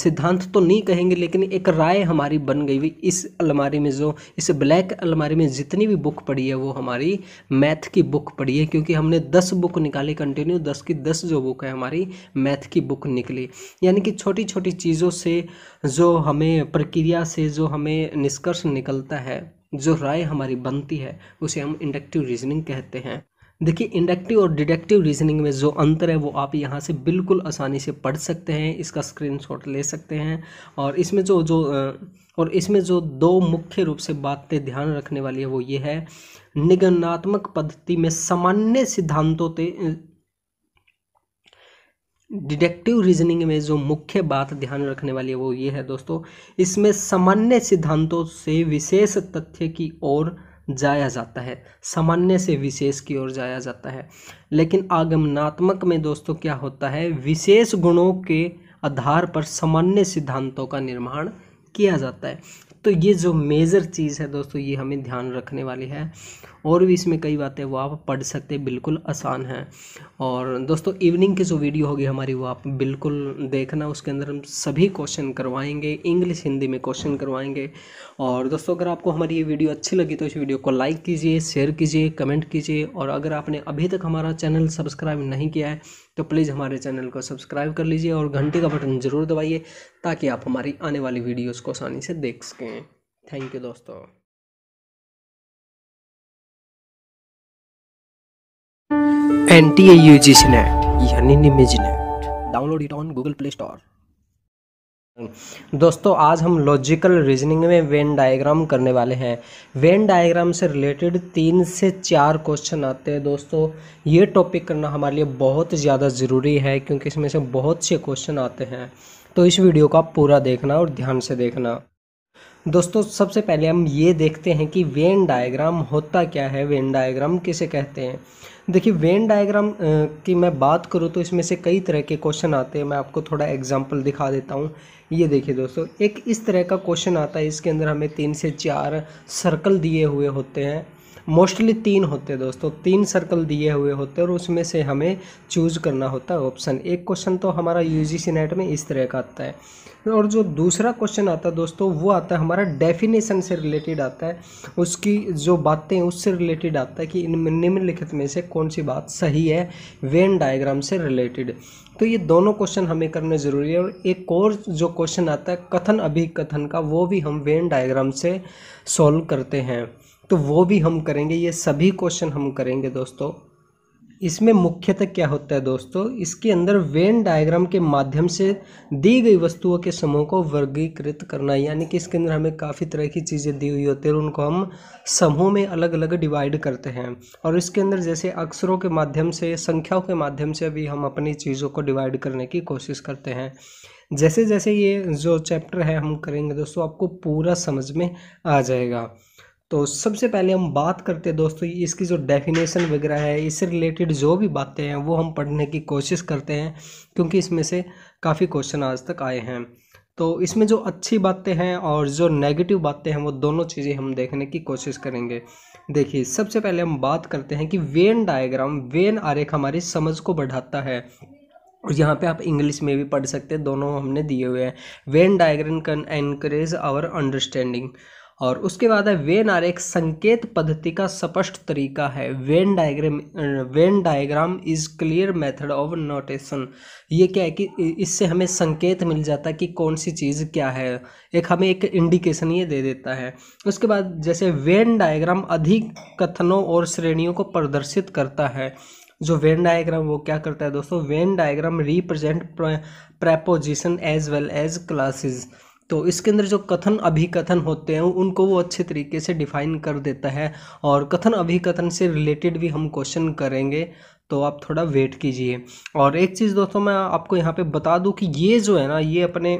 सिद्धांत तो नहीं कहेंगे लेकिन एक राय हमारी बन गई हुई इस अलमारी में जो इस ब्लैक अलमारी में जितनी भी बुक पढ़ी है वो हमारी मैथ की बुक पढ़ी है क्योंकि हमने दस बुक निकाली कंटिन्यू दस की दस जो बुक है हमारी मैथ की बुक निकली के लिए यानी कि छोटी छोटी चीज़ों से जो हमें प्रक्रिया से जो हमें निष्कर्ष निकलता है जो राय हमारी बनती है उसे हम इंडक्टिव रीजनिंग कहते हैं देखिए इंडक्टिव और डिडक्टिव रीजनिंग में जो अंतर है वो आप यहाँ से बिल्कुल आसानी से पढ़ सकते हैं इसका स्क्रीनशॉट ले सकते हैं और इसमें जो जो और इसमें जो दो मुख्य रूप से बातें ध्यान रखने वाली है वो ये है निगनात्मक पद्धति में सामान्य सिद्धांतों डिडक्टिव रीजनिंग में जो मुख्य बात ध्यान रखने वाली है वो ये है दोस्तों इसमें सामान्य सिद्धांतों से विशेष तथ्य की ओर जाया जाता है सामान्य से विशेष की ओर जाया जाता है लेकिन आगमनात्मक में दोस्तों क्या होता है विशेष गुणों के आधार पर सामान्य सिद्धांतों का निर्माण किया जाता है तो ये जो मेजर चीज़ है दोस्तों ये हमें ध्यान रखने वाली है और भी इसमें कई बातें वो आप पढ़ सकते हैं बिल्कुल आसान है और दोस्तों इवनिंग की जो वीडियो होगी हमारी वो आप बिल्कुल देखना उसके अंदर हम सभी क्वेश्चन करवाएंगे इंग्लिश हिंदी में क्वेश्चन करवाएंगे और दोस्तों अगर आपको हमारी ये वीडियो अच्छी लगी तो इस वीडियो को लाइक कीजिए शेयर कीजिए कमेंट कीजिए और अगर आपने अभी तक हमारा चैनल सब्सक्राइब नहीं किया है तो प्लीज़ हमारे चैनल को सब्सक्राइब कर लीजिए और घंटे का बटन ज़रूर दबाइए ताकि आप हमारी आने वाली वीडियोज़ को आसानी से देख सकें थैंक यू दोस्तों N T A U G यानी download it on Google Play Store दोस्तों आज हम लॉजिकल रीजनिंग में वेन डायग्राम करने वाले हैं वेन डायग्राम से रिलेटेड तीन से चार क्वेश्चन आते हैं दोस्तों ये टॉपिक करना हमारे लिए बहुत ज़्यादा ज़रूरी है क्योंकि इसमें से बहुत से क्वेश्चन आते हैं तो इस वीडियो का पूरा देखना और ध्यान से देखना दोस्तों सबसे पहले हम ये देखते हैं कि वेन डायग्राम होता क्या है वेन डायग्राम किसे कहते हैं देखिए वेन डायग्राम की मैं बात करूँ तो इसमें से कई तरह के क्वेश्चन आते हैं मैं आपको थोड़ा एग्जांपल दिखा देता हूँ ये देखिए दोस्तों एक इस तरह का क्वेश्चन आता है इसके अंदर हमें तीन से चार सर्कल दिए हुए होते हैं मोस्टली तीन होते हैं दोस्तों तीन सर्कल दिए हुए होते हैं और उसमें से हमें चूज़ करना होता है ऑप्शन एक क्वेश्चन तो हमारा यू जी नेट में इस तरह का आता है और जो दूसरा क्वेश्चन आता है दोस्तों वो आता है हमारा डेफिनेशन से रिलेटेड आता है उसकी जो बातें उससे रिलेटेड आता है कि निम्नलिखित में से कौन सी बात सही है वेन डायग्राम से रिलेटेड तो ये दोनों क्वेश्चन हमें करने ज़रूरी है और एक और जो क्वेश्चन आता है कथन अभिकथन का वो भी हम वेन डायग्राम से सॉल्व करते हैं तो वो भी हम करेंगे ये सभी क्वेश्चन हम करेंगे दोस्तों इसमें मुख्यतः क्या होता है दोस्तों इसके अंदर वेन डायग्राम के माध्यम से दी गई वस्तुओं के समूह को वर्गीकृत करना यानी कि इसके अंदर हमें काफ़ी तरह की चीज़ें दी हुई होती हैं उनको हम समूह में अलग अलग डिवाइड करते हैं और इसके अंदर जैसे अक्षरों के माध्यम से संख्याओं के माध्यम से भी हम अपनी चीज़ों को डिवाइड करने की कोशिश करते हैं जैसे जैसे ये जो चैप्टर है हम करेंगे दोस्तों आपको पूरा समझ में आ जाएगा तो सबसे पहले हम बात करते हैं दोस्तों इसकी जो डेफिनेशन वगैरह है इससे रिलेटेड जो भी बातें हैं वो हम पढ़ने की कोशिश करते हैं क्योंकि इसमें से काफ़ी क्वेश्चन आज तक आए हैं तो इसमें जो अच्छी बातें हैं और जो नेगेटिव बातें हैं वो दोनों चीज़ें हम देखने की कोशिश करेंगे देखिए सबसे पहले हम बात करते हैं कि वेन डायग्राम वेन आरेख हमारी समझ को बढ़ाता है और यहाँ पे आप इंग्लिश में भी पढ़ सकते हैं दोनों हमने दिए हुए हैं Venn diagram can encourage our understanding और उसके बाद है वेन आर एक संकेत पद्धति का स्पष्ट तरीका है Venn diagram Venn diagram is clear method of notation ये क्या है कि इससे हमें संकेत मिल जाता है कि कौन सी चीज़ क्या है एक हमें एक इंडिकेशन ये दे देता है उसके बाद जैसे वेन डायग्राम अधिक कथनों और श्रेणियों को प्रदर्शित करता है जो वेन डायग्राम वो क्या करता है दोस्तों Venn diagram represent proposition as well as classes तो इसके अंदर जो कथन अभिकथन होते हैं उनको वो अच्छे तरीके से डिफाइन कर देता है और कथन अभिकथन से रिलेटेड भी हम क्वेश्चन करेंगे तो आप थोड़ा वेट कीजिए और एक चीज़ दोस्तों मैं आपको यहाँ पे बता दूँ कि ये जो है ना ये अपने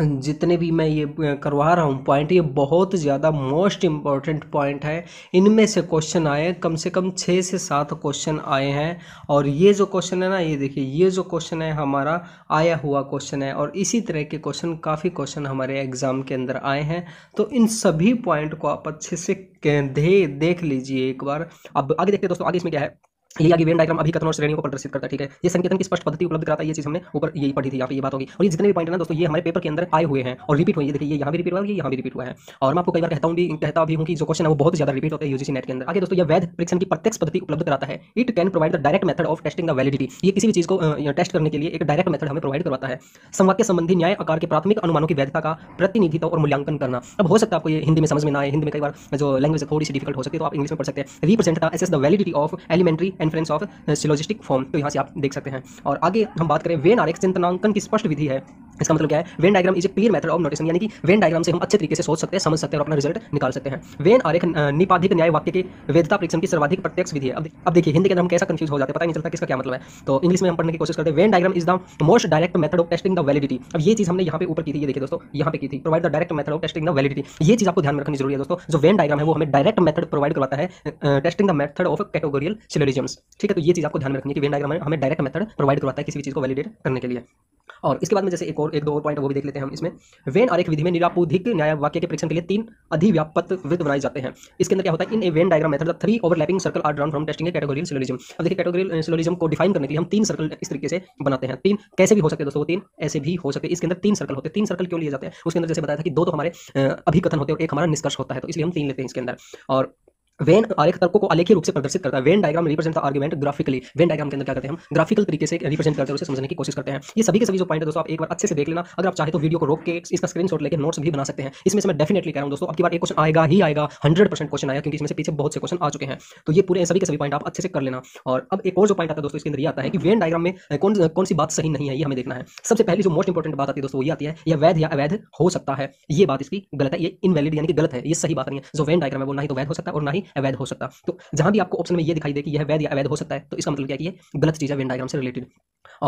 जितने भी मैं ये करवा रहा हूँ पॉइंट ये बहुत ज़्यादा मोस्ट इम्पॉर्टेंट पॉइंट है इनमें से क्वेश्चन आए कम से कम छः से सात क्वेश्चन आए हैं और ये जो क्वेश्चन है ना ये देखिए ये जो क्वेश्चन है हमारा आया हुआ क्वेश्चन है और इसी तरह के क्वेश्चन काफ़ी क्वेश्चन हमारे एग्ज़ाम के अंदर आए हैं तो इन सभी पॉइंट को आप अच्छे से दे देख लीजिए एक बार अब आगे देखते दोस्तों आगे इसमें क्या है लिया कि वेन डायग्राम अभी कथन और श्रेणियों को प्रदर्शित करता है ठीक है ये संकेतन की स्पष्ट पद्धति उपलब्ध कराता है ये चीज हमने ऊपर यही पढ़ी थी यहाँ पे ये बात होगी और ये जितने भी पॉइंट है ना दोस्तों ये हमारे पेपर के अंदर आए हुए हैं और रिपीट हुए ये देखिए यहाँ भी रिपीट हुआ है यहाँ भी रिपीट हुआ है और मैं आपको कई बार कहता हूँ भी कहता भी हूँ कि जो क्वेश्चन है वो बहुत ज्यादा रिपीट होता है यूजीसी नेट के अंदर आगे दोस्तों ये वैध परीक्षण की प्रत्यक्ष पद्धति उपलब्ध कराता है it can provide the direct method of testing the validity ये किसी भी चीज को टेस्ट करने के लिए एक डायरेक्ट मेथड हमें प्रोवाइड करवाता है के संबंधी न्याय आकार के प्राथमिक अनुमानों की वैधता का प्रतिनिधित्व और मूल्यांकन करना अब हो सकता है आपको ये हिंदी में समझ में ना आए हिंदी में कई बार जो लैंग्वेज थोड़ी सी डिफिकल्ट हो सकती है तो आप इंग्लिश में पढ़ सकते हैं represents the validity of elementary inference of syllogistic form तो यहाँ से आप देख सकते हैं और आगे हम बात करें वेन आर चिंतनांकन की स्पष्ट विधि है इसका मतलब क्या है Venn diagram is a clear method of notation यानी कि वेन डायग्राम से हम अच्छे तरीके से सोच सकते हैं समझ सकते हैं और अपना रिजल्ट निकाल सकते हैं वेन आर एक निपाधिक न्याय वाक्य के वेदता परीक्षण की सर्वाधिक प्रत्यक्ष विधि है अब, अब देखिए हिंदी के अंदर हम कैसा कंफ्यूज हो जाते हैं पता नहीं चलता किसका क्या मतलब है तो इंग्लिश में हम पढ़ने की कोशिश करते हैं Venn diagram is the most direct method of testing the validity अब ये चीज हमने यहाँ पे ऊपर की थी ये देखिए दोस्तों यहाँ पे की थी provide the direct method of testing the validity ये चीज आपको ध्यान में रखनी जरूरी है दोस्तों जो वेन डायग्राम है वो हमें डायरेक्ट मेथड प्रोवाइड करवाता है testing the method of categorical syllogism diagrams ठीक है तो ये चीज़ आपको ध्यान में रखनी है कि वेन डायग्राम हमें डायरेक्ट मेथड प्रोवाइड करवाता है किसी भी चीज़ को वैलिडेट करने के लिए और इसके बाद में जैसे एक और एक दो और पॉइंट वो भी देख लेते हैं हम इसमें वेन और एक विधि में निरापोधिक न्याय वाक्य के परीक्षण के लिए तीन अधिव्यापत वृद्ध बनाए जाते हैं इसके अंदर क्या होता है in a Venn diagram method three overlapping circle are drawn from testing categorical syllogism अब देखिए कैटेगोरियल सिलोलिज्म uh, को डिफाइन करने के लिए हम तीन सर्कल इस तरीके से बनाते हैं तीन कैसे भी हो सकते हैं दोस्तों तीन ऐसे भी हो सकते इसके अंदर तीन सर्कल होते हैं तीन सर्कल क्यों लिए जाते हैं उसके अंदर जैसे बताया था कि दो तो हमारे uh, अभिकथन होते हैं और एक हमारा निष्कर्ष होता है तो इसलिए हम तीन लेते हैं इसके अंदर और वेन आरेख तर्कों को आलेखीय रूप से प्रदर्शित करता है Venn diagram represent the argument graphically Venn diagram के अंदर क्या करते हैं हम ग्राफिकल तरीके से रिप्रेजेंट करते हैं उसे समझने की कोशिश करते हैं ये सभी के सभी जो पॉइंट है दोस्तों आप एक बार अच्छे से देख लेना अगर आप चाहे तो वीडियो को रोक के इसका स्क्रीन शॉट लेकर नोट्स भी बना सकते हैं इसमें से मैं डेफिनेटली कह रहा हूँ दोस्तों आपकी बार एक क्वेश्चन आएगा ही आएगा हंड्रेड परसेंट क्वेश्चन आया क्योंकि इसमें से पीछे बहुत से क्वेश्चन आ चुके हैं तो ये पूरे सभी के सभी पॉइंट आप अच्छे से कर लेना और अब एक और जो पॉइंट आता है दोस्तों इसके अंदर ये आता है कि वेन डायग्राम में कौन कौन सी बात सही नहीं है ये हमें देखना है सबसे पहली जो मोस्ट इंपॉर्टेंट बात आती है दोस्तों ये आती है यह वैध या अवैध हो सकता है ये बात इसकी गलत है ये इनवैलिड यानी कि गलत है ये सही बात नहीं है जो वेन डायग्राम है वो ना ही तो वैध हो सकता है और ना ही नहीं अवैध हो सकता तो जहां भी आपको ऑप्शन में यह दिखाई दे कि यह वैध या अवैध हो सकता है तो इसका मतलब क्या कि ये गलत चीज़ है वेन डायग्राम से रिलेटेड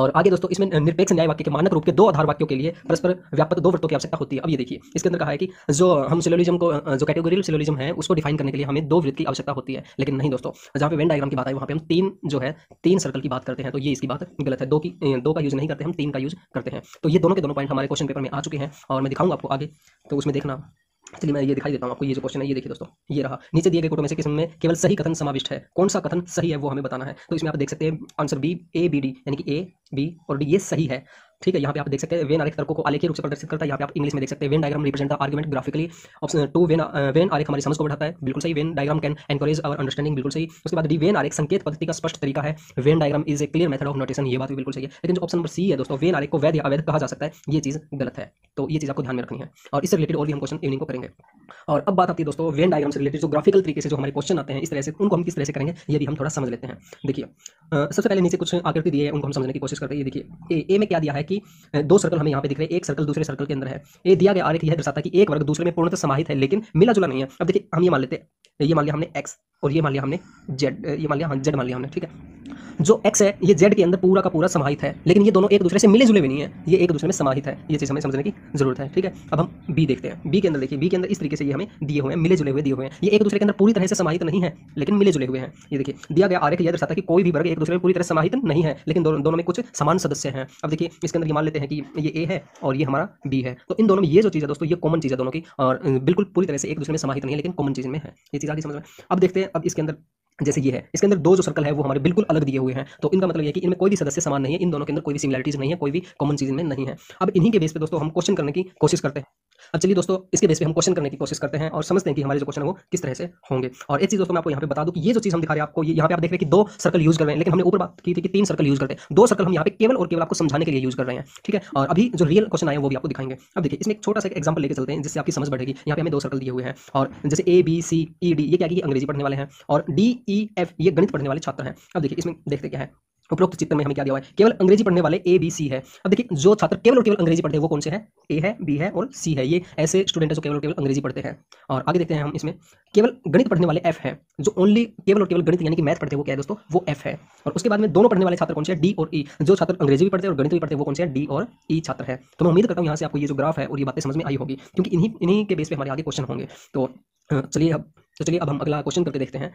और आगे दोस्तों इसमें निरपेक्ष न्याय वाक्य के मानक रूप के दो आधार वाक्यों के लिए परस्पर व्यापक दो वृत्तों की आवश्यकता होती है अब ये देखिए इसके अंदर कहा है कि जो हम सिलोलिज्म को जो कैटेगोरियल सिलोलिज्म है उसको डिफाइन करने के लिए हमें दो वृत्त की आवश्यकता होती है लेकिन नहीं दोस्तों जहां पे वेन डायग्राम की बात है वहां पे हम तीन जो है तीन सर्कल की बात करते हैं तो ये इसकी बात गलत है दो की दो का यूज़ नहीं करते हम तीन का यूज़ करते हैं तो ये दोनों के दोनों पॉइंट हमारे क्वेश्चन पेपर में आ चुके हैं और मैं दिखाऊंगा आपको आगे तो उसमें देखना चलिए मैं ये दिखाई देता हूँ आपको ये जो क्वेश्चन है ये देखिए दोस्तों ये रहा नीचे दिए गए कोटो में से किसमें में केवल सही कथन समाविष्ट है कौन सा कथन सही है वो हमें बताना है तो इसमें आप देख सकते हैं answer B A B D यानी कि ए बी और डी ये सही है ठीक है यहाँ पे आप देख सकते हैं वेन आरेख तर्कों को आलेखीय रूप से प्रदर्शित करता है यहाँ पे आप इंग्लिश में देख सकते हैं Venn diagram represent the argument graphically option two Venn Venn आरेख हमारी समझ को बढ़ाता है बिल्कुल सही Venn diagram can encourage our understanding बिल्कुल सही उसके बाद डी वेन आरेख संकेत पद्धति का स्पष्ट तरीका है Venn diagram is a clear method of notation ये बात भी बिल्कुल सही है लेकिन जो ऑप्शन नंबर सी है दोस्तों वेन आरेख को वैध या अवैध कहा जा सकता है ये चीज़ गलत है तो ये चीज़ आपको ध्यान में रखनी है और इससे रिलेटेड और भी हम क्वेश्चन इवनिंग को करेंगे और अब बात आती है दोस्तों वेन डायग्राम से रिलेटेड जो ग्राफिकल तरीके से जो हमारे क्वेश्चन आते हैं इस तरह से उनको हम किस तरह से करेंगे ये भी हम थोड़ा समझ लेते हैं देखिए सबसे पहले नीचे कुछ आकृति दिए उनको हम समझने की कोशिश करते हैं ये देखिए ए में क्या दिया है है कि दो सर्कल हमें यहाँ पे दिख रहे हैं एक सर्कल दूसरे सर्कल के अंदर है ये दिया गया आरेख यह दर्शाता है कि एक वर्ग दूसरे में पूर्णतः समाहित है लेकिन मिला जुला नहीं है अब देखिए हम ये मान लेते हैं ये मान लिया हमने एक्स और ये मान लिया हमने जेड ये मान लिया हम हाँ, जेड मान लिया हमने ठीक है जो एक्स है ये जेड के अंदर पूरा का पूरा समाहित है लेकिन ये दोनों एक दूसरे से मिले जुले भी नहीं है ये एक दूसरे में समाहित है ये चीज़ हमें समझने की जरूरत है ठीक है अब हम बी देखते हैं बी के अंदर देखिए बी के अंदर इस तरीके से ये हमें दिए हुए हैं मिले जुले हुए दिए हुए हैं ये एक दूसरे के अंदर पूरी तरह से समाहित नहीं है लेकिन मिले जुले हुए हैं ये देखिए दिया गया आरेख यह दर्शाता है कि कोई भी वर्ग एक दूसरे में पूरी तरह समाहित नहीं है लेकिन दोनों में कुछ समान सदस्य हैं अब देखिए इसके अंदर ये मान लेते हैं कि ये ए है और ये हमारा बी है तो इन दोनों में ये जो चीज़ है दोस्तों ये कॉमन चीज़ है दोनों की और बिल्कुल पूरी तरह से एक दूसरे में समाहित नहीं है लेकिन कॉमन चीज़ में है ये चीज़ आगे समझ में अब देखते हैं अब इसके अंदर जैसे ये है इसके अंदर दो जो सर्कल है वो हमारे बिल्कुल अलग दिए हुए हैं तो इनका मतलब ये कि इनमें कोई भी सदस्य समान नहीं है इन दोनों के अंदर कोई भी सिमिलरिटीज नहीं है कोई भी कॉमन चीज में नहीं है अब इन्हीं के बेस पे दोस्तों हम क्वेश्चन करने की कोशिश करते हैं अब चलिए दोस्तों इसके बेस पे हम क्वेश्चन करने की कोशिश करते हैं और समझते हैं कि हमारे जो क्वेश्चन है वो किस तरह से होंगे और एक चीज दोस्तों मैं आपको यहाँ पे बता दूँ कि ये जो चीज हम दिखा रहे हैं आपको यहाँ पे आप देख रहे हैं कि दो सर्कल यूज कर रहे हैं लेकिन हमने ऊपर बात की थी कि तीन सर्कल यूज करते हैं दो सर्कल हम यहाँ पे केवल और केवल आपको समझाने के लिए यूज कर रहे हैं ठीक है और अभी जो रियल क्वेश्चन आए वो भी आपको दिखाएंगे अब देखिए इसमें एक छोटा सा एग्जाम्पल लेकर चलते हैं जिससे आपकी समझ बढ़ेगी यहाँ पे हमें दो सर्कल दिए हुए हैं और जैसे A B C E D ये क्या कि अंग्रेजी पढ़ने वाले हैं और D E e F e ये गणित पढ़ने वाले छात्र हैं अब देखिए इसमें देखते क्या है उपरोक्त चित्र में हमें क्या दिया हुआ है केवल अंग्रेजी पढ़ने वाले ए बी सी है अब देखिए जो छात्र केवल और केवल अंग्रेजी पढ़ते हैं वो कौन से हैं ए है बी है और सी है ये ऐसे स्टूडेंट है जो केवल और केवल अंग्रेजी पढ़ते हैं और आगे देखते हैं हम इसमें केवल गणित पढ़ने वाले एफ है जो ओनली केवल और केवल गणित यानी कि मैथ पढ़ते हैं वो क्या है दोस्तों वो एफ है और उसके बाद में दोनों पढ़ने वाले छात्र कौन से डी और ई e। जो छात्र अंग्रेजी भी पढ़ते हैं और गणित भी पढ़ते हैं वो कौन से हैं डी और ई छात्र है तो मैं उम्मीद करता हूँ यहाँ से आपको ये जो ग्राफ है और ये बातें समझ में आई होगी क्योंकि इन्हीं इन्हीं के बेस पर हमारे आगे क्वेश्चन होंगे तो चलिए अब तो चलिए अब हम अगला क्वेश्चन करके देखते हैं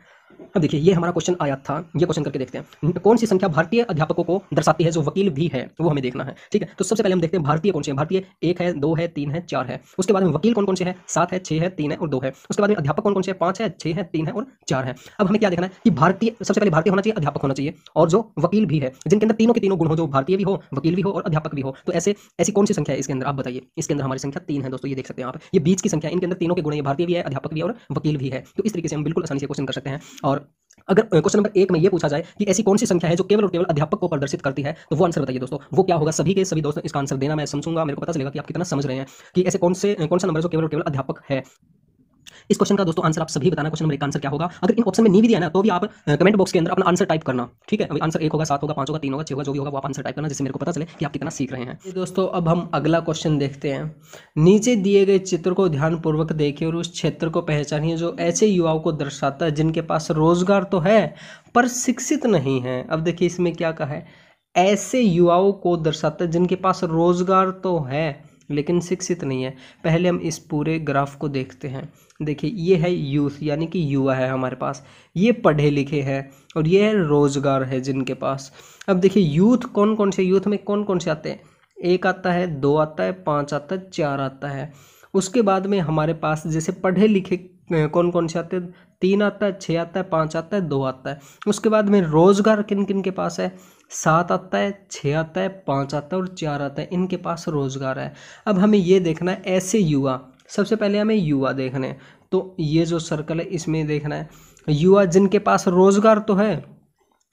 अब देखिए ये हमारा क्वेश्चन आया था ये क्वेश्चन करके देखते हैं कौन सी संख्या भारतीय अध्यापकों को दर्शाती है जो वकील भी है तो वो हमें देखना है ठीक है तो सबसे पहले हम देखते हैं भारतीय कौन से भारतीय एक है दो है तीन है चार है उसके बाद में वकील कौन कौन से है सात है छह है तीन है और दो है उसके बाद में अध्यापक कौन कौन से पांच है छह है तीन है और चार है अब हमें क्या देखना है कि भारतीय सबसे पहले भारतीय होना चाहिए अध्यापक होना चाहिए और जो वकील भी है जिनके अंदर तीनों के तीनों गुण हो जो भारतीय भी हो वकील भी हो और अध्यापक भी हो तो ऐसे ऐसी कौन सी संख्या है इसके अंदर आप बताइए इसके अंदर हमारी संख्या तीन है दोस्तों ये देख सकते हैं आप ये बीच की संख्या इनके अंदर तीनों के गुण है भारतीय भी है अध्यापक भी और वकील भी है तो इस तरीके से हम बिल्कुल आसानी से क्वेश्चन कर सकते हैं और अगर क्वेश्चन नंबर एक में ये पूछा जाए कि ऐसी कौन सी संख्या है जो केवल और केवल अध्यापक को प्रदर्शित करती है तो वो आंसर बताइए दोस्तों वो क्या होगा सभी के सभी दोस्तों इसका आंसर देना मैं समझूंगा मेरे को पता चलेगा कि आप कितना समझ रहे हैं कि ऐसे कौन से कौन सा नंबर जो केवल और केवल अध्यापक है इस क्वेश्चन का दोस्तों आंसर आप सभी बताना क्वेश्चन नंबर एक आंसर क्या होगा अगर इन ऑप्शन में नहीं भी दिया ना तो भी आप कमेंट बॉक्स के अंदर अपना आंसर टाइप करना ठीक है अभी आंसर एक होगा सात होगा पांच होगा तीन होगा छह होगा जो भी होगा वो आप आंसर टाइप करना जिससे मेरे को पता चले कि आप कितना सीख रहे हैं दोस्तों अब हम अगला क्वेश्चन देखते हैं नीचे दिए गए चित्र को ध्यानपूर्वक देखिए और उस क्षेत्र को पहचानिए जो ऐसे युवाओं को दर्शाता है जिनके पास रोजगार तो है पर शिक्षित नहीं है अब देखिए इसमें क्या कहा है ऐसे युवाओं को दर्शाता है जिनके पास रोजगार तो है लेकिन शिक्षित नहीं है पहले हम इस पूरे ग्राफ को देखते हैं देखिए ये है यूथ यानी कि युवा है हमारे पास ये पढ़े लिखे हैं और ये है रोज़गार है जिनके पास अब देखिए यूथ कौन कौन से यूथ में कौन कौन से आते हैं एक आता है दो आता है पाँच आता है चार आता है उसके बाद में हमारे पास जैसे पढ़े लिखे कौन कौन से आते हैं तीन आता है छः आता है पाँच आता है दो आता है उसके बाद में रोज़गार किन किन के पास है सात आता है छः आता है पाँच आता है और चार आता है इनके पास रोज़गार है अब हमें ये देखना है ऐसे युवा सबसे पहले हमें युवा देखना है तो ये जो सर्कल है इसमें देखना है युवा जिनके पास रोजगार तो है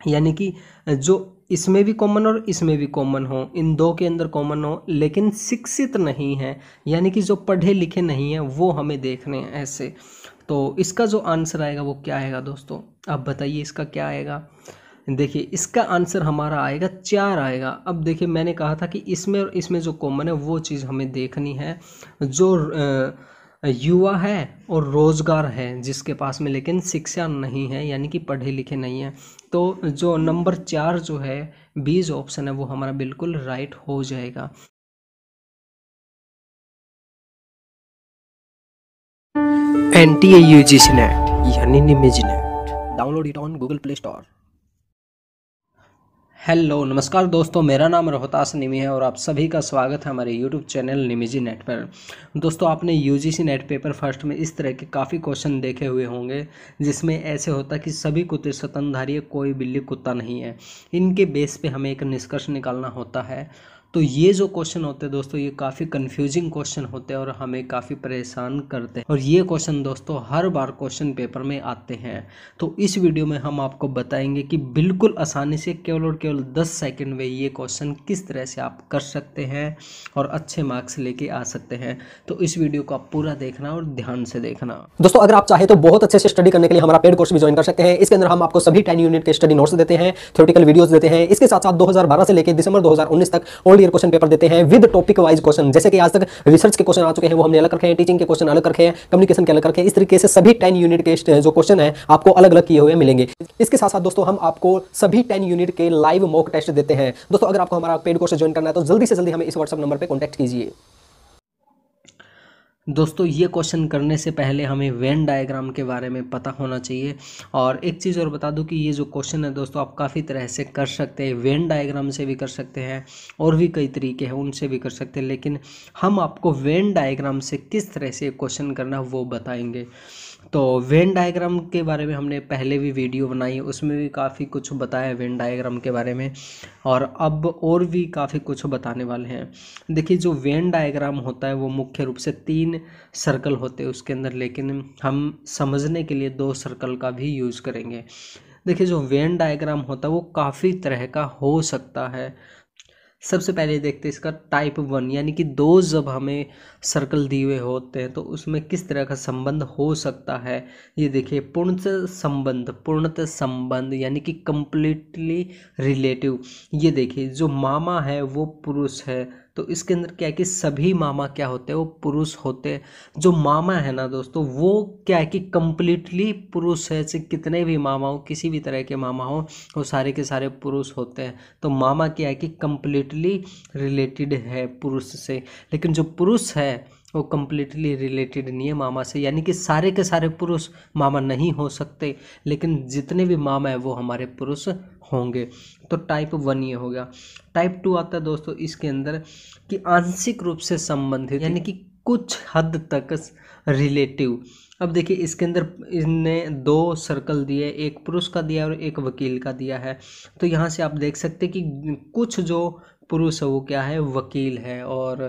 यानी कि जो इसमें भी कॉमन और इसमें भी कॉमन हो इन दो के अंदर कॉमन हो लेकिन शिक्षित नहीं है यानी कि जो पढ़े लिखे नहीं हैं वो हमें देखने हैं ऐसे तो इसका जो आंसर आएगा वो क्या आएगा दोस्तों आप बताइए इसका क्या आएगा देखिए इसका आंसर हमारा आएगा चार आएगा अब देखिए मैंने कहा था कि इसमें और इसमें जो कॉमन है वो चीज़ हमें देखनी है जो युवा है और रोज़गार है जिसके पास में लेकिन शिक्षा नहीं है यानी कि पढ़े लिखे नहीं है तो जो नंबर चार जो है बीज ऑप्शन है वो हमारा बिल्कुल राइट हो जाएगा N T A U G NET यानी download it on Google Play Store hello नमस्कार दोस्तों मेरा नाम रोहतास निमी है और आप सभी का स्वागत है हमारे यूट्यूब चैनल निमीजी नेट पर दोस्तों आपने यूजीसी नेट पेपर फर्स्ट में इस तरह के काफ़ी क्वेश्चन देखे हुए होंगे जिसमें ऐसे होता कि सभी कुत्ते सतनधारी कोई बिल्ली कुत्ता नहीं है इनके बेस पे हमें एक निष्कर्ष निकालना होता है तो ये जो क्वेश्चन होते हैं दोस्तों ये काफ़ी कंफ्यूजिंग क्वेश्चन होते हैं और हमें काफ़ी परेशान करते हैं और ये क्वेश्चन दोस्तों हर बार क्वेश्चन पेपर में आते हैं तो इस वीडियो में हम आपको बताएंगे कि बिल्कुल आसानी से केवल और केवल 10 सेकंड में ये क्वेश्चन किस तरह से आप कर सकते हैं और अच्छे मार्क्स लेके आ सकते हैं तो इस वीडियो को आप पूरा देखना और ध्यान से देखना दोस्तों अगर आप चाहे तो बहुत अच्छे से स्टडी करने के लिए हमारा पेड कोर्स भी ज्वाइन कर सकते हैं इसके अंदर हम आपको सभी टेन यूनिट के स्टडी नोट्स देते हैं थ्योरेटिकल वीडियोस देते हैं इसके साथ साथ दो से लेकर दिसंबर दो तक ओल्ड क्लियर क्वेश्चन पेपर देते हैं विद टॉपिक वाइज क्वेश्चन जैसे कि आज तक रिसर्च के क्वेश्चन आ चुके हैं वो हमने अलग रखे हैं टीचिंग के क्वेश्चन अलग रखे हैं कम्युनिकेशन के अलग रखे हैं इस तरीके से सभी टेन यूनिट के जो क्वेश्चन है आपको अलग अलग किए हुए मिलेंगे इसके साथ साथ दोस्तों हम आपको सभी टेन यूनिट के लाइव मॉक टेस्ट देते हैं दोस्तों अगर आपको हमारा पेड कोर्स ज्वाइन करना है तो जल्दी से जल्दी हमें इस व्हाट्सअप नंबर पर कॉन्टैक्ट कीजिए दोस्तों ये क्वेश्चन करने से पहले हमें वेन डायग्राम के बारे में पता होना चाहिए और एक चीज़ और बता दूं कि ये जो क्वेश्चन है दोस्तों आप काफ़ी तरह से कर सकते हैं वेन डायग्राम से भी कर सकते हैं और भी कई तरीके हैं उनसे भी कर सकते हैं लेकिन हम आपको वेन डायग्राम से किस तरह से क्वेश्चन करना वो बताएंगे तो वेन डायग्राम के बारे में हमने पहले भी वीडियो बनाई उसमें भी काफ़ी कुछ बताया वेन डायग्राम के बारे में और अब और भी काफ़ी कुछ बताने वाले हैं देखिए जो वेन डायग्राम होता है वो मुख्य रूप से तीन सर्कल होते हैं उसके अंदर लेकिन हम समझने के लिए दो सर्कल का भी यूज़ करेंगे देखिए जो वेन डायग्राम होता है वो काफ़ी तरह का हो सकता है सबसे पहले देखते हैं इसका टाइप वन यानी कि दो जब हमें सर्कल दिए हुए होते हैं तो उसमें किस तरह का संबंध हो सकता है ये देखिए पूर्णतः संबंध पूर्णतः संबंध यानी कि कंप्लीटली रिलेटिव ये देखिए जो मामा है वो पुरुष है तो इसके अंदर क्या है कि सभी मामा क्या होते हैं वो पुरुष होते हैं जो मामा है ना दोस्तों वो क्या है कि कम्प्लीटली पुरुष है ऐसे कितने भी मामा हो किसी भी तरह के मामा हो वो सारे के सारे पुरुष होते हैं तो मामा क्या है कि कम्प्लीटली रिलेटेड है पुरुष से लेकिन जो पुरुष है वो कम्प्लीटली रिलेटेड नहीं है मामा से यानी कि सारे के सारे पुरुष मामा नहीं हो सकते लेकिन जितने भी मामा है वो हमारे पुरुष होंगे तो टाइप वन ये हो गया टाइप टू आता है दोस्तों इसके अंदर कि आंशिक रूप से संबंधित यानी कि कुछ हद तक रिलेटिव अब देखिए इसके अंदर इसने दो सर्कल दिए एक पुरुष का दिया और एक वकील का दिया है तो यहाँ से आप देख सकते हैं कि कुछ जो पुरुष है वो क्या है वकील है और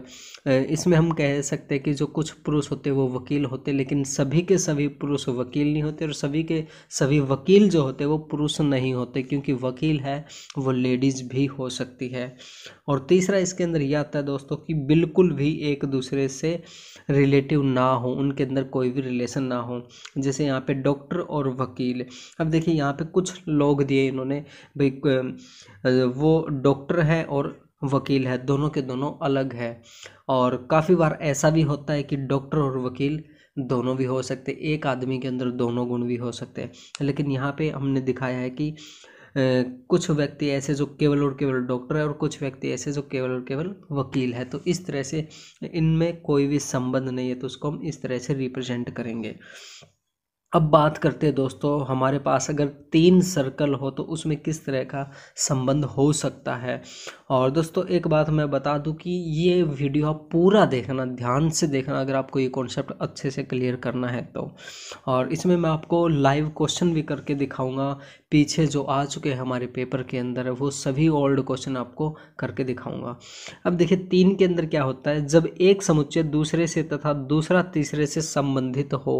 इसमें हम कह सकते हैं कि जो कुछ पुरुष होते वो वकील होते लेकिन सभी के सभी पुरुष वकील नहीं होते और सभी के सभी वकील जो होते वो पुरुष नहीं होते क्योंकि वकील है वो लेडीज़ भी हो सकती है और तीसरा इसके अंदर यह आता है दोस्तों कि बिल्कुल भी एक दूसरे से रिलेटिव ना हो उनके अंदर कोई भी रिलेशन ना हो जैसे यहाँ पे डॉक्टर और वकील अब देखिए यहाँ पे कुछ लोग दिए इन्होंने भाई वो डॉक्टर है और वकील है दोनों के दोनों अलग है और काफ़ी बार ऐसा भी होता है कि डॉक्टर और वकील दोनों भी हो सकते एक आदमी के अंदर दोनों गुण भी हो सकते हैं लेकिन यहाँ पे हमने दिखाया है कि कुछ व्यक्ति ऐसे जो केवल और केवल डॉक्टर है और कुछ व्यक्ति ऐसे जो केवल और केवल वकील है तो इस तरह से इनमें कोई भी संबंध नहीं है तो उसको हम इस तरह से रिप्रेजेंट करेंगे अब बात करते हैं दोस्तों हमारे पास अगर तीन सर्कल हो तो उसमें किस तरह का संबंध हो सकता है और दोस्तों एक बात मैं बता दूं कि ये वीडियो आप पूरा देखना ध्यान से देखना अगर आपको ये कॉन्सेप्ट अच्छे से क्लियर करना है तो और इसमें मैं आपको लाइव क्वेश्चन भी करके दिखाऊंगा पीछे जो आ चुके हैं हमारे पेपर के अंदर वो सभी ओल्ड क्वेश्चन आपको करके दिखाऊँगा अब देखिए तीन के अंदर क्या होता है जब एक समुच्चय दूसरे से तथा दूसरा तीसरे से संबंधित हो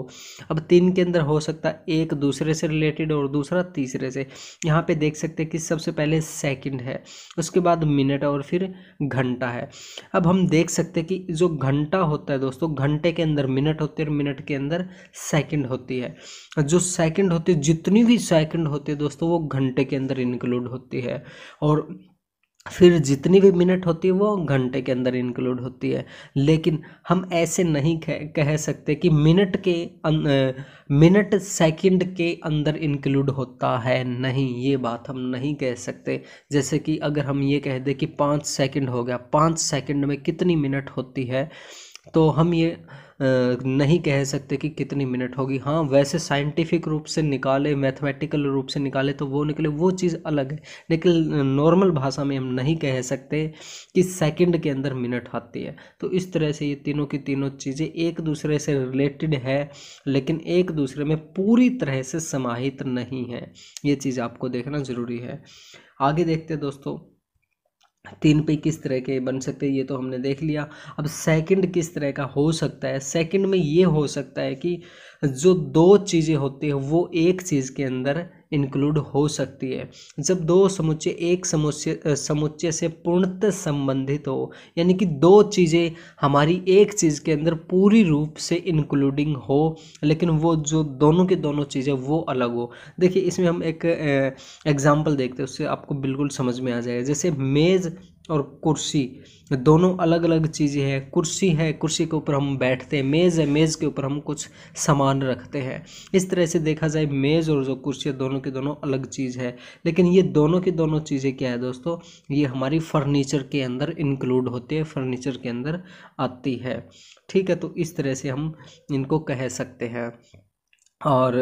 अब तीन के अंदर हो सकता है एक दूसरे से रिलेटेड और दूसरा तीसरे से यहाँ पे देख सकते हैं कि सबसे पहले सेकंड है उसके बाद मिनट और फिर घंटा है अब हम देख सकते हैं कि जो घंटा होता है दोस्तों घंटे के अंदर मिनट होते हैं और मिनट के अंदर सेकेंड होती है जो सेकेंड होती है जितनी भी सेकेंड होती है दोस्तों वो घंटे के अंदर इंक्लूड होती है और फिर जितनी भी मिनट होती है वो घंटे के अंदर इंक्लूड होती है लेकिन हम ऐसे नहीं कह, कह सकते कि मिनट के अन, अं, मिनट सेकंड के अंदर इंक्लूड होता है नहीं ये बात हम नहीं कह सकते जैसे कि अगर हम ये कह दें कि पाँच सेकंड हो गया पाँच सेकंड में कितनी मिनट होती है तो हम ये नहीं कह सकते कि कितनी मिनट होगी हाँ वैसे साइंटिफिक रूप से निकाले मैथमेटिकल रूप से निकाले तो वो निकले वो चीज़ अलग है लेकिन नॉर्मल भाषा में हम नहीं कह सकते कि सेकंड के अंदर मिनट आती है तो इस तरह से ये तीनों की तीनों चीज़ें एक दूसरे से रिलेटेड है लेकिन एक दूसरे में पूरी तरह से समाहित नहीं है ये चीज़ आपको देखना ज़रूरी है आगे देखते हैं दोस्तों तीन पे किस तरह के बन सकते हैं ये तो हमने देख लिया अब सेकंड किस तरह का हो सकता है सेकंड में ये हो सकता है कि जो दो चीज़ें होती हैं वो एक चीज़ के अंदर इंक्लूड हो सकती है जब दो समुच्चय एक समुच्चय समुच्चय से पूर्णतः संबंधित हो यानी कि दो चीज़ें हमारी एक चीज़ के अंदर पूरी रूप से इंक्लूडिंग हो लेकिन वो जो दोनों के दोनों चीज़ें वो अलग हो देखिए इसमें हम एक एग्ज़ाम्पल देखते हैं उससे आपको बिल्कुल समझ में आ जाएगा जैसे मेज़ और कुर्सी दोनों अलग अलग चीज़ें हैं कुर्सी है कुर्सी के ऊपर हम बैठते हैं मेज़ है मेज़ के ऊपर हम कुछ सामान रखते हैं इस तरह से देखा जाए मेज़ और जो कुर्सी है दोनों की दोनों अलग चीज़ है लेकिन ये दोनों की दोनों चीज़ें क्या है दोस्तों ये हमारी फर्नीचर के अंदर इंक्लूड होती है फर्नीचर के अंदर आती है ठीक है तो इस तरह से हम इनको कह सकते हैं और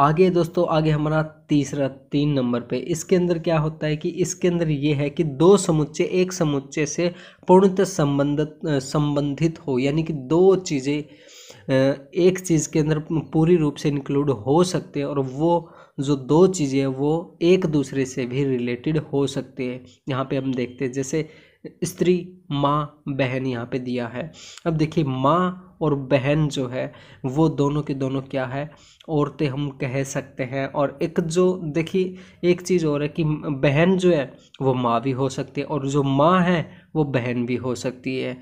आगे दोस्तों आगे हमारा तीसरा तीन नंबर पे इसके अंदर क्या होता है कि इसके अंदर ये है कि दो समुच्चय एक समुच्चय से पूर्णतः संबंधित संबंधित हो यानी कि दो चीज़ें एक चीज़ के अंदर पूरी रूप से इंक्लूड हो सकते हैं और वो जो दो चीज़ें वो एक दूसरे से भी रिलेटेड हो सकते हैं यहाँ पे हम देखते हैं जैसे स्त्री माँ बहन यहाँ पे दिया है अब देखिए माँ और बहन जो है वो दोनों के दोनों क्या है औरतें हम कह सकते हैं और एक जो देखिए एक चीज़ और है कि बहन जो है वो माँ भी हो सकती है और जो माँ है वो बहन भी हो सकती है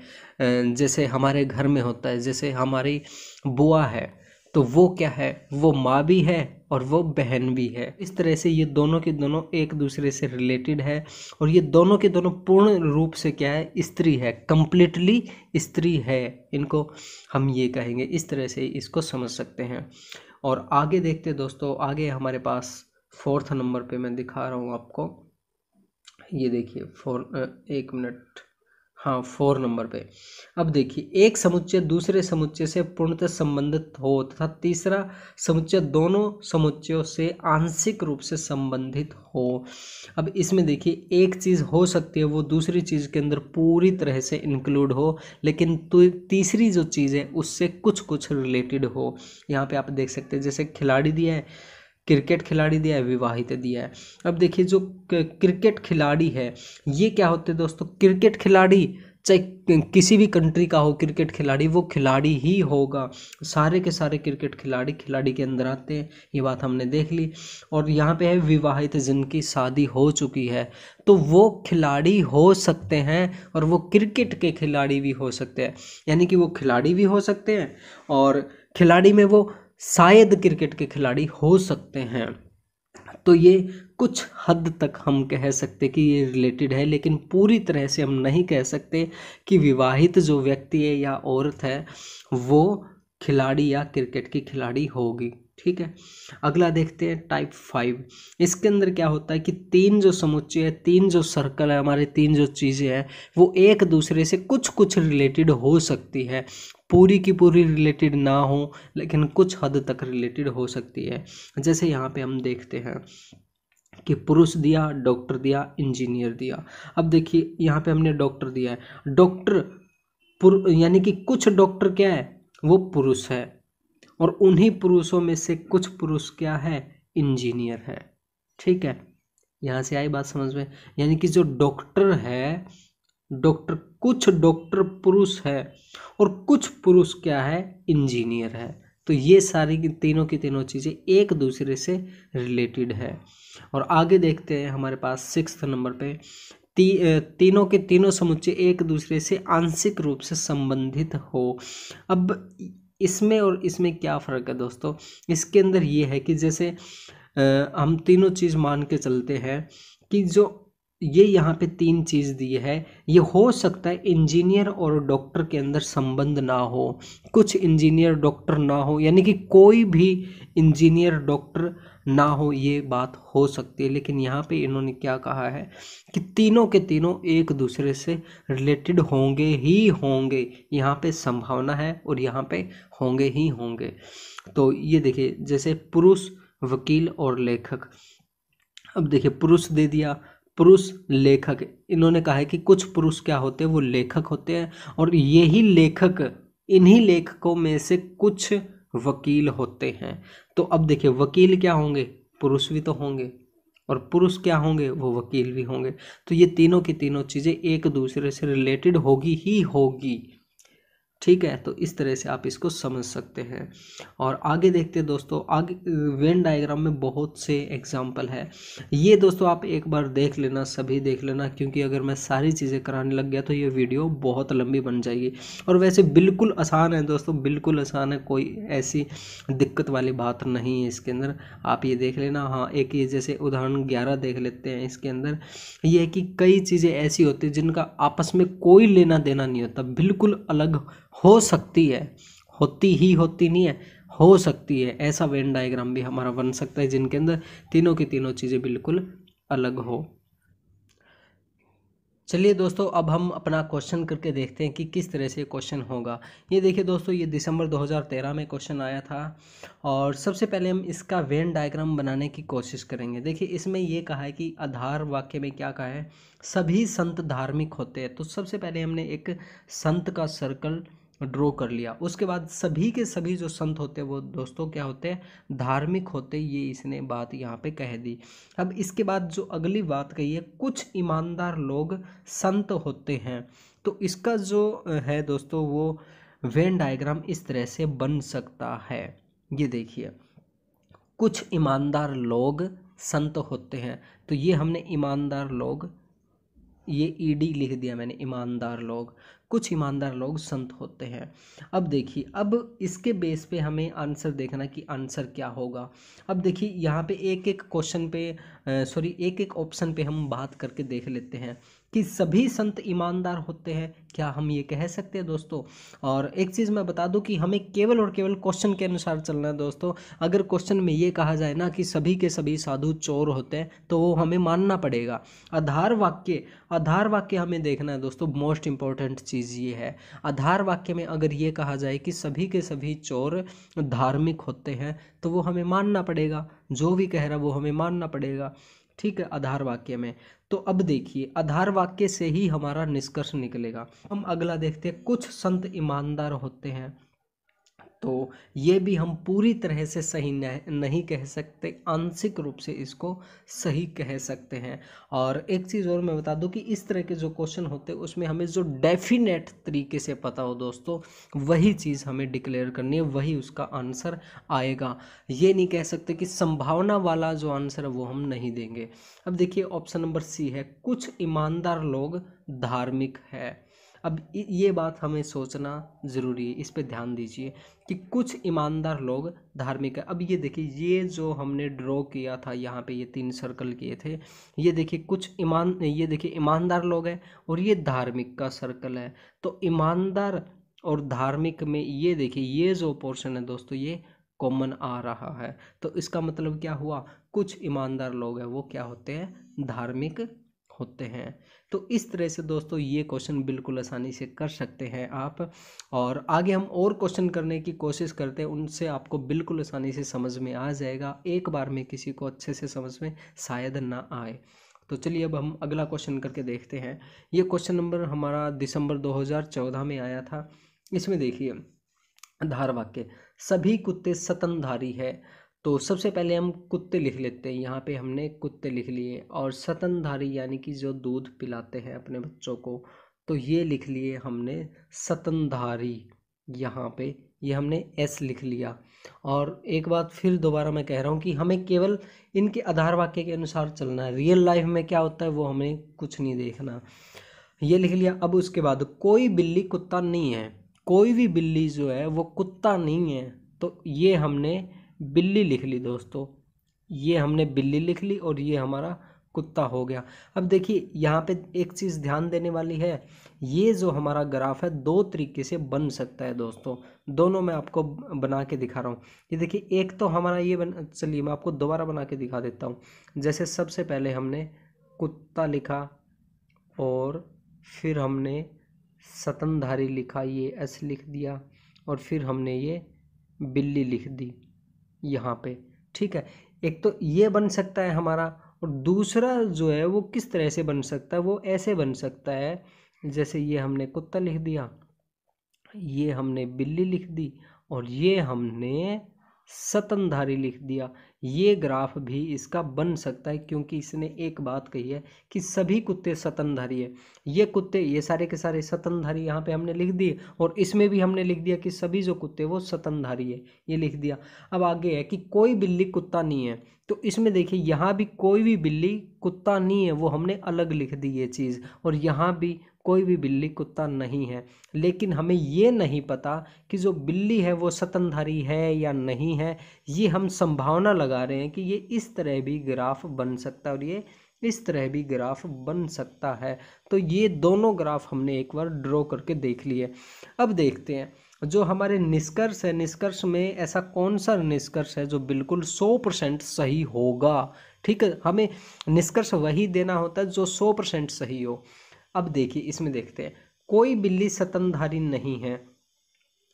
जैसे हमारे घर में होता है जैसे हमारी बुआ है तो वो क्या है वो माँ भी है और वो बहन भी है इस तरह से ये दोनों के दोनों एक दूसरे से रिलेटेड है और ये दोनों के दोनों पूर्ण रूप से क्या है स्त्री है कम्प्लीटली स्त्री है इनको हम ये कहेंगे इस तरह से इसको समझ सकते हैं और आगे देखते दोस्तों आगे हमारे पास फोर्थ नंबर पे मैं दिखा रहा हूँ आपको ये देखिए फोर एक मिनट हाँ फोर नंबर पे अब देखिए एक समुच्चय दूसरे समुच्चय से पूर्णतः संबंधित हो तथा तीसरा समुच्चय दोनों समुच्चयों से आंशिक रूप से संबंधित हो अब इसमें देखिए एक चीज़ हो सकती है वो दूसरी चीज़ के अंदर पूरी तरह से इंक्लूड हो लेकिन तो तीसरी जो चीज़ है उससे कुछ कुछ रिलेटेड हो यहाँ पे आप देख सकते हैं जैसे खिलाड़ी दिया है क्रिकेट खिलाड़ी दिया है विवाहित दिया है अब देखिए जो क्रिकेट खिलाड़ी है ये क्या होते हैं दोस्तों क्रिकेट खिलाड़ी चाहे किसी भी कंट्री का हो क्रिकेट खिलाड़ी वो खिलाड़ी ही होगा सारे के सारे क्रिकेट खिलाड़ी खिलाड़ी के अंदर आते हैं ये बात हमने देख ली और यहाँ पे है विवाहित जिनकी शादी हो चुकी है तो वो खिलाड़ी हो सकते हैं और वो क्रिकेट के खिलाड़ी भी हो सकते हैं यानी कि वो खिलाड़ी भी हो सकते हैं और खिलाड़ी में वो शायद क्रिकेट के खिलाड़ी हो सकते हैं तो ये कुछ हद तक हम कह सकते कि ये रिलेटेड है लेकिन पूरी तरह से हम नहीं कह सकते कि विवाहित जो व्यक्ति है या औरत है वो खिलाड़ी या क्रिकेट की खिलाड़ी होगी ठीक है अगला देखते हैं टाइप फाइव इसके अंदर क्या होता है कि तीन जो समुच्चय है तीन जो सर्कल है हमारे तीन जो चीज़ें हैं वो एक दूसरे से कुछ कुछ रिलेटेड हो सकती है पूरी की पूरी रिलेटेड ना हो लेकिन कुछ हद तक रिलेटेड हो सकती है जैसे यहाँ पे हम देखते हैं कि पुरुष दिया डॉक्टर दिया इंजीनियर दिया अब देखिए यहाँ पे हमने डॉक्टर दिया है डॉक्टर यानी कि कुछ डॉक्टर क्या है वो पुरुष है और उन्हीं पुरुषों में से कुछ पुरुष क्या है इंजीनियर है ठीक है यहाँ से आई बात समझ में यानी कि जो डॉक्टर है डॉक्टर कुछ डॉक्टर पुरुष है और कुछ पुरुष क्या है इंजीनियर है तो ये सारी की तीनों की तीनों चीज़ें एक दूसरे से रिलेटेड है और आगे देखते हैं हमारे पास सिक्स नंबर पे ती, तीनों के तीनों समुच्चय एक दूसरे से आंशिक रूप से संबंधित हो अब इसमें और इसमें क्या फ़र्क है दोस्तों इसके अंदर ये है कि जैसे आ, हम तीनों चीज़ मान के चलते हैं कि जो ये यहाँ पे तीन चीज़ दी है ये हो सकता है इंजीनियर और डॉक्टर के अंदर संबंध ना हो कुछ इंजीनियर डॉक्टर ना हो यानी कि कोई भी इंजीनियर डॉक्टर ना हो ये बात हो सकती है लेकिन यहाँ पे इन्होंने क्या कहा है कि तीनों के तीनों एक दूसरे से रिलेटेड होंगे ही होंगे यहाँ पे संभावना है और यहाँ पे होंगे ही होंगे तो ये देखिए जैसे पुरुष वकील और लेखक अब देखिए पुरुष दे दिया पुरुष लेखक इन्होंने कहा है कि कुछ पुरुष क्या होते हैं वो लेखक होते हैं और यही लेखक इन्हीं लेखकों में से कुछ वकील होते हैं तो अब देखिए वकील क्या होंगे पुरुष भी तो होंगे और पुरुष क्या होंगे वो वकील भी होंगे तो ये तीनों की तीनों चीज़ें एक दूसरे से रिलेटेड होगी ही होगी ठीक है तो इस तरह से आप इसको समझ सकते हैं और आगे देखते हैं दोस्तों आगे वेन डायग्राम में बहुत से एग्जाम्पल है ये दोस्तों आप एक बार देख लेना सभी देख लेना क्योंकि अगर मैं सारी चीज़ें कराने लग गया तो ये वीडियो बहुत लंबी बन जाएगी और वैसे बिल्कुल आसान है दोस्तों बिल्कुल आसान है कोई ऐसी दिक्कत वाली बात नहीं है इसके अंदर आप ये देख लेना हाँ एक ये जैसे उदाहरण ग्यारह देख लेते हैं इसके अंदर ये है कि कई चीज़ें ऐसी होती जिनका आपस में कोई लेना देना नहीं होता बिल्कुल अलग हो सकती है होती ही होती नहीं है हो सकती है ऐसा वेन डायग्राम भी हमारा बन सकता है जिनके अंदर तीनों की तीनों चीज़ें बिल्कुल अलग हो चलिए दोस्तों अब हम अपना क्वेश्चन करके देखते हैं कि किस तरह से क्वेश्चन होगा ये देखिए दोस्तों ये दिसंबर 2013 में क्वेश्चन आया था और सबसे पहले हम इसका वेन डायग्राम बनाने की कोशिश करेंगे देखिए इसमें ये कहा है कि आधार वाक्य में क्या कहा है सभी संत धार्मिक होते हैं तो सबसे पहले हमने एक संत का सर्कल ड्रॉ कर लिया उसके बाद सभी के सभी जो संत होते हैं वो दोस्तों क्या होते हैं धार्मिक होते ये इसने बात यहाँ पे कह दी अब इसके बाद जो अगली बात कही है कुछ ईमानदार लोग संत होते हैं तो इसका जो है दोस्तों वो वेन डायग्राम इस तरह से बन सकता है ये देखिए कुछ ईमानदार लोग संत होते हैं तो ये हमने ईमानदार लोग ये ईडी e लिख दिया मैंने ईमानदार लोग कुछ ईमानदार लोग संत होते हैं अब देखिए अब इसके बेस पे हमें आंसर देखना कि आंसर क्या होगा अब देखिए यहाँ पे एक एक क्वेश्चन पे सॉरी एक एक ऑप्शन पे हम बात करके देख लेते हैं कि सभी संत ईमानदार होते हैं क्या हम ये कह सकते हैं दोस्तों और एक चीज़ मैं बता दूं कि हमें केवल और केवल क्वेश्चन के अनुसार चलना है दोस्तों अगर क्वेश्चन में ये कहा जाए ना कि सभी के सभी साधु चोर होते हैं तो वो हमें मानना पड़ेगा आधार वाक्य आधार वाक्य हमें देखना है दोस्तों मोस्ट इंपॉर्टेंट चीज़ ये है आधार वाक्य में अगर ये कहा जाए कि सभी के सभी चोर धार्मिक होते हैं तो वो हमें मानना पड़ेगा जो भी कह रहा वो हमें मानना पड़ेगा ठीक है आधार वाक्य में तो अब देखिए आधार वाक्य से ही हमारा निष्कर्ष निकलेगा हम अगला देखते हैं कुछ संत ईमानदार होते हैं तो ये भी हम पूरी तरह से सही नहीं कह सकते आंशिक रूप से इसको सही कह सकते हैं और एक चीज़ और मैं बता दूं कि इस तरह के जो क्वेश्चन होते हैं उसमें हमें जो डेफिनेट तरीके से पता हो दोस्तों वही चीज़ हमें डिक्लेयर करनी है वही उसका आंसर आएगा ये नहीं कह सकते कि संभावना वाला जो आंसर है वो हम नहीं देंगे अब देखिए ऑप्शन नंबर सी है कुछ ईमानदार लोग धार्मिक है अब ये बात हमें सोचना ज़रूरी है इस पे ध्यान दीजिए कि कुछ ईमानदार लोग धार्मिक है अब ये देखिए ये जो हमने ड्रॉ किया था यहाँ पे ये तीन सर्कल किए थे ये देखिए कुछ ईमान ये देखिए ईमानदार लोग हैं और ये धार्मिक का सर्कल है तो ईमानदार और धार्मिक में ये देखिए ये जो पोर्शन है दोस्तों ये कॉमन आ रहा है तो इसका मतलब क्या हुआ कुछ ईमानदार लोग हैं वो क्या होते हैं धार्मिक होते हैं तो इस तरह से दोस्तों ये क्वेश्चन बिल्कुल आसानी से कर सकते हैं आप और आगे हम और क्वेश्चन करने की कोशिश करते हैं उनसे आपको बिल्कुल आसानी से समझ में आ जाएगा एक बार में किसी को अच्छे से समझ में शायद ना आए तो चलिए अब हम अगला क्वेश्चन करके देखते हैं ये क्वेश्चन नंबर हमारा दिसंबर 2014 में आया था इसमें देखिए धार वाक्य सभी कुत्ते सतनधारी है तो सबसे पहले हम कुत्ते लिख लेते हैं यहाँ पे हमने कुत्ते लिख लिए और सतनधारी यानी कि जो दूध पिलाते हैं अपने बच्चों को तो ये लिख लिए हमने सतनधारी यहाँ पे ये हमने एस लिख लिया और एक बात फिर दोबारा मैं कह रहा हूँ कि हमें केवल इनके आधार वाक्य के अनुसार चलना है रियल लाइफ में क्या होता है वो हमें कुछ नहीं देखना ये लिख लिया अब उसके बाद कोई बिल्ली कुत्ता नहीं है कोई भी बिल्ली जो है वो कुत्ता नहीं है तो ये हमने बिल्ली लिख ली दोस्तों ये हमने बिल्ली लिख ली और ये हमारा कुत्ता हो गया अब देखिए यहाँ पे एक चीज़ ध्यान देने वाली है ये जो हमारा ग्राफ है दो तरीके से बन सकता है दोस्तों दोनों मैं आपको बना के दिखा रहा हूँ ये देखिए एक तो हमारा ये बन चलिए मैं आपको दोबारा बना के दिखा देता हूँ जैसे सबसे पहले हमने कुत्ता लिखा और फिर हमने सतनधारी लिखा ये एस लिख दिया और फिर हमने ये बिल्ली लिख दी यहाँ पे ठीक है एक तो ये बन सकता है हमारा और दूसरा जो है वो किस तरह से बन सकता है वो ऐसे बन सकता है जैसे ये हमने कुत्ता लिख दिया ये हमने बिल्ली लिख दी और ये हमने सतनधारी लिख दिया ये ग्राफ भी इसका बन सकता है क्योंकि इसने एक बात कही है कि सभी कुत्ते सतनधारी है ये कुत्ते ये सारे के सारे सतनधारी यहाँ पे हमने लिख दिए और इसमें भी हमने लिख दिया कि सभी जो कुत्ते वो सतनधारी है ये लिख दिया अब आगे है कि कोई बिल्ली कुत्ता नहीं है तो इसमें देखिए यहाँ भी कोई भी बिल्ली कुत्ता नहीं है वो हमने अलग लिख दी ये चीज़ और यहाँ भी कोई भी बिल्ली कुत्ता नहीं है लेकिन हमें ये नहीं पता कि जो बिल्ली है वो सतनधारी है या नहीं है ये हम संभावना लगा रहे हैं कि ये इस तरह भी ग्राफ बन सकता है और ये इस तरह भी ग्राफ बन सकता है तो ये दोनों ग्राफ हमने एक बार ड्रॉ करके देख लिए अब देखते हैं जो हमारे निष्कर्ष है निष्कर्ष में ऐसा कौन सा निष्कर्ष है जो बिल्कुल सौ परसेंट सही होगा ठीक है हमें निष्कर्ष वही देना होता है जो सौ परसेंट सही हो अब देखिए इसमें देखते हैं कोई बिल्ली सतनधारी नहीं है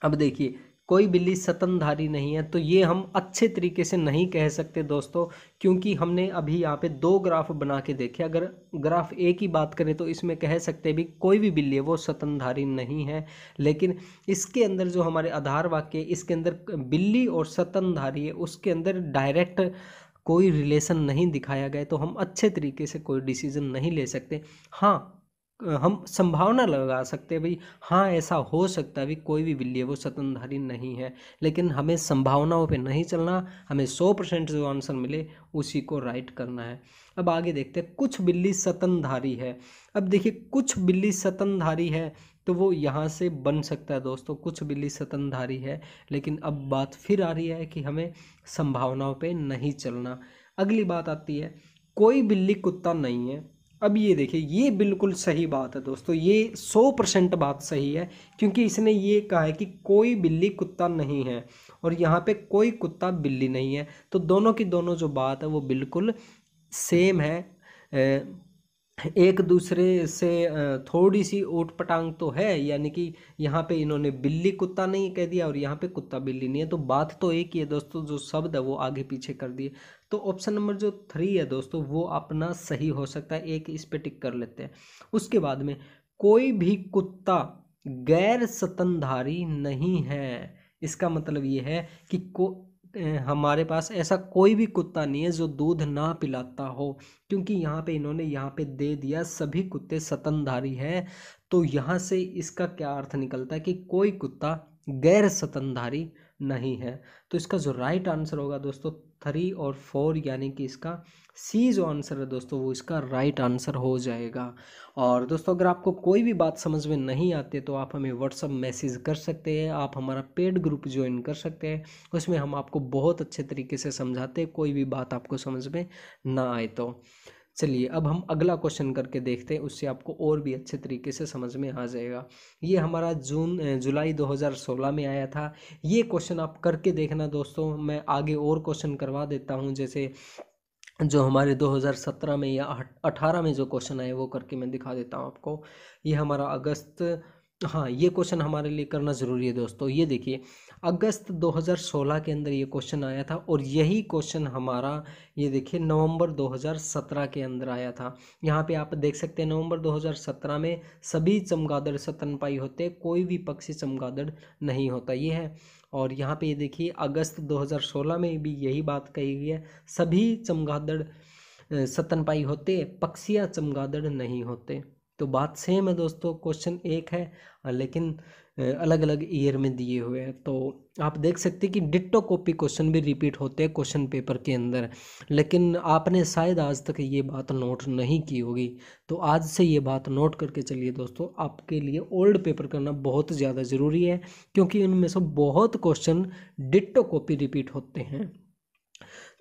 अब देखिए कोई बिल्ली सतनधारी नहीं है तो ये हम अच्छे तरीके से नहीं कह सकते दोस्तों क्योंकि हमने अभी यहाँ पे दो ग्राफ बना के देखे अगर ग्राफ ए की बात करें तो इसमें कह सकते भी कोई भी बिल्ली है वो सतनधारी नहीं है लेकिन इसके अंदर जो हमारे आधार वाक्य इसके अंदर बिल्ली और सतनधारी है उसके अंदर डायरेक्ट कोई रिलेशन नहीं दिखाया गया तो हम अच्छे तरीके से कोई डिसीज़न नहीं ले सकते हाँ हम संभावना लगा सकते हैं भाई हाँ ऐसा हो सकता है भी कोई भी बिल्ली है वो स्वतंत्रधारी नहीं है लेकिन हमें संभावनाओं पे नहीं चलना हमें सौ परसेंट जो आंसर मिले उसी को राइट करना है अब आगे देखते हैं कुछ बिल्ली सतनधारी है अब देखिए कुछ बिल्ली सतनधारी है तो वो यहाँ से बन सकता है दोस्तों कुछ बिल्ली सतनधारी है लेकिन अब बात फिर आ रही है कि हमें संभावनाओं पर नहीं चलना अगली बात आती है कोई बिल्ली कुत्ता नहीं है अब ये देखिए ये बिल्कुल सही बात है दोस्तों ये सौ परसेंट बात सही है क्योंकि इसने ये कहा है कि कोई बिल्ली कुत्ता नहीं है और यहाँ पे कोई कुत्ता बिल्ली नहीं है तो दोनों की दोनों जो बात है वो बिल्कुल सेम है एक दूसरे से थोड़ी सी ऊट पटांग तो है यानी कि यहाँ पे इन्होंने बिल्ली कुत्ता नहीं कह दिया और यहाँ पे कुत्ता बिल्ली नहीं है तो बात तो एक ही है दोस्तों जो शब्द है वो आगे पीछे कर दिए तो ऑप्शन नंबर जो थ्री है दोस्तों वो अपना सही हो सकता है एक इस पर टिक कर लेते हैं उसके बाद में कोई भी कुत्ता गैर सतनधारी नहीं है इसका मतलब ये है कि को हमारे पास ऐसा कोई भी कुत्ता नहीं है जो दूध ना पिलाता हो क्योंकि यहाँ पे इन्होंने यहाँ पे दे दिया सभी कुत्ते सतनधारी हैं तो यहाँ से इसका क्या अर्थ निकलता है कि कोई कुत्ता गैर सतनधारी नहीं है तो इसका जो राइट आंसर होगा दोस्तों थ्री और फोर यानी कि इसका सी जो आंसर है दोस्तों वो इसका राइट आंसर हो जाएगा और दोस्तों अगर आपको कोई भी बात समझ में नहीं आती तो आप हमें व्हाट्सअप मैसेज कर सकते हैं आप हमारा पेड ग्रुप ज्वाइन कर सकते हैं उसमें हम आपको बहुत अच्छे तरीके से समझाते हैं कोई भी बात आपको समझ में ना आए तो चलिए अब हम अगला क्वेश्चन करके देखते हैं उससे आपको और भी अच्छे तरीके से समझ में आ जाएगा ये हमारा जून जुलाई 2016 में आया था ये क्वेश्चन आप करके देखना दोस्तों मैं आगे और क्वेश्चन करवा देता हूँ जैसे जो हमारे 2017 में या 18 में जो क्वेश्चन आए वो करके मैं दिखा देता हूँ आपको ये हमारा अगस्त हाँ ये क्वेश्चन हमारे लिए करना ज़रूरी है दोस्तों ये देखिए अगस्त 2016 के अंदर ये क्वेश्चन आया था और यही क्वेश्चन हमारा ये देखिए नवंबर 2017 के अंदर आया था यहाँ पे आप देख सकते हैं नवंबर 2017 में सभी चमगादड़ सतनपाई होते कोई भी पक्षी चमगादड़ नहीं होता ये है और यहाँ पे ये देखिए अगस्त 2016 में भी यही बात कही गई है सभी चमगादड़ सतनपाई होते पक्षिया चमगादड़ नहीं होते तो बात सेम है दोस्तों क्वेश्चन एक है लेकिन अलग अलग ईयर में दिए हुए हैं तो आप देख सकते हैं कि डिट्टो कॉपी क्वेश्चन भी रिपीट होते हैं क्वेश्चन पेपर के अंदर लेकिन आपने शायद आज तक ये बात नोट नहीं की होगी तो आज से ये बात नोट करके चलिए दोस्तों आपके लिए ओल्ड पेपर करना बहुत ज़्यादा ज़रूरी है क्योंकि इनमें से बहुत क्वेश्चन डिट्टो कॉपी रिपीट होते हैं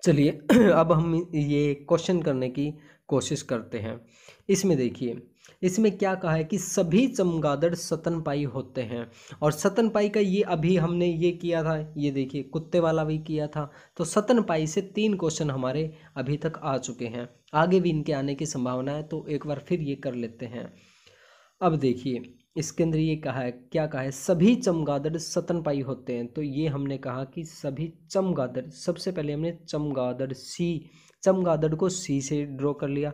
चलिए अब हम ये क्वेश्चन करने की कोशिश करते हैं इसमें देखिए इसमें क्या कहा है कि सभी चमगादड़ सतनपाई होते हैं और सतनपाई का ये अभी हमने ये किया था ये देखिए कुत्ते वाला भी किया था तो सतनपाई से तीन क्वेश्चन हमारे अभी तक आ चुके हैं आगे भी इनके आने की संभावना है तो एक बार फिर ये कर लेते हैं अब देखिए इसके अंदर ये कहा है क्या कहा है सभी चमगादड़ सतनपाई होते हैं तो ये हमने कहा कि सभी चमगादड़ सबसे पहले हमने चमगादड़ सी चमगादड़ को सी से ड्रॉ कर लिया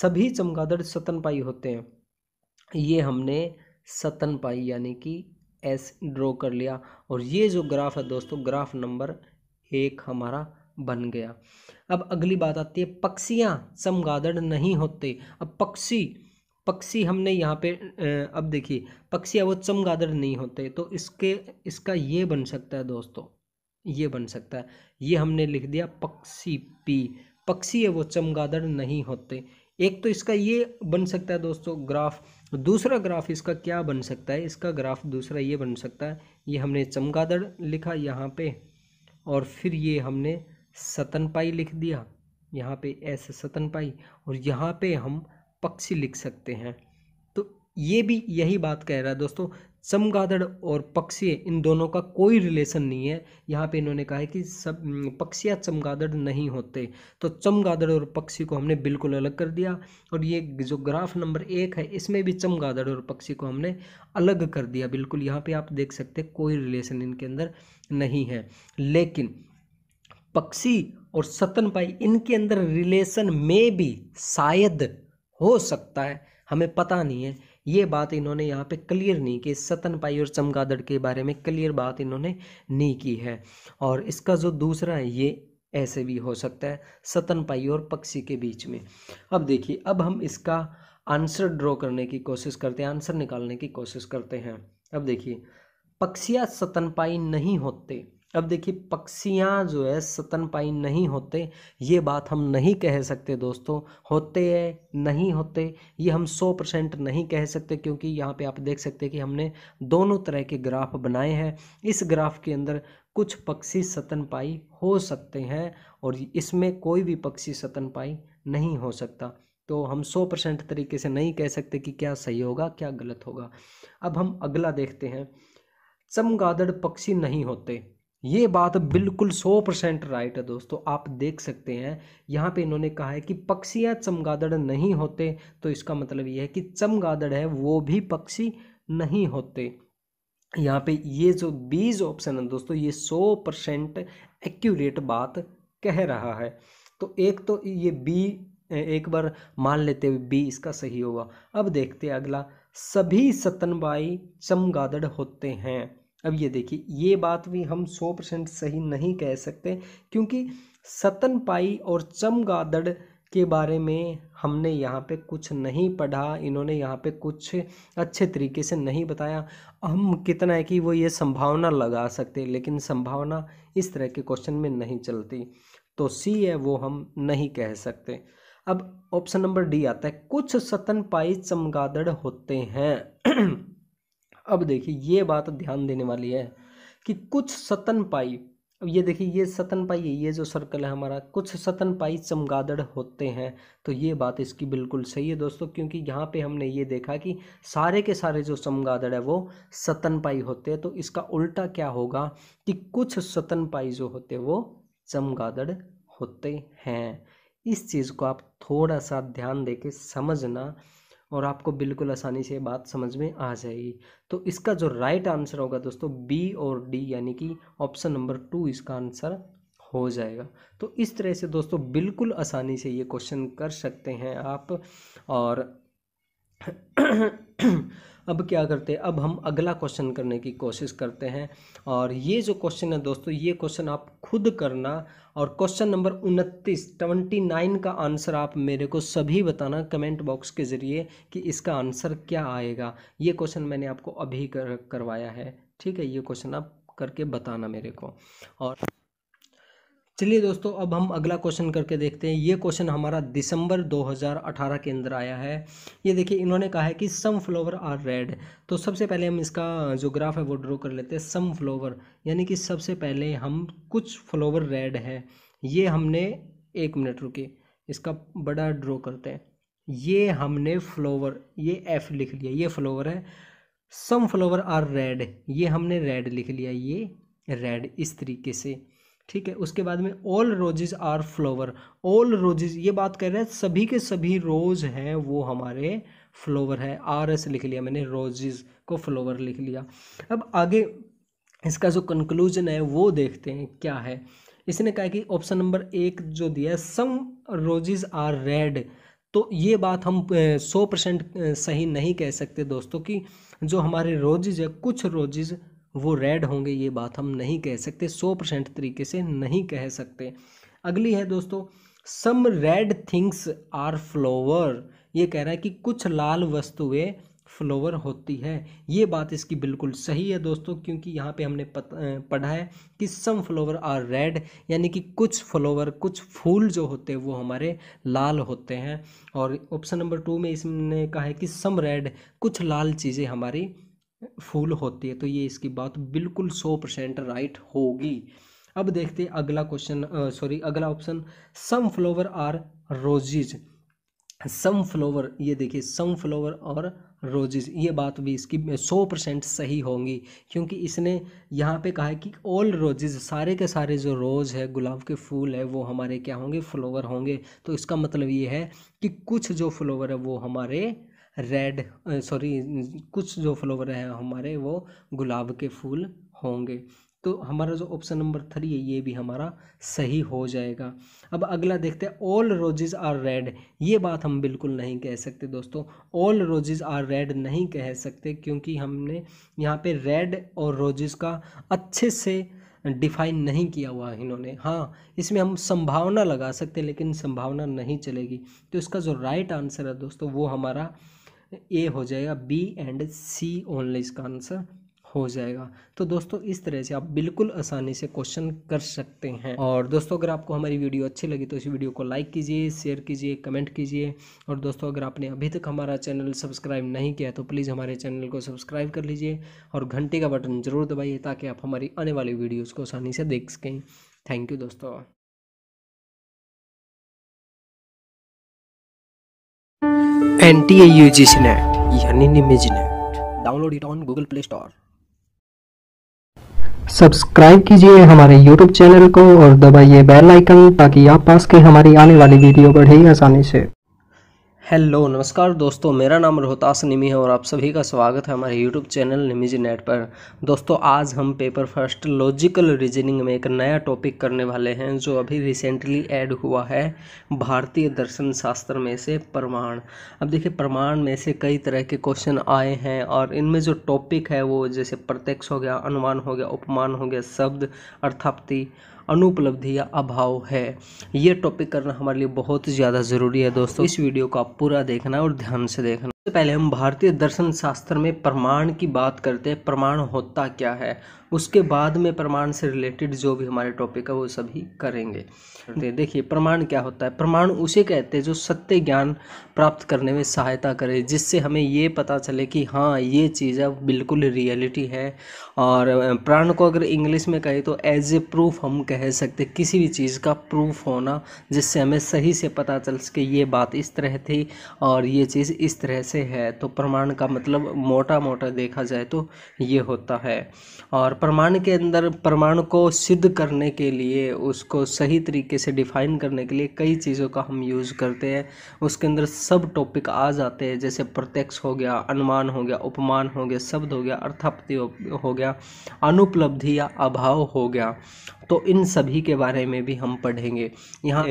सभी चमगादड़ सतनपाई होते हैं ये हमने सतनपाई यानी कि एस ड्रॉ कर लिया और ये जो ग्राफ है दोस्तों ग्राफ नंबर एक हमारा बन गया अब अगली बात आती है पक्षियाँ चमगादड़ नहीं होते अब पक्षी पक्षी हमने यहाँ पे अब देखिए पक्षी वो चमगादड़ नहीं होते तो इसके इसका ये बन सकता है दोस्तों ये बन सकता है ये हमने लिख दिया पक्षी पी पक्षी है वो चमगादड़ नहीं होते एक तो इसका ये बन सकता है दोस्तों ग्राफ दूसरा ग्राफ इसका क्या बन सकता है इसका ग्राफ दूसरा ये बन सकता है ये हमने चमगादड़ लिखा यहाँ पे और फिर ये हमने सतनपाई लिख दिया यहाँ पे ऐसे सतनपाई और यहाँ पे हम पक्षी लिख सकते हैं तो ये भी यही बात कह रहा है दोस्तों समगाधड़ और पक्षी इन दोनों का कोई रिलेशन नहीं है यहाँ पे इन्होंने कहा है कि सब पक्षियाँ चमगादड़ नहीं होते तो चमगादड़ और पक्षी को हमने बिल्कुल अलग कर दिया और ये जो ग्राफ नंबर एक है इसमें भी चमगादड़ और पक्षी को हमने अलग कर दिया बिल्कुल यहाँ पे आप देख सकते कोई रिलेशन इनके अंदर नहीं है लेकिन पक्षी और सतन इनके अंदर रिलेशन में भी शायद हो सकता है हमें पता नहीं है ये बात इन्होंने यहाँ पे क्लियर नहीं की सतन पाई और चमगादड़ के बारे में क्लियर बात इन्होंने नहीं की है और इसका जो दूसरा है ये ऐसे भी हो सकता है सतन पाई और पक्षी के बीच में अब देखिए अब हम इसका आंसर ड्रॉ करने की कोशिश करते हैं आंसर निकालने की कोशिश करते हैं अब देखिए पक्षियाँ सतनपाई नहीं होते अब देखिए पक्षियाँ जो है सतनपाई नहीं होते ये बात हम नहीं कह सकते दोस्तों होते हैं नहीं होते ये हम सौ परसेंट नहीं कह सकते क्योंकि यहाँ पे आप देख सकते हैं कि हमने दोनों तरह के ग्राफ बनाए हैं इस ग्राफ के अंदर कुछ पक्षी सतनपाई हो सकते हैं और इसमें कोई भी पक्षी सतनपाई नहीं हो सकता तो हम सौ परसेंट तरीके से नहीं कह सकते कि क्या सही होगा क्या गलत होगा अब हम अगला देखते हैं चमगादड़ पक्षी नहीं होते ये बात बिल्कुल सौ परसेंट राइट है दोस्तों आप देख सकते हैं यहाँ पे इन्होंने कहा है कि पक्षियाँ चमगादड़ नहीं होते तो इसका मतलब ये है कि चमगादड़ है वो भी पक्षी नहीं होते यहाँ पे ये जो बीज ऑप्शन है दोस्तों ये सौ परसेंट एक्यूरेट बात कह रहा है तो एक तो ये बी एक बार मान लेते हुए बी इसका सही होगा अब देखते अगला सभी सतनबाई चमगादड़ होते हैं अब ये देखिए ये बात भी हम सौ परसेंट सही नहीं कह सकते क्योंकि सतन पाई और चमगादड़ के बारे में हमने यहाँ पे कुछ नहीं पढ़ा इन्होंने यहाँ पे कुछ अच्छे तरीके से नहीं बताया हम कितना है कि वो ये संभावना लगा सकते लेकिन संभावना इस तरह के क्वेश्चन में नहीं चलती तो सी है वो हम नहीं कह सकते अब ऑप्शन नंबर डी आता है कुछ सतन पाई चमगादड़ होते हैं अब देखिए ये बात ध्यान देने वाली है कि कुछ सतन पाई अब ये देखिए ये सतन पाई है ये जो सर्कल है हमारा कुछ सतन पाई चमगादड़ होते हैं तो ये बात इसकी बिल्कुल सही है दोस्तों क्योंकि यहाँ पे हमने ये देखा कि सारे के सारे जो चमगादड़ है वो सतन पाई होते हैं तो इसका उल्टा क्या होगा कि कुछ सतन पाई जो होते हैं वो चमगादड़ होते हैं इस चीज़ को आप थोड़ा सा ध्यान दे के समझना और आपको बिल्कुल आसानी से बात समझ में आ जाएगी तो इसका जो राइट आंसर होगा दोस्तों बी और डी यानी कि ऑप्शन नंबर टू इसका आंसर हो जाएगा तो इस तरह से दोस्तों बिल्कुल आसानी से ये क्वेश्चन कर सकते हैं आप और अब क्या करते हैं अब हम अगला क्वेश्चन करने की कोशिश करते हैं और ये जो क्वेश्चन है दोस्तों ये क्वेश्चन आप खुद करना और क्वेश्चन नंबर उनतीस ट्वेंटी नाइन का आंसर आप मेरे को सभी बताना कमेंट बॉक्स के ज़रिए कि इसका आंसर क्या आएगा ये क्वेश्चन मैंने आपको अभी कर, करवाया है ठीक है ये क्वेश्चन आप करके बताना मेरे को और चलिए दोस्तों अब हम अगला क्वेश्चन करके देखते हैं ये क्वेश्चन हमारा दिसंबर 2018 के अंदर आया है ये देखिए इन्होंने कहा है कि सम फ्लावर आर रेड तो सबसे पहले हम इसका जो ग्राफ है वो ड्रॉ कर लेते हैं सम फ्लावर यानी कि सबसे पहले हम कुछ फ्लावर रेड है ये हमने एक मिनट रुके इसका बड़ा ड्रॉ करते हैं ये हमने फ्लोवर ये एफ लिख लिया ये फ्लावर है सम फ्लावर आर रेड ये हमने रेड लिख लिया ये रेड इस तरीके से ठीक है उसके बाद में all roses are flower all roses ये बात कर रहे हैं सभी के सभी रोज़ हैं वो हमारे फ्लोवर है आर एस लिख लिया मैंने रोजेज को फ्लोवर लिख लिया अब आगे इसका जो कंक्लूजन है वो देखते हैं क्या है इसने कहा कि ऑप्शन नंबर एक जो दिया है सम रोजेज आर रेड तो ये बात हम सौ परसेंट सही नहीं कह सकते दोस्तों कि जो हमारे रोजेज है कुछ रोजेज वो रेड होंगे ये बात हम नहीं कह सकते सौ परसेंट तरीके से नहीं कह सकते अगली है दोस्तों some red things are flower ये कह रहा है कि कुछ लाल वस्तुएं फ्लोवर होती है ये बात इसकी बिल्कुल सही है दोस्तों क्योंकि यहाँ पे हमने पढ़ा है कि सम फ्लोवर आर रेड यानी कि कुछ फ्लोवर कुछ फूल जो होते हैं वो हमारे लाल होते हैं और ऑप्शन नंबर टू में इसने कहा है कि सम रेड कुछ लाल चीज़ें हमारी फूल होती है तो ये इसकी बात बिल्कुल सौ परसेंट राइट होगी अब देखते हैं अगला क्वेश्चन सॉरी अगला option some flower are roses some flower ये देखिए सम फ्लोवर और रोजेज ये बात भी इसकी सौ परसेंट सही होंगी क्योंकि इसने यहाँ पे कहा है कि ऑल रोजेज सारे के सारे जो रोज़ है गुलाब के फूल है वो हमारे क्या होंगे फ्लोवर होंगे तो इसका मतलब ये है कि कुछ जो फ्लोवर है वो हमारे रेड सॉरी कुछ जो फ्लोवर हैं हमारे वो गुलाब के फूल होंगे तो हमारा जो ऑप्शन नंबर थ्री है ये भी हमारा सही हो जाएगा अब अगला देखते हैं ऑल रोजेज आर रेड ये बात हम बिल्कुल नहीं कह सकते दोस्तों ऑल रोजेज आर रेड नहीं कह सकते क्योंकि हमने यहाँ पे रेड और रोजेज का अच्छे से डिफाइन नहीं किया हुआ इन्होंने हाँ इसमें हम संभावना लगा सकते लेकिन संभावना नहीं चलेगी तो इसका जो राइट आंसर है दोस्तों वो हमारा ए हो जाएगा बी एंड सी ओनली इसका आंसर हो जाएगा तो दोस्तों इस तरह से आप बिल्कुल आसानी से क्वेश्चन कर सकते हैं और दोस्तों अगर आपको हमारी वीडियो अच्छी लगी तो इस वीडियो को लाइक कीजिए शेयर कीजिए कमेंट कीजिए और दोस्तों अगर आपने अभी तक हमारा चैनल सब्सक्राइब नहीं किया तो प्लीज़ हमारे चैनल को सब्सक्राइब कर लीजिए और घंटे का बटन ज़रूर दबाइए ताकि आप हमारी आने वाली वीडियोज़ को आसानी से देख सकें थैंक यू दोस्तों N download it on Google Play Store subscribe कीजिए हमारे यूट्यूब चैनल को और दबाइए बेल आइकन ताकि आप पास के हमारी आने वाली वीडियो बढ़े आसानी से हेलो नमस्कार दोस्तों मेरा नाम रोहतास निमी है और आप सभी का स्वागत है हमारे यूट्यूब चैनल निमीजी नेट पर दोस्तों आज हम पेपर फर्स्ट लॉजिकल रीजनिंग में एक नया टॉपिक करने वाले हैं जो अभी रिसेंटली ऐड हुआ है भारतीय दर्शन शास्त्र में से प्रमाण अब देखिए प्रमाण में से कई तरह के क्वेश्चन आए हैं और इनमें जो टॉपिक है वो जैसे प्रत्यक्ष हो गया अनुमान हो गया उपमान हो गया शब्द अर्थाप्ति अनुपलब्धि या अभाव है ये टॉपिक करना हमारे लिए बहुत ज़्यादा ज़रूरी है दोस्तों इस वीडियो को आप पूरा देखना और ध्यान से देखना सबसे पहले हम भारतीय दर्शन शास्त्र में प्रमाण की बात करते हैं प्रमाण होता क्या है उसके बाद में प्रमाण से रिलेटेड जो भी हमारे टॉपिक है वो सभी करेंगे करते हैं देखिए प्रमाण क्या होता है प्रमाण उसे कहते हैं जो सत्य ज्ञान प्राप्त करने में सहायता करे जिससे हमें ये पता चले कि हाँ ये चीज़ अब बिल्कुल रियलिटी है और प्राण को अगर इंग्लिश में कहें तो एज ए प्रूफ हम कह सकते किसी भी चीज़ का प्रूफ होना जिससे हमें सही से पता चल सके ये बात इस तरह थी और ये चीज़ इस तरह से है तो प्रमाण का मतलब मोटा मोटा देखा जाए तो ये होता है और प्रमाण के अंदर प्रमाण को सिद्ध करने के लिए उसको सही तरीके तरीके से डिफ़ाइन करने के लिए कई चीज़ों का हम यूज़ करते हैं उसके अंदर सब टॉपिक आ जाते हैं जैसे प्रत्यक्ष हो गया अनुमान हो गया उपमान हो गया शब्द हो गया अर्थापत्ति हो गया अनुपलब्धि या अभाव हो गया तो इन सभी के बारे में भी हम पढ़ेंगे यहाँ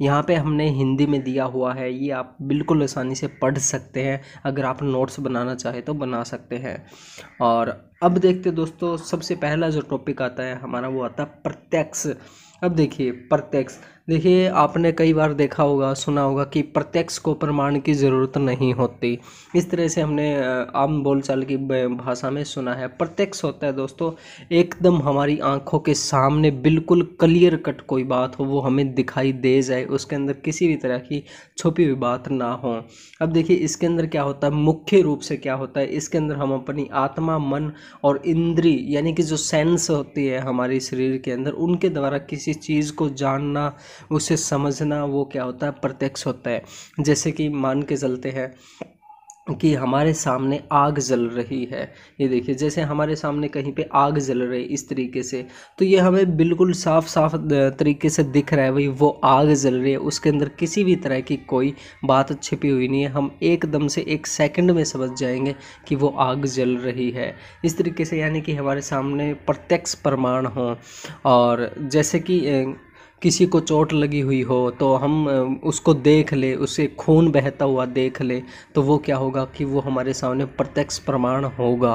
यहाँ पे हमने हिंदी में दिया हुआ है ये आप बिल्कुल आसानी से पढ़ सकते हैं अगर आप नोट्स बनाना चाहे तो बना सकते हैं और अब देखते दोस्तों सबसे पहला जो टॉपिक आता है हमारा वो आता है प्रत्यक्ष अब देखिए प्रत्यक्ष देखिए आपने कई बार देखा होगा सुना होगा कि प्रत्यक्ष को प्रमाण की ज़रूरत नहीं होती इस तरह से हमने आम बोलचाल की भाषा में सुना है प्रत्यक्ष होता है दोस्तों एकदम हमारी आंखों के सामने बिल्कुल क्लियर कट कोई बात हो वो हमें दिखाई दे जाए उसके अंदर किसी भी तरह की छुपी हुई बात ना हो अब देखिए इसके अंदर क्या होता है मुख्य रूप से क्या होता है इसके अंदर हम अपनी आत्मा मन और इंद्री यानी कि जो सेंस होती है हमारे शरीर के अंदर उनके द्वारा किसी चीज़ को जानना उसे समझना वो क्या होता है प्रत्यक्ष होता है जैसे कि मान के चलते हैं कि हमारे सामने आग जल रही है ये देखिए जैसे हमारे सामने कहीं पे आग जल रही है इस तरीके से तो ये हमें बिल्कुल साफ साफ तरीके से दिख रहा है भाई वो आग जल रही है उसके अंदर किसी भी तरह की कोई बात छिपी हुई नहीं है हम एकदम से एक सेकंड में समझ जाएंगे कि वो आग जल रही है इस तरीके से यानी कि हमारे सामने प्रत्यक्ष प्रमाण हों और जैसे कि किसी को चोट लगी हुई हो तो हम उसको देख ले उसे खून बहता हुआ देख ले तो वो क्या होगा कि वो हमारे सामने प्रत्यक्ष प्रमाण होगा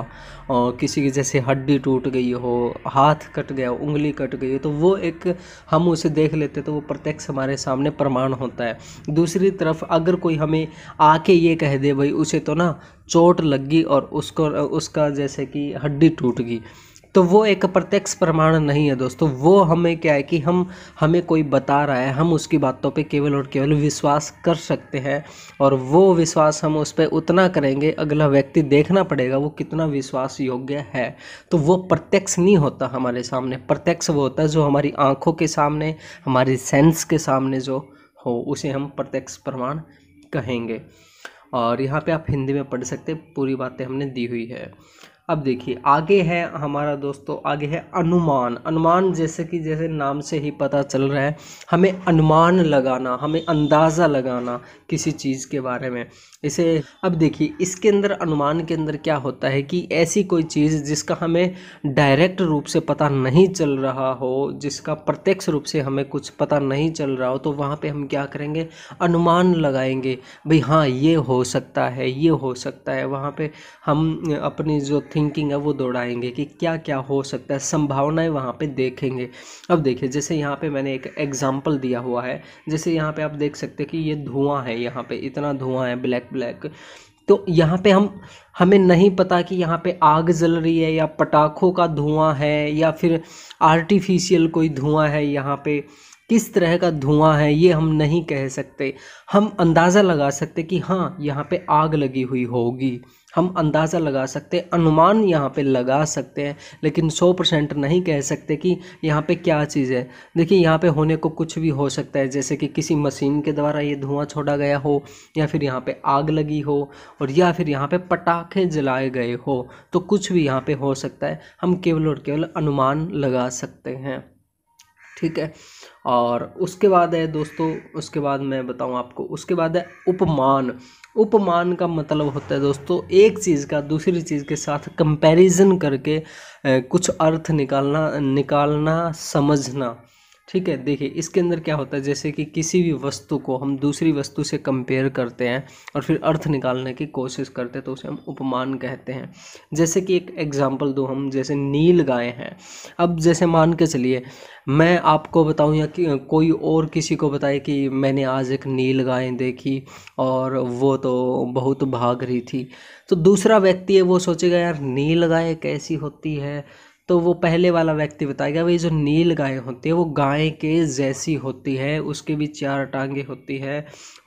और किसी की जैसे हड्डी टूट गई हो हाथ कट गया उंगली कट गई हो तो वो एक हम उसे देख लेते तो वो प्रत्यक्ष हमारे सामने प्रमाण होता है दूसरी तरफ अगर कोई हमें आके ये कह दे भाई उसे तो ना चोट लग गई और उसको उसका जैसे कि हड्डी टूट गई तो वो एक प्रत्यक्ष प्रमाण नहीं है दोस्तों वो हमें क्या है कि हम हमें कोई बता रहा है हम उसकी बातों पे केवल और केवल विश्वास कर सकते हैं और वो विश्वास हम उस पर उतना करेंगे अगला व्यक्ति देखना पड़ेगा वो कितना विश्वास योग्य है तो वो प्रत्यक्ष नहीं होता हमारे सामने प्रत्यक्ष वो होता है जो हमारी आँखों के सामने हमारी सेंस के सामने जो हो उसे हम प्रत्यक्ष प्रमाण कहेंगे और यहाँ पे आप हिंदी में पढ़ सकते पूरी बातें हमने दी हुई है अब देखिए आगे है हमारा दोस्तों आगे है अनुमान अनुमान जैसे कि जैसे नाम से ही पता चल रहा है हमें अनुमान लगाना हमें अंदाज़ा लगाना किसी चीज़ के बारे में इसे अब देखिए इसके अंदर अनुमान के अंदर क्या होता है कि ऐसी कोई चीज़ जिसका हमें डायरेक्ट रूप से पता नहीं चल रहा हो जिसका प्रत्यक्ष रूप से हमें कुछ पता नहीं चल रहा हो तो वहाँ पे हम क्या करेंगे अनुमान लगाएंगे भाई हाँ ये हो सकता है ये हो सकता है वहाँ पे हम अपनी जो थिंकिंग है वो दौड़ाएंगे कि क्या क्या हो सकता है संभावनाएँ वहाँ पर देखेंगे अब देखिए जैसे यहाँ पर मैंने एक एग्ज़ाम्पल दिया हुआ है जैसे यहाँ पर आप देख सकते हैं कि ये धुआँ है यहाँ पर इतना धुआँ है ब्लैक ब्लैक तो यहाँ पे हम हमें नहीं पता कि यहाँ पे आग जल रही है या पटाखों का धुआं है या फिर आर्टिफिशियल कोई धुआं है यहाँ पे किस तरह का धुआं है ये हम नहीं कह सकते हम अंदाज़ा लगा सकते कि हाँ यहाँ पे आग लगी हुई होगी हम अंदाज़ा लगा सकते हैं अनुमान यहाँ पे लगा सकते हैं लेकिन सौ परसेंट नहीं कह सकते कि यहाँ पे क्या चीज़ है देखिए यहाँ पे होने को कुछ भी हो सकता है जैसे कि किसी मशीन के द्वारा ये धुआं छोड़ा गया हो या फिर यहाँ पे आग लगी हो और या फिर यहाँ पे पटाखे जलाए गए हो तो कुछ भी यहाँ पे हो सकता है हम केवल और केवल अनुमान लगा सकते हैं ठीक है और उसके बाद है दोस्तों उसके बाद मैं बताऊँ आपको उसके बाद है उपमान उपमान का मतलब होता है दोस्तों एक चीज़ का दूसरी चीज़ के साथ कंपैरिजन करके कुछ अर्थ निकालना निकालना समझना ठीक है देखिए इसके अंदर क्या होता है जैसे कि किसी भी वस्तु को हम दूसरी वस्तु से कंपेयर करते हैं और फिर अर्थ निकालने की कोशिश करते हैं तो उसे हम उपमान कहते हैं जैसे कि एक एग्जाम्पल दो हम जैसे नील गाय हैं अब जैसे मान के चलिए मैं आपको बताऊं या कि कोई और किसी को बताए कि मैंने आज एक नील गाय देखी और वो तो बहुत भाग रही थी तो दूसरा व्यक्ति है वो सोचेगा यार नील गाय कैसी होती है तो वो पहले वाला व्यक्ति बताएगा भाई जो नील गाय होती है वो गाय के जैसी होती है उसके भी चार टांगे होती है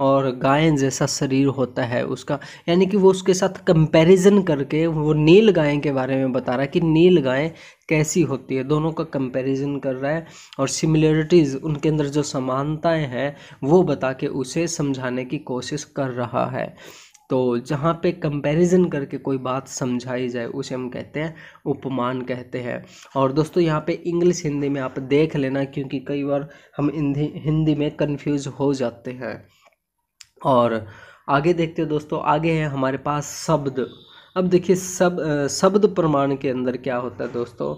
और गाय जैसा शरीर होता है उसका यानी कि वो उसके साथ कंपैरिजन करके वो नील गाय के बारे में बता रहा है कि नील गाय कैसी होती है दोनों का कंपैरिजन कर रहा है और सिमिलरिटीज़ उनके अंदर जो समानताएं हैं वो बता के उसे समझाने की कोशिश कर रहा है तो जहाँ पे कंपैरिजन करके कोई बात समझाई जाए उसे हम कहते हैं उपमान कहते हैं और दोस्तों यहाँ पे इंग्लिश हिंदी में आप देख लेना क्योंकि कई बार हम हिंदी में कंफ्यूज हो जाते हैं और आगे देखते हैं दोस्तों आगे है हमारे पास शब्द अब देखिए सब शब्द प्रमाण के अंदर क्या होता है दोस्तों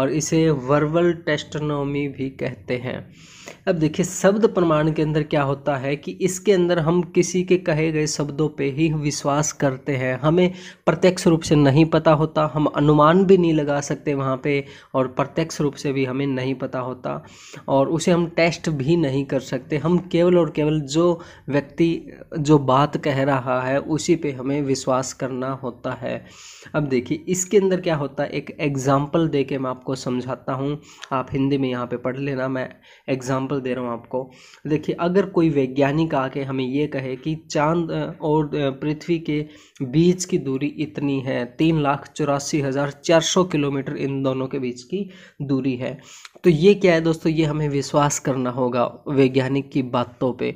और इसे वर्वल टेस्टोनॉमी भी कहते हैं अब देखिए शब्द प्रमाण के अंदर क्या होता है कि इसके अंदर हम किसी के कहे गए शब्दों पे ही विश्वास करते हैं हमें प्रत्यक्ष रूप से नहीं पता होता हम अनुमान भी नहीं लगा सकते वहाँ पे और प्रत्यक्ष रूप से भी हमें नहीं पता होता और उसे हम टेस्ट भी नहीं कर सकते हम केवल और केवल जो व्यक्ति जो बात कह रहा है उसी पर हमें विश्वास करना होता है अब देखिए इसके अंदर क्या होता है एक एग्ज़ाम्पल दे के मैं आपको समझाता हूँ आप हिंदी में यहाँ पर पढ़ लेना मैं एग्जाम एग्जांपल दे रहा हूँ आपको देखिए अगर कोई वैज्ञानिक आके हमें ये कहे कि चांद और पृथ्वी के बीच की दूरी इतनी है तीन लाख चौरासी हज़ार चार सौ किलोमीटर इन दोनों के बीच की दूरी है तो ये क्या है दोस्तों ये हमें विश्वास करना होगा वैज्ञानिक की बातों पर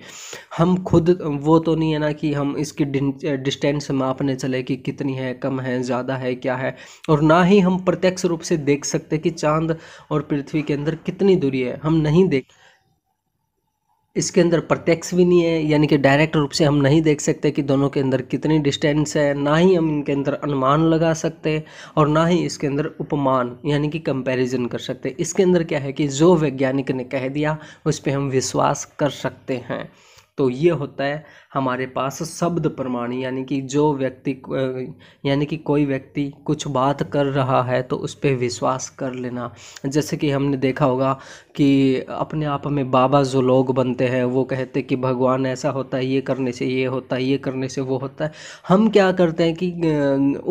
हम खुद वो तो नहीं है ना कि हम इसकी डिस्टेंस मापने चले कि कितनी है कम है ज़्यादा है क्या है और ना ही हम प्रत्यक्ष रूप से देख सकते कि चांद और पृथ्वी के अंदर कितनी दूरी है हम नहीं देख इसके अंदर प्रत्यक्ष भी नहीं है यानी कि डायरेक्ट रूप से हम नहीं देख सकते कि दोनों के अंदर कितनी डिस्टेंस है ना ही हम इनके अंदर अनुमान लगा सकते और ना ही इसके अंदर उपमान यानी कि कंपैरिजन कर सकते इसके अंदर क्या है कि जो वैज्ञानिक ने कह दिया उस पर हम विश्वास कर सकते हैं तो ये होता है हमारे पास शब्द प्रमाण यानी कि जो व्यक्ति यानी कि कोई व्यक्ति कुछ बात कर रहा है तो उस पर विश्वास कर लेना जैसे कि हमने देखा होगा कि अपने आप में बाबा जो लोग बनते हैं वो कहते कि भगवान ऐसा होता है ये करने से ये होता है ये करने से वो होता है हम क्या करते हैं कि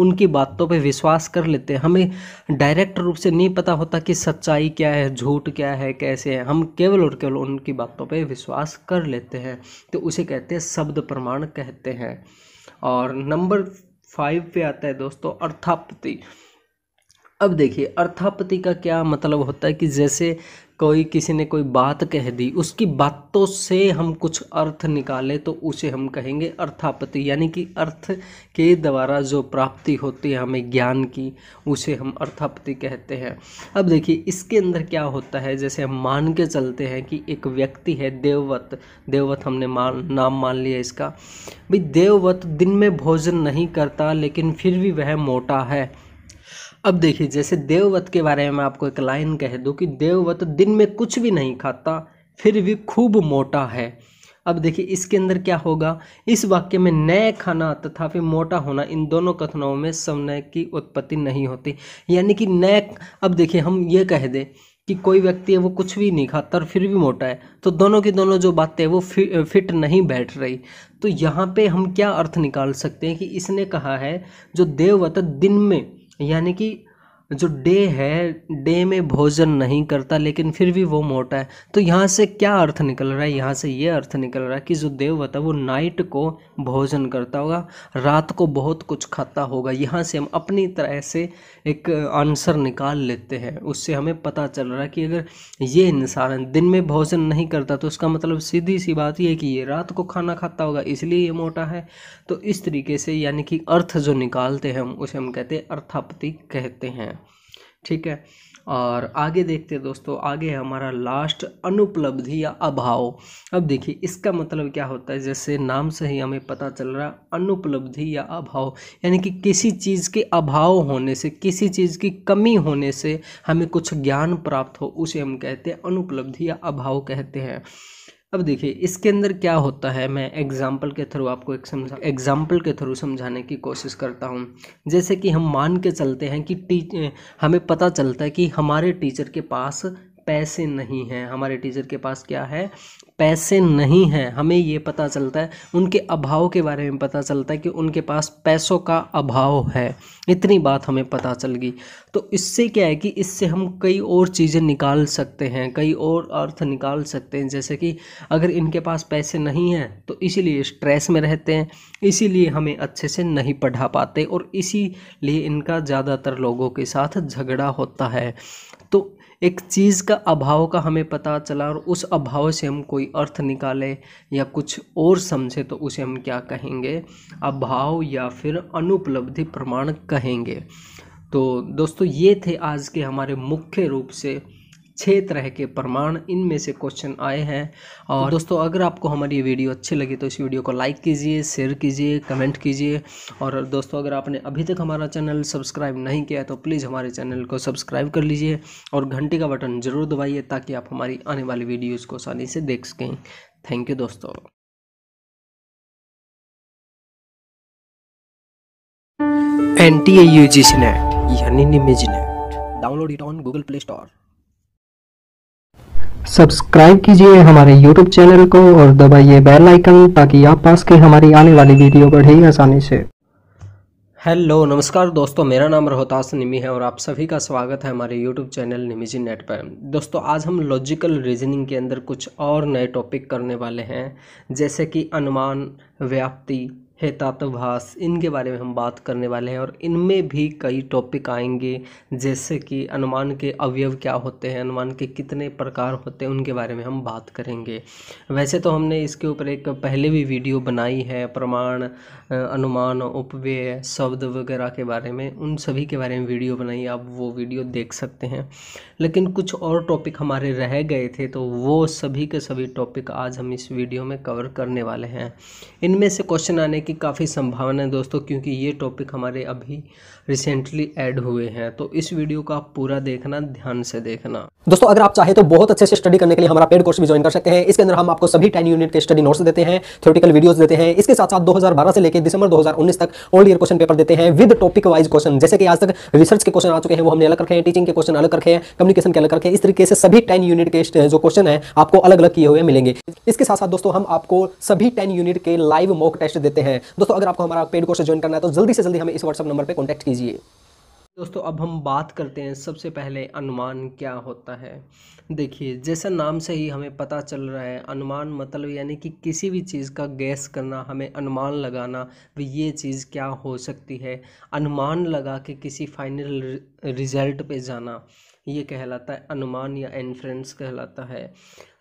उनकी बातों पर विश्वास कर लेते हैं हमें डायरेक्ट रूप से नहीं पता होता कि सच्चाई क्या है झूठ क्या है कैसे है हम केवल और केवल उनकी बातों पर विश्वास कर लेते हैं तो उसे कहते हैं सब शब्द प्रमाण कहते हैं और नंबर फाइव पे आता है दोस्तों अर्थापति अब देखिए अर्थापति का क्या मतलब होता है कि जैसे कोई किसी ने कोई बात कह दी उसकी बातों से हम कुछ अर्थ निकालें तो उसे हम कहेंगे अर्थापति यानी कि अर्थ के द्वारा जो प्राप्ति होती है हमें ज्ञान की उसे हम अर्थापति कहते हैं अब देखिए इसके अंदर क्या होता है जैसे हम मान के चलते हैं कि एक व्यक्ति है देववत देववत हमने मान नाम मान लिया इसका भाई देववत दिन में भोजन नहीं करता लेकिन फिर भी वह मोटा है अब देखिए जैसे देववत के बारे में आपको एक लाइन कह दूँ कि देववत दिन में कुछ भी नहीं खाता फिर भी खूब मोटा है अब देखिए इसके अंदर क्या होगा इस वाक्य में नए खाना तथा फिर मोटा होना इन दोनों कथनों में समय की उत्पत्ति नहीं होती यानी कि नए अब देखिए हम ये कह दें कि कोई व्यक्ति है वो कुछ भी नहीं खाता और फिर भी मोटा है तो दोनों की दोनों जो बातें वो फि, फिट नहीं बैठ रही तो यहाँ पे हम क्या अर्थ निकाल सकते हैं कि इसने कहा है जो देववत दिन में यानी कि जो डे है डे में भोजन नहीं करता लेकिन फिर भी वो मोटा है तो यहाँ से क्या अर्थ निकल रहा है यहाँ से ये अर्थ निकल रहा है कि जो देवव्रत है वो नाइट को भोजन करता होगा रात को बहुत कुछ खाता होगा यहाँ से हम अपनी तरह से एक आंसर निकाल लेते हैं उससे हमें पता चल रहा है कि अगर ये इंसान दिन में भोजन नहीं करता तो उसका मतलब सीधी सी बात यह है कि ये रात को खाना खाता होगा इसलिए ये मोटा है तो इस तरीके से यानी कि अर्थ जो निकालते हैं हम उसे हम कहते हैं अर्थापति कहते हैं ठीक है और आगे देखते हैं दोस्तों आगे है हमारा लास्ट अनुपलब्धि या अभाव अब देखिए इसका मतलब क्या होता है जैसे नाम से ही हमें पता चल रहा अनुपलब्धि या अभाव यानी कि किसी चीज़ के अभाव होने से किसी चीज़ की कमी होने से हमें कुछ ज्ञान प्राप्त हो उसे हम कहते हैं अनुपलब्धि या अभाव कहते हैं अब देखिए इसके अंदर क्या होता है मैं एग्जाम्पल के थ्रू आपको एक समझा एग्जाम्पल के थ्रू समझाने की कोशिश करता हूँ जैसे कि हम मान के चलते हैं कि टीच हमें पता चलता है कि हमारे टीचर के पास पैसे नहीं हैं हमारे टीचर के पास क्या है पैसे नहीं हैं हमें ये पता चलता है उनके अभाव के बारे में पता चलता है कि उनके पास पैसों का अभाव है इतनी बात हमें पता चल गई तो इससे क्या है कि इससे हम कई और चीज़ें निकाल सकते हैं कई और अर्थ निकाल सकते हैं जैसे कि अगर इनके पास पैसे नहीं हैं तो इसीलिए स्ट्रेस में रहते हैं इसीलिए हमें अच्छे से नहीं पढ़ा पाते और इसीलिए इनका ज़्यादातर लोगों के साथ झगड़ा होता है एक चीज़ का अभाव का हमें पता चला और उस अभाव से हम कोई अर्थ निकाले या कुछ और समझे तो उसे हम क्या कहेंगे अभाव या फिर अनुपलब्धि प्रमाण कहेंगे तो दोस्तों ये थे आज के हमारे मुख्य रूप से छः तरह के प्रमाण इनमें से क्वेश्चन आए हैं और तो दोस्तों अगर आपको हमारी वीडियो अच्छी लगी तो इस वीडियो को लाइक कीजिए शेयर कीजिए कमेंट कीजिए और दोस्तों अगर आपने अभी तक हमारा चैनल सब्सक्राइब नहीं किया है तो प्लीज़ हमारे चैनल को सब्सक्राइब कर लीजिए और घंटे का बटन ज़रूर दबाइए ताकि आप हमारी आने वाली वीडियोज़ को आसानी से देख सकें थैंक यू दोस्तों N T A U G NET यानी download it on Google Play Store subscribe कीजिए हमारे यूट्यूब चैनल को और दबाइए बेल आइकन ताकि आप पास के हमारी आने वाली वीडियो बढ़े आसानी से हेलो नमस्कार दोस्तों मेरा नाम रोहतास निमी है और आप सभी का स्वागत है हमारे यूट्यूब चैनल निमीजी नेट पर दोस्तों आज हम लॉजिकल रीजनिंग के अंदर कुछ और नए टॉपिक करने वाले हैं जैसे कि अनुमान व्याप्ति है इनके बारे में हम बात करने वाले हैं और इनमें भी कई टॉपिक आएंगे जैसे कि अनुमान के अवयव क्या होते हैं अनुमान के कितने प्रकार होते हैं उनके बारे में हम बात करेंगे वैसे तो हमने इसके ऊपर एक पहले भी वीडियो बनाई है प्रमाण अनुमान उपव्यय शब्द वगैरह के बारे में उन सभी के बारे में वीडियो बनाई आप वो वीडियो देख सकते हैं लेकिन कुछ और टॉपिक हमारे रह गए थे तो वो सभी के सभी टॉपिक आज हम इस वीडियो में कवर करने वाले हैं इनमें से क्वेश्चन आने की काफ़ी संभावना है दोस्तों क्योंकि ये टॉपिक हमारे अभी रिसेंटली ऐड हुए हैं तो इस वीडियो को आप पूरा देखना ध्यान से देखना दोस्तों अगर आप चाहे तो बहुत अच्छे से स्टडी करने के लिए हमारा पेड कोर्स भी ज्वाइन कर सकते हैं इसके अंदर हम आपको सभी टेन यूनिट के स्टडी नोट्स देते हैं थ्योरेटिकल वीडियोस देते हैं इसके साथ साथ 2012 से लेकर दिसंबर 2019 तक ओल्ड ईयर क्वेश्चन पेपर देते हैं विद टॉपिक वाइज क्वेश्चन जैसे कि आज तक रिसर्च के क्वेश्चन आ चुके हैं वो हमने अलग रखे हैं टीचिंग के क्वेश्चन अलग रखे हैं कम्युनिकेशन के अलग रखे हैं इस तरीके से सभी टेन यूनिट के जो क्वेश्चन है आपको अलग अलग किए हुए मिलेंगे इसके साथ साथ दोस्तों हम आपको सभी टेन यूनिट के लाइव मॉक टेस्ट देते हैं दोस्तों अगर आपको हमारा पेड कोर्स ज्वाइन करना है तो जल्दी से जल्दी हमें इस व्हाट्सअप नंबर पर कॉन्टैक्ट कीजिए लीजिए दोस्तों अब हम बात करते हैं सबसे पहले अनुमान क्या होता है देखिए जैसा नाम से ही हमें पता चल रहा है अनुमान मतलब यानी कि किसी भी चीज़ का गैस करना हमें अनुमान लगाना भी ये चीज़ क्या हो सकती है अनुमान लगा के किसी फाइनल रिजल्ट पे जाना ये कहलाता है अनुमान या इन्फ्रेंस कहलाता है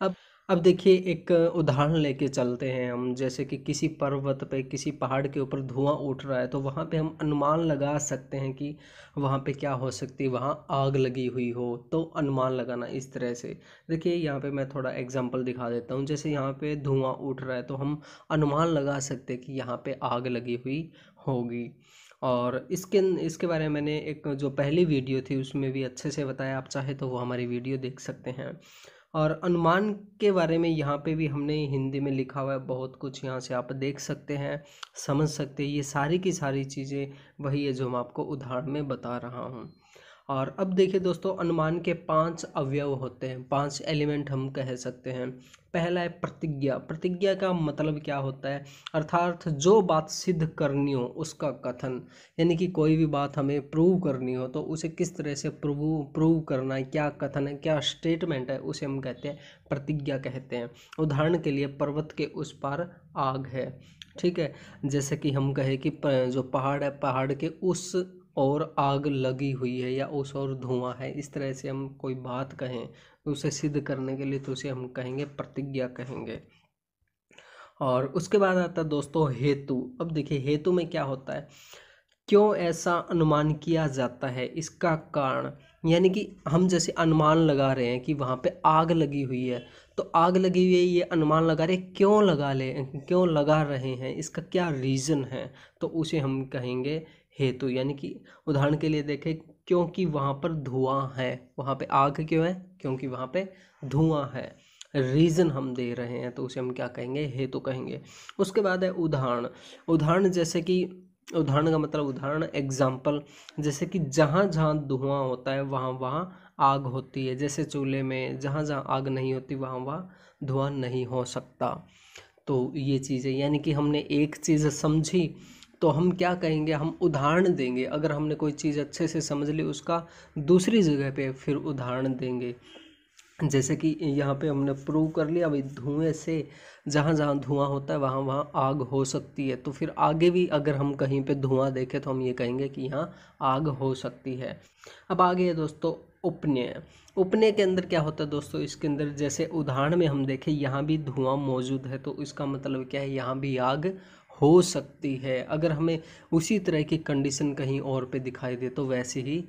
अब अब देखिए एक उदाहरण लेके चलते हैं हम जैसे कि किसी पर्वत पे किसी पहाड़ के ऊपर धुआं उठ रहा है तो वहाँ पे हम अनुमान लगा सकते हैं कि वहाँ पे क्या हो सकती है वहाँ आग लगी हुई हो तो अनुमान लगाना इस तरह से देखिए यहाँ पे मैं थोड़ा एग्जांपल दिखा देता हूँ जैसे यहाँ पे धुआं उठ रहा है तो हम अनुमान लगा सकते हैं कि यहाँ पर आग लगी हुई होगी और इसके इसके बारे में मैंने एक जो पहली वीडियो थी उसमें भी अच्छे से बताया आप चाहे तो वो हमारी वीडियो देख सकते हैं और अनुमान के बारे में यहाँ पे भी हमने हिंदी में लिखा हुआ है बहुत कुछ यहाँ से आप देख सकते हैं समझ सकते हैं ये सारी की सारी चीज़ें वही है जो मैं आपको उदाहरण में बता रहा हूँ और अब देखिए दोस्तों अनुमान के पांच अवयव होते हैं पांच एलिमेंट हम कह सकते हैं पहला है प्रतिज्ञा प्रतिज्ञा का मतलब क्या होता है अर्थात जो बात सिद्ध करनी हो उसका कथन यानी कि कोई भी बात हमें प्रूव करनी हो तो उसे किस तरह से प्रूव प्रूव करना है क्या कथन है क्या स्टेटमेंट है उसे हम कहते हैं प्रतिज्ञा कहते हैं उदाहरण के लिए पर्वत के उस पार आग है ठीक है जैसे कि हम कहें कि जो पहाड़ है पहाड़ के उस और आग लगी हुई है या उस और धुआं है इस तरह से हम कोई बात कहें उसे सिद्ध करने के लिए तो उसे हम कहेंगे प्रतिज्ञा कहेंगे और उसके बाद आता है दोस्तों हेतु अब देखिए हेतु में क्या होता है क्यों ऐसा अनुमान किया जाता है इसका कारण यानी कि हम जैसे अनुमान लगा रहे हैं कि वहाँ पे आग लगी हुई है तो आग लगी हुई है ये अनुमान लगा रहे क्यों लगा ले क्यों लगा रहे हैं इसका क्या रीज़न है तो उसे हम कहेंगे हेतु यानी कि उदाहरण के लिए देखें क्योंकि वहाँ पर धुआं है वहाँ पे आग क्यों है क्योंकि वहाँ पे धुआं है रीज़न हम दे रहे हैं तो उसे हम क्या कहेंगे हेतु कहेंगे उसके बाद है उदाहरण उदाहरण जैसे कि उदाहरण का मतलब उदाहरण एग्जाम्पल जैसे कि जहाँ जहाँ धुआं होता है वहाँ वहाँ आग होती है जैसे चूल्हे में जहाँ जहाँ आग नहीं होती वहाँ वहाँ धुआं नहीं हो सकता तो ये चीज़ें यानी कि हमने एक चीज़ समझी तो हम क्या कहेंगे हम उदाहरण देंगे अगर हमने कोई चीज़ अच्छे से समझ ली उसका दूसरी जगह पे फिर उदाहरण देंगे जैसे कि यहाँ पे हमने प्रूव कर लिया अभी धुएँ से जहाँ जहाँ धुआं होता है वहाँ वहाँ आग हो सकती है तो फिर आगे भी अगर हम कहीं पे धुआं देखें तो हम ये कहेंगे कि यहाँ आग हो सकती है अब आगे है दोस्तों उपनय उपनय के अंदर क्या होता है दोस्तों इसके अंदर जैसे उदाहरण में हम देखें यहाँ भी धुआं मौजूद है तो इसका मतलब क्या है यहाँ भी आग हो सकती है अगर हमें उसी तरह की कंडीशन कहीं और पे दिखाई दे तो वैसी ही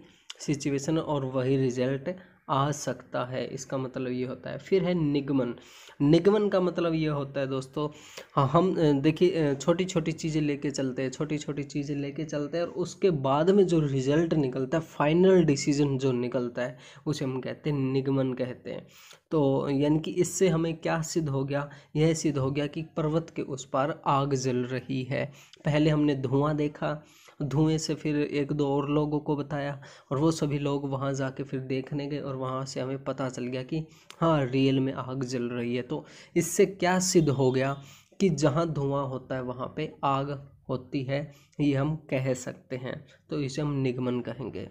सिचुएशन और वही रिजल्ट आ सकता है इसका मतलब ये होता है फिर है निगमन निगमन का मतलब ये होता है दोस्तों हाँ हम देखिए छोटी छोटी चीज़ें लेके चलते हैं छोटी छोटी चीज़ें लेके चलते हैं और उसके बाद में जो रिजल्ट निकलता है फाइनल डिसीजन जो निकलता है उसे हम कहते हैं निगमन कहते हैं तो यानी कि इससे हमें क्या सिद्ध हो गया यह सिद्ध हो गया कि पर्वत के उस पार आग जल रही है पहले हमने धुआं देखा धुएँ से फिर एक दो और लोगों को बताया और वो सभी लोग वहाँ जा फिर देखने गए और वहाँ से हमें पता चल गया कि हाँ रियल में आग जल रही है तो इससे क्या सिद्ध हो गया कि जहाँ धुआं होता है वहाँ पे आग होती है ये हम कह सकते हैं तो इसे हम निगमन कहेंगे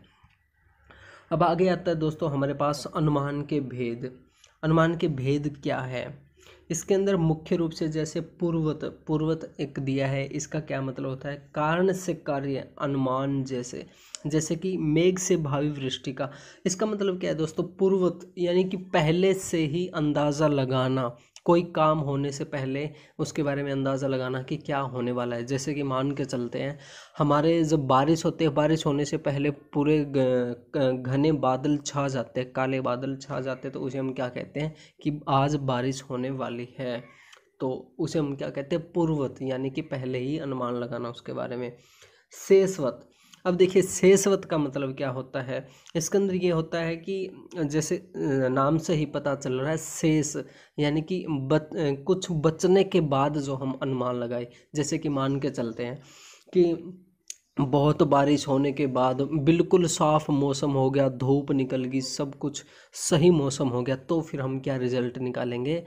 अब आगे आता है दोस्तों हमारे पास अनुमान के भेद अनुमान के भेद क्या है इसके अंदर मुख्य रूप से जैसे पूर्वत पूर्वत एक दिया है इसका क्या मतलब होता है कारण से कार्य अनुमान जैसे जैसे कि मेघ से भावी वृष्टि का इसका मतलब क्या है दोस्तों पूर्वत यानी कि पहले से ही अंदाज़ा लगाना कोई काम होने से पहले उसके बारे में अंदाज़ा लगाना कि क्या होने वाला है जैसे कि मान के चलते हैं हमारे जब बारिश होते है बारिश होने से पहले पूरे घने बादल छा जाते हैं काले बादल छा जाते हैं तो उसे हम क्या कहते हैं कि आज बारिश होने वाली है तो उसे हम क्या कहते हैं पूर्वत यानी कि पहले ही अनुमान लगाना उसके बारे में शेषवत अब देखिए शेषवत का मतलब क्या होता है इसके अंदर ये होता है कि जैसे नाम से ही पता चल रहा है शेष यानी कि बच कुछ बचने के बाद जो हम अनुमान लगाए जैसे कि मान के चलते हैं कि बहुत बारिश होने के बाद बिल्कुल साफ़ मौसम हो गया धूप निकल गई सब कुछ सही मौसम हो गया तो फिर हम क्या रिज़ल्ट निकालेंगे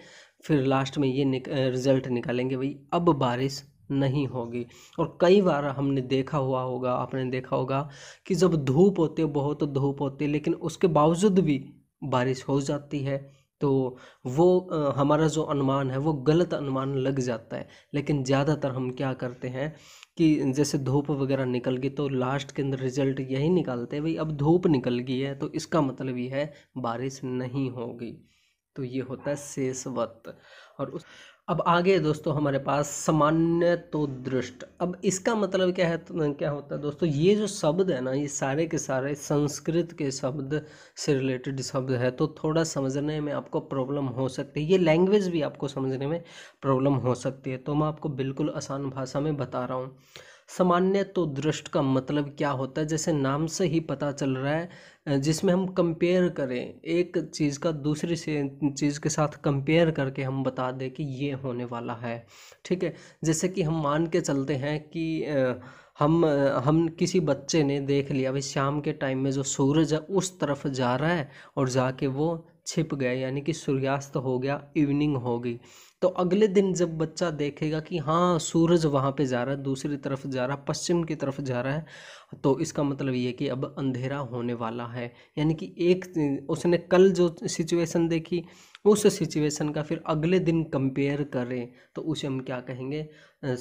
फिर लास्ट में ये निक, रिज़ल्ट निकालेंगे भाई अब बारिश नहीं होगी और कई बार हमने देखा हुआ होगा आपने देखा होगा कि जब धूप होती है बहुत धूप होती है लेकिन उसके बावजूद भी बारिश हो जाती है तो वो हमारा जो अनुमान है वो गलत अनुमान लग जाता है लेकिन ज़्यादातर हम क्या करते हैं कि जैसे धूप वगैरह निकल गई तो लास्ट के अंदर रिजल्ट यही निकालते हैं भाई अब धूप निकल गई है तो इसका मतलब ये है बारिश नहीं होगी तो ये होता है शेष वक्त और उस अब आगे दोस्तों हमारे पास सामान्य तो दृष्ट अब इसका मतलब क्या है तो क्या होता है दोस्तों ये जो शब्द है ना ये सारे के सारे संस्कृत के शब्द से रिलेटेड शब्द है तो थोड़ा समझने में आपको प्रॉब्लम हो सकती है ये लैंग्वेज भी आपको समझने में प्रॉब्लम हो सकती है तो मैं आपको बिल्कुल आसान भाषा में बता रहा हूँ सामान्य तो दृष्ट का मतलब क्या होता है जैसे नाम से ही पता चल रहा है जिसमें हम कंपेयर करें एक चीज़ का दूसरी से चीज़ के साथ कंपेयर करके हम बता दें कि ये होने वाला है ठीक है जैसे कि हम मान के चलते हैं कि हम हम किसी बच्चे ने देख लिया भाई शाम के टाइम में जो सूरज है उस तरफ जा रहा है और जाके वो छिप गए यानी कि सूर्यास्त हो गया इवनिंग होगी तो अगले दिन जब बच्चा देखेगा कि हाँ सूरज वहाँ पे जा रहा है दूसरी तरफ जा रहा है पश्चिम की तरफ जा रहा है तो इसका मतलब ये कि अब अंधेरा होने वाला है यानी कि एक उसने कल जो सिचुएशन देखी उस सिचुएशन का फिर अगले दिन कंपेयर करें तो उसे हम क्या कहेंगे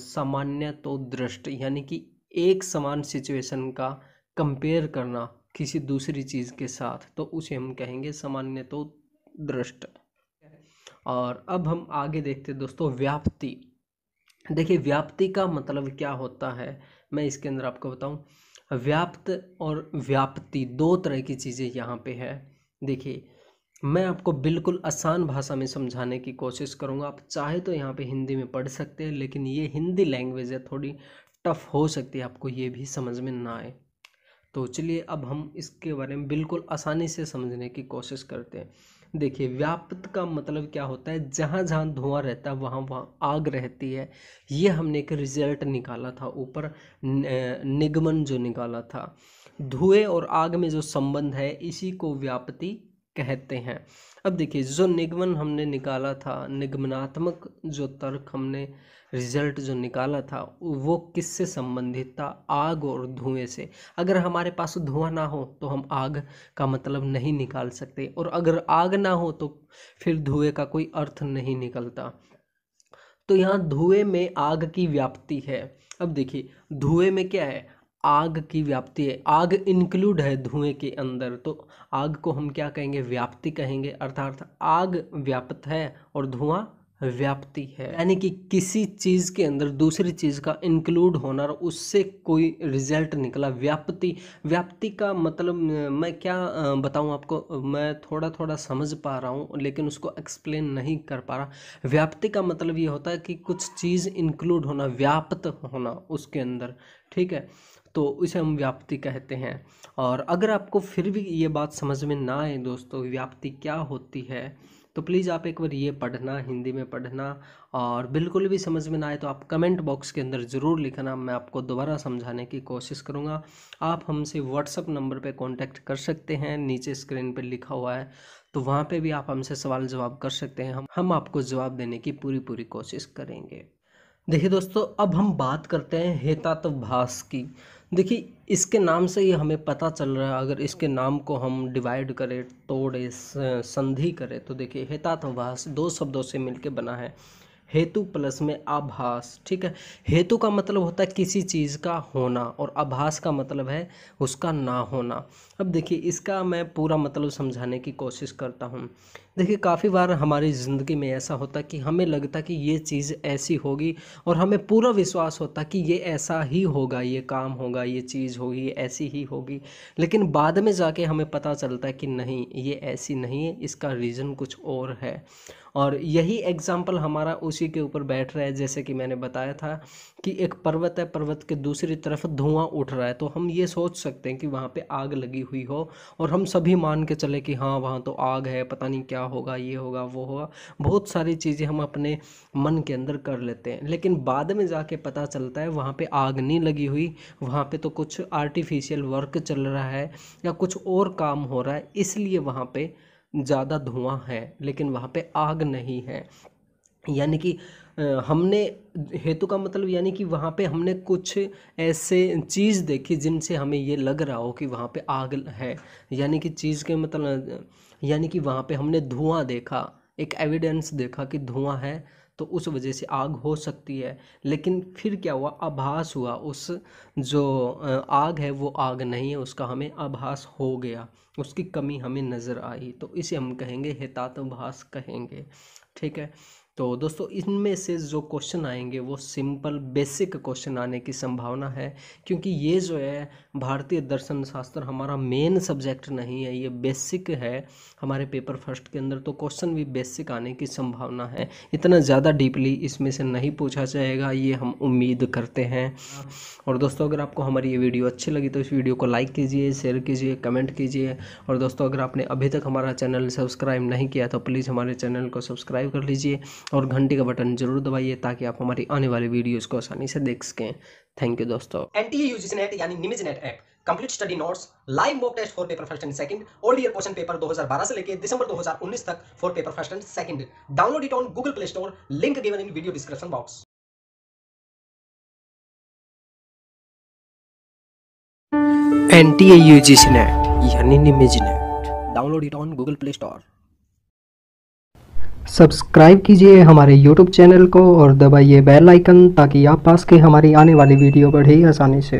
सामान्य तो दृष्ट यानी कि एक समान सिचुएशन का कंपेयर करना किसी दूसरी चीज़ के साथ तो उसे हम कहेंगे सामान्य तो दृष्ट और अब हम आगे देखते हैं दोस्तों व्याप्ति देखिए व्याप्ति का मतलब क्या होता है मैं इसके अंदर आपको बताऊं व्याप्त और व्याप्ति दो तरह की चीज़ें यहाँ पे है देखिए मैं आपको बिल्कुल आसान भाषा में समझाने की कोशिश करूँगा आप चाहे तो यहाँ पे हिंदी में पढ़ सकते हैं लेकिन ये हिंदी लैंग्वेज है थोड़ी टफ हो सकती है आपको ये भी समझ में ना आए तो चलिए अब हम इसके बारे में बिल्कुल आसानी से समझने की कोशिश करते हैं देखिए व्याप्त का मतलब क्या होता है जहाँ जहाँ धुआं रहता है वहाँ वहाँ आग रहती है ये हमने एक रिजल्ट निकाला था ऊपर निगमन जो निकाला था धुएं और आग में जो संबंध है इसी को व्याप्ति कहते हैं अब देखिए जो निगमन हमने निकाला था निगमनात्मक जो तर्क हमने रिजल्ट जो निकाला था वो किससे संबंधित था आग और धुएं से अगर हमारे पास धुआं ना हो तो हम आग का मतलब नहीं निकाल सकते और अगर आग ना हो तो फिर धुएं का कोई अर्थ नहीं निकलता तो यहाँ धुएं में आग की व्याप्ति है अब देखिए धुएं में क्या है आग की व्याप्ति है आग इंक्लूड है धुएँ के अंदर तो आग को हम क्या कहेंगे व्याप्ति कहेंगे अर्थात आग व्याप्त है और धुआं व्याप्ति है यानी कि किसी चीज़ के अंदर दूसरी चीज़ का इंक्लूड होना और उससे कोई रिजल्ट निकला व्याप्ति व्याप्ति का मतलब मैं क्या बताऊं आपको मैं थोड़ा थोड़ा समझ पा रहा हूं लेकिन उसको एक्सप्लेन नहीं कर पा रहा व्याप्ति का मतलब ये होता है कि कुछ चीज़ इंक्लूड होना व्याप्त होना उसके अंदर ठीक है तो इसे हम व्याप्ति कहते हैं और अगर आपको फिर भी ये बात समझ में ना आए दोस्तों व्याप्ति क्या होती है तो प्लीज़ आप एक बार ये पढ़ना हिंदी में पढ़ना और बिल्कुल भी समझ में ना आए तो आप कमेंट बॉक्स के अंदर ज़रूर लिखना मैं आपको दोबारा समझाने की कोशिश करूँगा आप हमसे व्हाट्सअप नंबर पर कॉन्टैक्ट कर सकते हैं नीचे स्क्रीन पर लिखा हुआ है तो वहाँ पर भी आप हमसे सवाल जवाब कर सकते हैं हम हम आपको जवाब देने की पूरी पूरी कोशिश करेंगे देखिए दोस्तों अब हम बात करते हैं हेतात्वभाष की देखिए इसके नाम से ही हमें पता चल रहा है अगर इसके नाम को हम डिवाइड करें तोड़े संधि करें तो देखिए हेतातवास दो शब्दों से मिलकर बना है हेतु प्लस में आभास ठीक है हेतु का मतलब होता है किसी चीज़ का होना और आभास का मतलब है उसका ना होना अब देखिए इसका मैं पूरा मतलब समझाने की कोशिश करता हूँ देखिए काफ़ी बार हमारी ज़िंदगी में ऐसा होता कि हमें लगता कि ये चीज़ ऐसी होगी और हमें पूरा विश्वास होता कि ये ऐसा ही होगा ये काम होगा ये चीज़ होगी ऐसी ही होगी लेकिन बाद में जाके हमें पता चलता है कि नहीं ये ऐसी नहीं है इसका रीज़न कुछ और है और यही एग्ज़ाम्पल हमारा उसी के ऊपर बैठ रहा है जैसे कि मैंने बताया था कि एक पर्वत है पर्वत के दूसरी तरफ धुआं उठ रहा है तो हम ये सोच सकते हैं कि वहाँ पे आग लगी हुई हो और हम सभी मान के चले कि हाँ वहाँ तो आग है पता नहीं क्या होगा ये होगा वो होगा बहुत सारी चीज़ें हम अपने मन के अंदर कर लेते हैं लेकिन बाद में जाके पता चलता है वहाँ पर आग नहीं लगी हुई वहाँ पर तो कुछ आर्टिफिशियल वर्क चल रहा है या कुछ और काम हो रहा है इसलिए वहाँ पर ज़्यादा धुआं है लेकिन वहाँ पे आग नहीं है यानी कि हमने हेतु का मतलब यानी कि वहाँ पे हमने कुछ ऐसे चीज़ देखी जिनसे हमें ये लग रहा हो कि वहाँ पे आग है यानी कि चीज़ के मतलब यानी कि वहाँ पे हमने धुआं देखा एक एविडेंस देखा कि धुआं है तो उस वजह से आग हो सकती है लेकिन फिर क्या हुआ आभास हुआ उस जो आग है वो आग नहीं है उसका हमें आभास हो गया उसकी कमी हमें नज़र आई तो इसे हम कहेंगे हितातभास कहेंगे ठीक है तो दोस्तों इनमें से जो क्वेश्चन आएंगे वो सिंपल बेसिक क्वेश्चन आने की संभावना है क्योंकि ये जो है भारतीय दर्शन शास्त्र हमारा मेन सब्जेक्ट नहीं है ये बेसिक है हमारे पेपर फर्स्ट के अंदर तो क्वेश्चन भी बेसिक आने की संभावना है इतना ज़्यादा डीपली इसमें से नहीं पूछा जाएगा ये हम उम्मीद करते हैं और दोस्तों अगर आपको हमारी ये वीडियो अच्छी लगी तो इस वीडियो को लाइक कीजिए शेयर कीजिए कमेंट कीजिए और दोस्तों अगर आपने अभी तक हमारा चैनल सब्सक्राइब नहीं किया तो प्लीज़ हमारे चैनल को सब्सक्राइब कर लीजिए और घंटी का बटन जरूर दबाइए ताकि आप हमारी आने वाली वीडियोस को आसानी से देख सकें थैंक यू दोस्तों एनटीए यूजीसी नेट यानी निमिज net app complete study notes live mock test for paper first and second old year question paper 2012 से लेकर दिसंबर 2019 तक for paper first and second download it on Google Play Store link given in video description box NTA UGC NET यानी निमिज NET download it on Google Play Store subscribe कीजिए हमारे YouTube channel को और दबाइए बेल आइकन ताकि आप पास के हमारी आने वाली वीडियो बढ़े आसानी से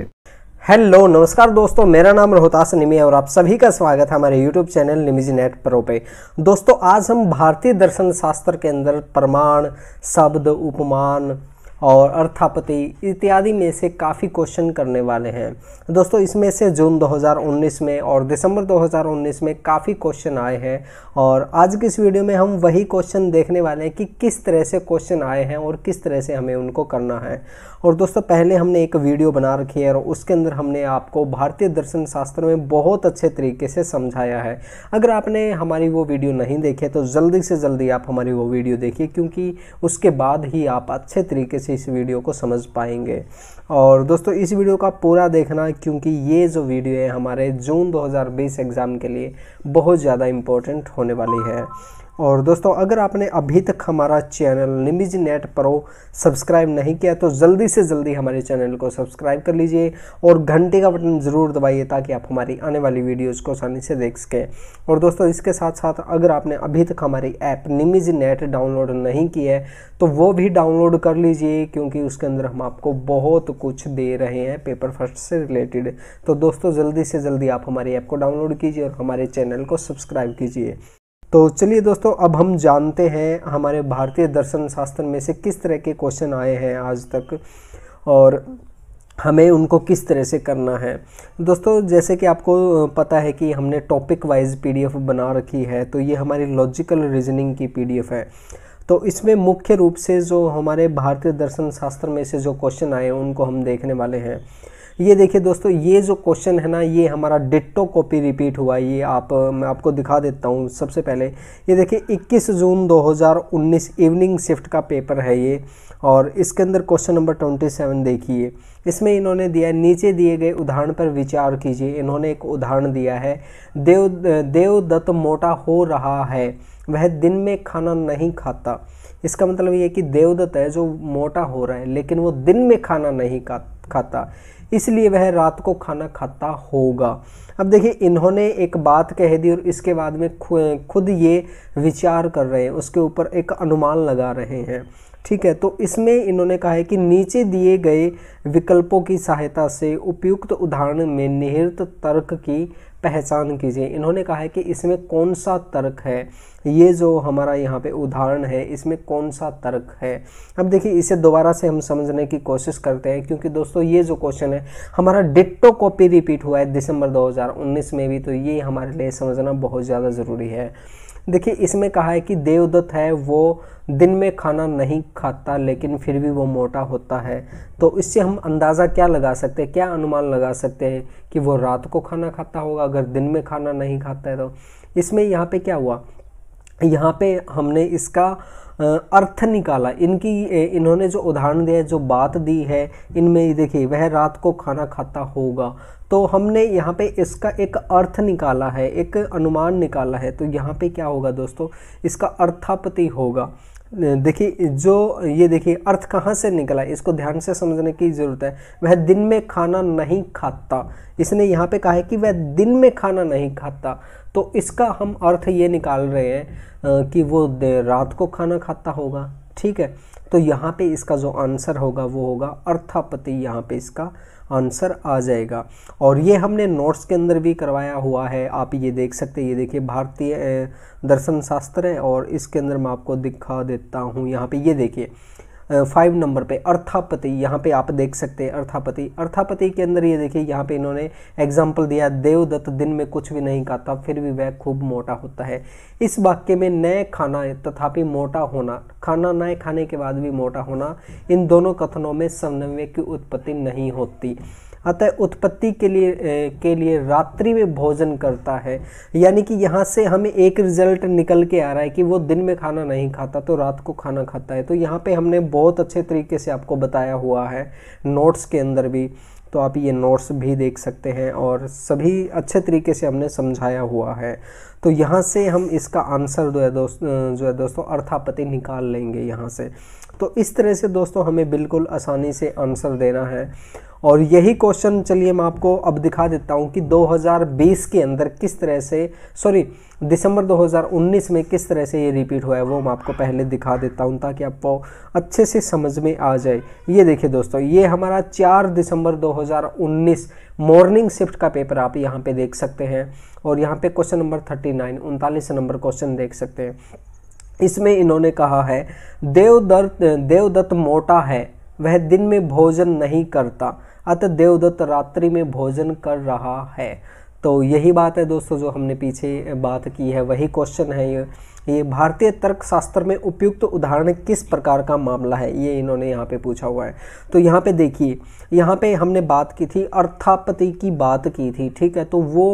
हेलो नमस्कार दोस्तों मेरा नाम रोहतास निमी है और आप सभी का स्वागत है हमारे YouTube channel Nimiz NET pro पे दोस्तों आज हम भारतीय दर्शन शास्त्र के अंदर प्रमाण शब्द उपमान और अर्थापति इत्यादि में से काफ़ी क्वेश्चन करने वाले हैं दोस्तों इसमें से जून 2019 में और दिसंबर 2019 में काफ़ी क्वेश्चन आए हैं और आज की इस वीडियो में हम वही क्वेश्चन देखने वाले हैं कि किस तरह से क्वेश्चन आए हैं और किस तरह से हमें उनको करना है और दोस्तों पहले हमने एक वीडियो बना रखी है और उसके अंदर हमने आपको भारतीय दर्शन शास्त्र में बहुत अच्छे तरीके से समझाया है अगर आपने हमारी वो वीडियो नहीं देखी तो जल्दी से जल्दी आप हमारी वो वीडियो देखिए क्योंकि उसके बाद ही आप अच्छे तरीके से इस वीडियो को समझ पाएंगे और दोस्तों इस वीडियो का पूरा देखना क्योंकि ये जो वीडियो है हमारे जून 2020 एग्ज़ाम के लिए बहुत ज़्यादा इम्पोर्टेंट होने वाली है और दोस्तों अगर आपने अभी तक हमारा channel Nimiz NET pro subscribe नहीं किया तो जल्दी से जल्दी हमारे चैनल को सब्सक्राइब कर लीजिए और घंटे का बटन ज़रूर दबाइए ताकि आप हमारी आने वाली वीडियोज़ को आसानी से देख सकें और दोस्तों इसके साथ साथ अगर आपने अभी तक हमारी ऐप निमिज नेट डाउनलोड नहीं की है तो वो भी डाउनलोड कर लीजिए क्योंकि उसके अंदर हम आपको बहुत कुछ दे रहे हैं पेपर फर्स्ट से रिलेटेड तो दोस्तों जल्दी से जल्दी आप हमारी ऐप को डाउनलोड कीजिए और हमारे चैनल को सब्सक्राइब कीजिए तो चलिए दोस्तों अब हम जानते हैं हमारे भारतीय दर्शन शास्त्र में से किस तरह के क्वेश्चन आए हैं आज तक और हमें उनको किस तरह से करना है दोस्तों जैसे कि आपको पता है कि हमने टॉपिक वाइज पीडीएफ बना रखी है तो ये हमारी लॉजिकल रीजनिंग की पीडीएफ है तो इसमें मुख्य रूप से जो हमारे भारतीय दर्शन शास्त्र में से जो क्वेश्चन आए उनको हम देखने वाले हैं ये देखिए दोस्तों ये जो क्वेश्चन है ना ये हमारा डिट्टो कॉपी रिपीट हुआ ये आप मैं आपको दिखा देता हूँ सबसे पहले ये देखिए 21 जून 2019 इवनिंग शिफ्ट का पेपर है ये और इसके अंदर क्वेश्चन नंबर 27 देखिए इसमें इन्होंने दिया नीचे दिए गए उदाहरण पर विचार कीजिए इन्होंने एक उदाहरण दिया है देव देवदत्त मोटा हो रहा है वह दिन में खाना नहीं खाता इसका मतलब ये कि देवदत्त है जो मोटा हो रहा है लेकिन वो दिन में खाना नहीं खाता इसलिए वह रात को खाना खाता होगा अब देखिए इन्होंने एक बात कह दी और इसके बाद में खुद ये विचार कर रहे हैं उसके ऊपर एक अनुमान लगा रहे हैं ठीक है तो इसमें इन्होंने कहा है कि नीचे दिए गए विकल्पों की सहायता से उपयुक्त उदाहरण में निहित तर्क की पहचान कीजिए इन्होंने कहा है कि इसमें कौन सा तर्क है ये जो हमारा यहाँ पे उदाहरण है इसमें कौन सा तर्क है अब देखिए इसे दोबारा से हम समझने की कोशिश करते हैं क्योंकि दोस्तों ये जो क्वेश्चन है हमारा डिट्टो कॉपी रिपीट हुआ है दिसंबर 2019 में भी तो ये हमारे लिए समझना बहुत ज़्यादा ज़रूरी है देखिए इसमें कहा है कि देवदत्त है वो दिन में खाना नहीं खाता लेकिन फिर भी वो मोटा होता है तो इससे हम अंदाज़ा क्या लगा सकते हैं क्या अनुमान लगा सकते हैं कि वो रात को खाना खाता होगा अगर दिन में खाना नहीं खाता है तो इसमें यहाँ पे क्या हुआ यहाँ पे हमने इसका अर्थ निकाला इनकी इन्होंने जो उदाहरण दिया जो बात दी है इनमें देखिए वह रात को खाना खाता होगा तो हमने यहाँ पे इसका एक अर्थ निकाला है एक अनुमान निकाला है तो यहाँ पे क्या होगा दोस्तों इसका अर्थापति होगा देखिए जो ये देखिए अर्थ कहाँ से निकला इसको ध्यान से समझने की ज़रूरत है वह दिन में खाना नहीं खाता इसने यहाँ पे कहा है कि वह दिन में खाना नहीं खाता तो इसका हम अर्थ ये निकाल रहे हैं कि वो रात को खाना खाता होगा ठीक है तो यहाँ पे इसका जो आंसर होगा वो होगा अर्थापति यहाँ पे इसका आंसर आ जाएगा और ये हमने नोट्स के अंदर भी करवाया हुआ है आप ये देख सकते हैं ये देखिए भारतीय दर्शन शास्त्र है और इसके अंदर मैं आपको दिखा देता हूँ यहाँ पे ये देखिए फाइव नंबर पे अर्थापति यहाँ पे आप देख सकते हैं अर्थापति अर्थापति के अंदर ये देखिए यहाँ पे इन्होंने एग्जाम्पल दिया देवदत्त दिन में कुछ भी नहीं खाता फिर भी वह खूब मोटा होता है इस वाक्य में नए खाना तथापि मोटा होना खाना नए खाने के बाद भी मोटा होना इन दोनों कथनों में समन्वय की उत्पत्ति नहीं होती अतः उत्पत्ति के लिए के लिए रात्रि में भोजन करता है यानी कि यहाँ से हमें एक रिजल्ट निकल के आ रहा है कि वो दिन में खाना नहीं खाता तो रात को खाना खाता है तो यहाँ पे हमने बहुत अच्छे तरीके से आपको बताया हुआ है नोट्स के अंदर भी तो आप ये नोट्स भी देख सकते हैं और सभी अच्छे तरीके से हमने समझाया हुआ है तो यहाँ से हम इसका आंसर जो है दोस्त जो है दोस्तों अर्थापति निकाल लेंगे यहाँ से तो इस तरह से दोस्तों हमें बिल्कुल आसानी से आंसर देना है और यही क्वेश्चन चलिए मैं आपको अब दिखा देता हूँ कि 2020 के अंदर किस तरह से सॉरी दिसंबर 2019 में किस तरह से ये रिपीट हुआ है वो मैं आपको पहले दिखा देता हूँ ताकि आपको अच्छे से समझ में आ जाए ये देखिए दोस्तों ये हमारा 4 दिसंबर 2019 मॉर्निंग शिफ्ट का पेपर आप यहाँ पे देख सकते हैं और यहाँ पे क्वेश्चन नंबर थर्टी उनतालीस नंबर क्वेश्चन देख सकते हैं इसमें इन्होंने कहा है देवदत्त देवदत्त मोटा है वह दिन में भोजन नहीं करता अतः देवदत्त रात्रि में भोजन कर रहा है तो यही बात है दोस्तों जो हमने पीछे बात की है वही क्वेश्चन है ये ये भारतीय तर्कशास्त्र में उपयुक्त उदाहरण किस प्रकार का मामला है ये इन्होंने यहाँ पे पूछा हुआ है तो यहाँ पे देखिए यहाँ पे हमने बात की थी अर्थापति की बात की थी ठीक है तो वो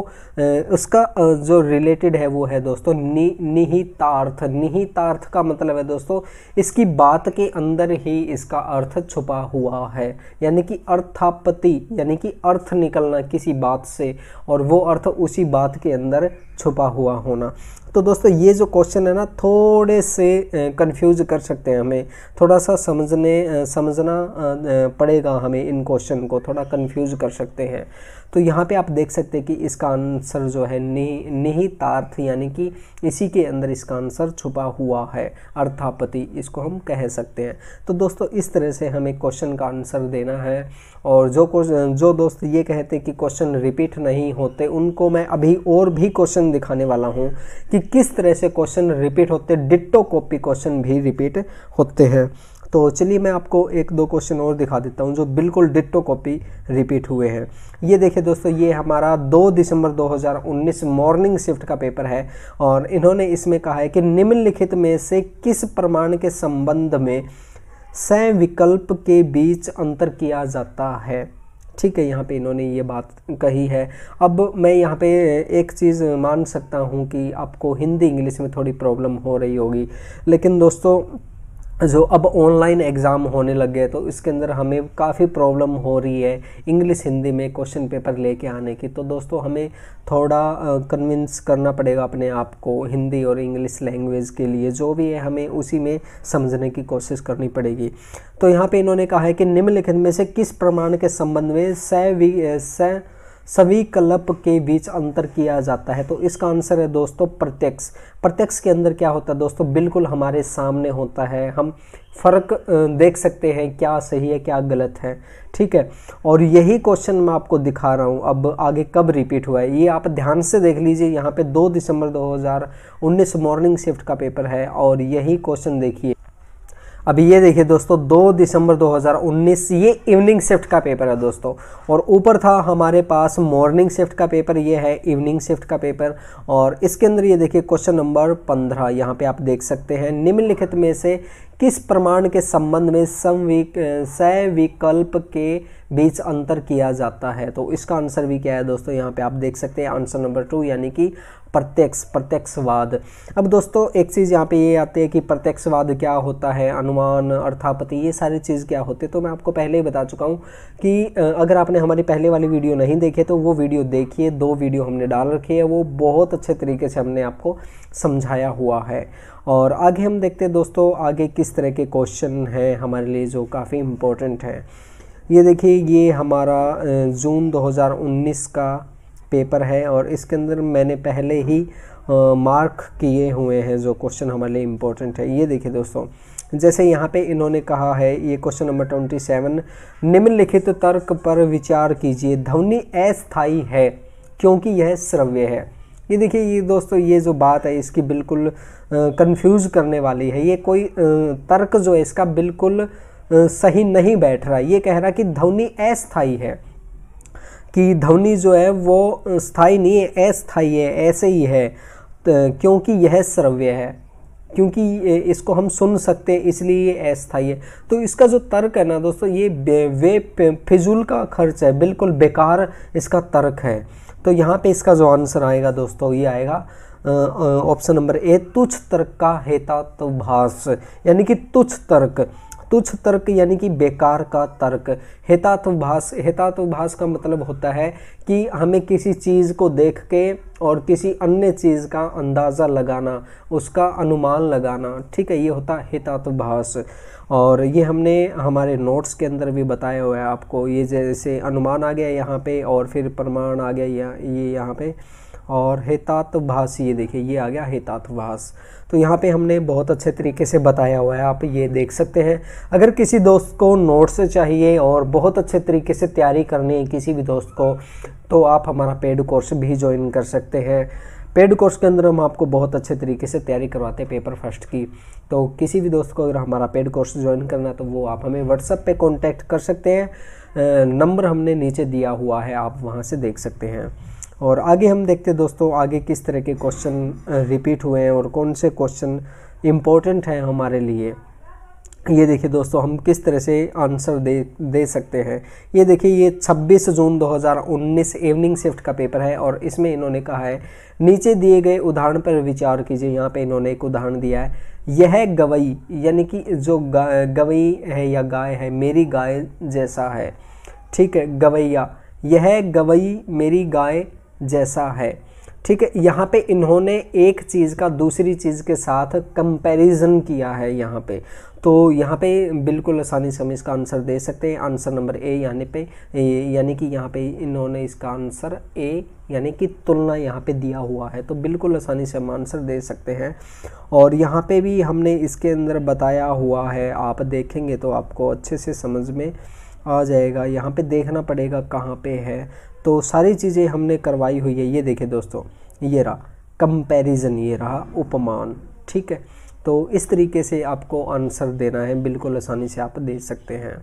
उसका जो रिलेटेड है वो है दोस्तों नि, निहितार्थ निहितार्थ का मतलब है दोस्तों इसकी बात के अंदर ही इसका अर्थ छुपा हुआ है यानी कि अर्थापति यानी कि अर्थ निकलना किसी बात से और वो अर्थ उसी बात के अंदर छुपा हुआ होना तो दोस्तों ये जो क्वेश्चन है ना थोड़े से कंफ्यूज कर सकते हैं हमें थोड़ा सा समझने समझना पड़ेगा हमें इन क्वेश्चन को थोड़ा कंफ्यूज कर सकते हैं तो यहाँ पे आप देख सकते हैं कि इसका आंसर जो है निहितार्थ यानी कि इसी के अंदर इसका आंसर छुपा हुआ है अर्थापति इसको हम कह सकते हैं तो दोस्तों इस तरह से हमें क्वेश्चन का आंसर देना है और जो क्वेश्चन जो दोस्त ये कहते कि क्वेश्चन रिपीट नहीं होते उनको मैं अभी और भी क्वेश्चन दिखाने वाला हूँ कि किस तरह से क्वेश्चन रिपीट होते डिट्टो कॉपी क्वेश्चन भी रिपीट होते हैं तो चलिए मैं आपको एक दो क्वेश्चन और दिखा देता हूँ जो बिल्कुल डिट्टो कॉपी रिपीट हुए हैं ये देखिए दोस्तों ये हमारा 2 दिसंबर 2019 मॉर्निंग शिफ्ट का पेपर है और इन्होंने इसमें कहा है कि निम्नलिखित में से किस प्रमाण के संबंध में सह विकल्प के बीच अंतर किया जाता है ठीक है यहाँ पे इन्होंने ये बात कही है अब मैं यहाँ पे एक चीज़ मान सकता हूँ कि आपको हिंदी इंग्लिश में थोड़ी प्रॉब्लम हो रही होगी लेकिन दोस्तों जो अब ऑनलाइन एग्ज़ाम होने लग गए तो इसके अंदर हमें काफ़ी प्रॉब्लम हो रही है इंग्लिश हिंदी में क्वेश्चन पेपर लेके आने की तो दोस्तों हमें थोड़ा कन्विंस करना पड़ेगा अपने आप को हिंदी और इंग्लिश लैंग्वेज के लिए जो भी है हमें उसी में समझने की कोशिश करनी पड़ेगी तो यहाँ पे इन्होंने कहा है कि निम्नलिखित में से किस प्रमाण के संबंध में स सभी कल्प के बीच अंतर किया जाता है तो इसका आंसर है दोस्तों प्रत्यक्ष प्रत्यक्ष के अंदर क्या होता है दोस्तों बिल्कुल हमारे सामने होता है हम फर्क देख सकते हैं क्या सही है क्या गलत है ठीक है और यही क्वेश्चन मैं आपको दिखा रहा हूँ अब आगे कब रिपीट हुआ है ये आप ध्यान से देख लीजिए यहाँ पे 2 दिसंबर 2019 मॉर्निंग शिफ्ट का पेपर है और यही क्वेश्चन देखिए अभी ये देखिए दोस्तों 2 दिसंबर 2019 ये इवनिंग शिफ्ट का पेपर है दोस्तों और ऊपर था हमारे पास मॉर्निंग शिफ्ट का पेपर ये है इवनिंग शिफ्ट का पेपर और इसके अंदर ये देखिए क्वेश्चन नंबर 15 यहाँ पे आप देख सकते हैं निम्नलिखित में से किस प्रमाण के संबंध में संविक सविकल्प के बीच अंतर किया जाता है तो इसका आंसर भी क्या है दोस्तों यहाँ पे आप देख सकते हैं आंसर नंबर टू यानी कि प्रत्यक्ष प्रत्यक्षवाद अब दोस्तों एक चीज़ यहाँ पे ये आती है कि प्रत्यक्षवाद क्या होता है अनुमान अर्थापति ये सारी चीज़ क्या होती है तो मैं आपको पहले ही बता चुका हूँ कि अगर आपने हमारी पहले वाली वीडियो नहीं देखे तो वो वीडियो देखिए दो वीडियो हमने डाल रखी है वो बहुत अच्छे तरीके से हमने आपको समझाया हुआ है और आगे हम देखते हैं दोस्तों आगे किस तरह के क्वेश्चन हैं हमारे लिए जो काफ़ी इम्पोर्टेंट हैं ये देखिए ये हमारा जून 2019 का पेपर है और इसके अंदर मैंने पहले ही मार्क किए हुए हैं जो क्वेश्चन हमारे लिए इम्पोर्टेंट है ये देखिए दोस्तों जैसे यहाँ पे इन्होंने कहा है ये क्वेश्चन नंबर ट्वेंटी सेवन निम्नलिखित तर्क पर विचार कीजिए ध्वनि अस्थाई है क्योंकि यह श्रव्य है ये देखिए ये दोस्तों ये जो बात है इसकी बिल्कुल कंफ्यूज करने वाली है ये कोई तर्क जो है इसका बिल्कुल सही नहीं बैठ रहा ये कह रहा कि ध्वनि अस्थाई है कि ध्वनि जो है वो स्थाई नहीं है अस्थाई है ऐसे ही है क्योंकि यह श्रव्य है क्योंकि इसको हम सुन सकते हैं इसलिए ये अस्थाई है तो इसका जो तर्क है ना दोस्तों ये वे फिजूल का खर्च है बिल्कुल बेकार इसका तर्क है तो यहाँ पे इसका जो आंसर आएगा दोस्तों ये आएगा ऑप्शन नंबर ए तुच्छ तर्क का हेता तो भाष यानी कि तुच्छ तर्क तुच्छ तर्क यानी कि बेकार का तर्क हितात्वभाष हितात्वभाष का मतलब होता है कि हमें किसी चीज़ को देख के और किसी अन्य चीज़ का अंदाज़ा लगाना उसका अनुमान लगाना ठीक है ये होता है हितात्वभाष और ये हमने हमारे नोट्स के अंदर भी बताया हुआ है आपको ये जैसे अनुमान आ गया यहाँ पे और फिर प्रमाण आ गया ये यहाँ पर और हेतातभास ये देखिए ये आ गया हेतातभास तो यहाँ पे हमने बहुत अच्छे तरीके से बताया हुआ है आप ये देख सकते हैं अगर किसी दोस्त को नोट्स चाहिए और बहुत अच्छे तरीके से तैयारी करनी है किसी भी दोस्त को तो आप हमारा पेड कोर्स भी ज्वाइन कर सकते हैं पेड कोर्स के अंदर हम आपको बहुत अच्छे तरीके से तैयारी करवाते हैं पेपर फर्स्ट की तो किसी भी दोस्त को अगर हमारा पेड कोर्स ज्वाइन करना है तो वो आप हमें व्हाट्सएप पे कांटेक्ट कर सकते हैं नंबर हमने नीचे दिया हुआ है आप वहाँ से देख सकते हैं और आगे हम देखते हैं दोस्तों आगे किस तरह के क्वेश्चन रिपीट हुए हैं और कौन से क्वेश्चन इम्पोर्टेंट हैं हमारे लिए ये देखिए दोस्तों हम किस तरह से आंसर दे दे सकते हैं ये देखिए ये 26 जून 2019 इवनिंग शिफ्ट का पेपर है और इसमें इन्होंने कहा है नीचे दिए गए उदाहरण पर विचार कीजिए यहाँ पे इन्होंने एक उदाहरण दिया है यह गवई यानी कि जो गा, गवई है या गाय है मेरी गाय जैसा है ठीक है गवैया यह गवई मेरी गाय जैसा है ठीक है यहाँ पे इन्होंने एक चीज़ का दूसरी चीज़ के साथ कंपैरिजन किया है यहाँ पे तो यहाँ पे बिल्कुल आसानी से हम इसका आंसर दे सकते हैं आंसर नंबर ए यानी पे यानी कि यहाँ पे इन्होंने इसका आंसर ए यानी कि तुलना यहाँ पे दिया हुआ है तो बिल्कुल आसानी से हम आंसर दे सकते हैं और यहाँ पे भी हमने इसके अंदर बताया हुआ है आप देखेंगे तो आपको अच्छे से समझ में आ जाएगा यहाँ पे देखना पड़ेगा कहाँ पे है तो सारी चीज़ें हमने करवाई हुई है ये देखें दोस्तों ये रहा कंपैरिजन ये रहा उपमान ठीक है तो इस तरीके से आपको आंसर देना है बिल्कुल आसानी से आप दे सकते हैं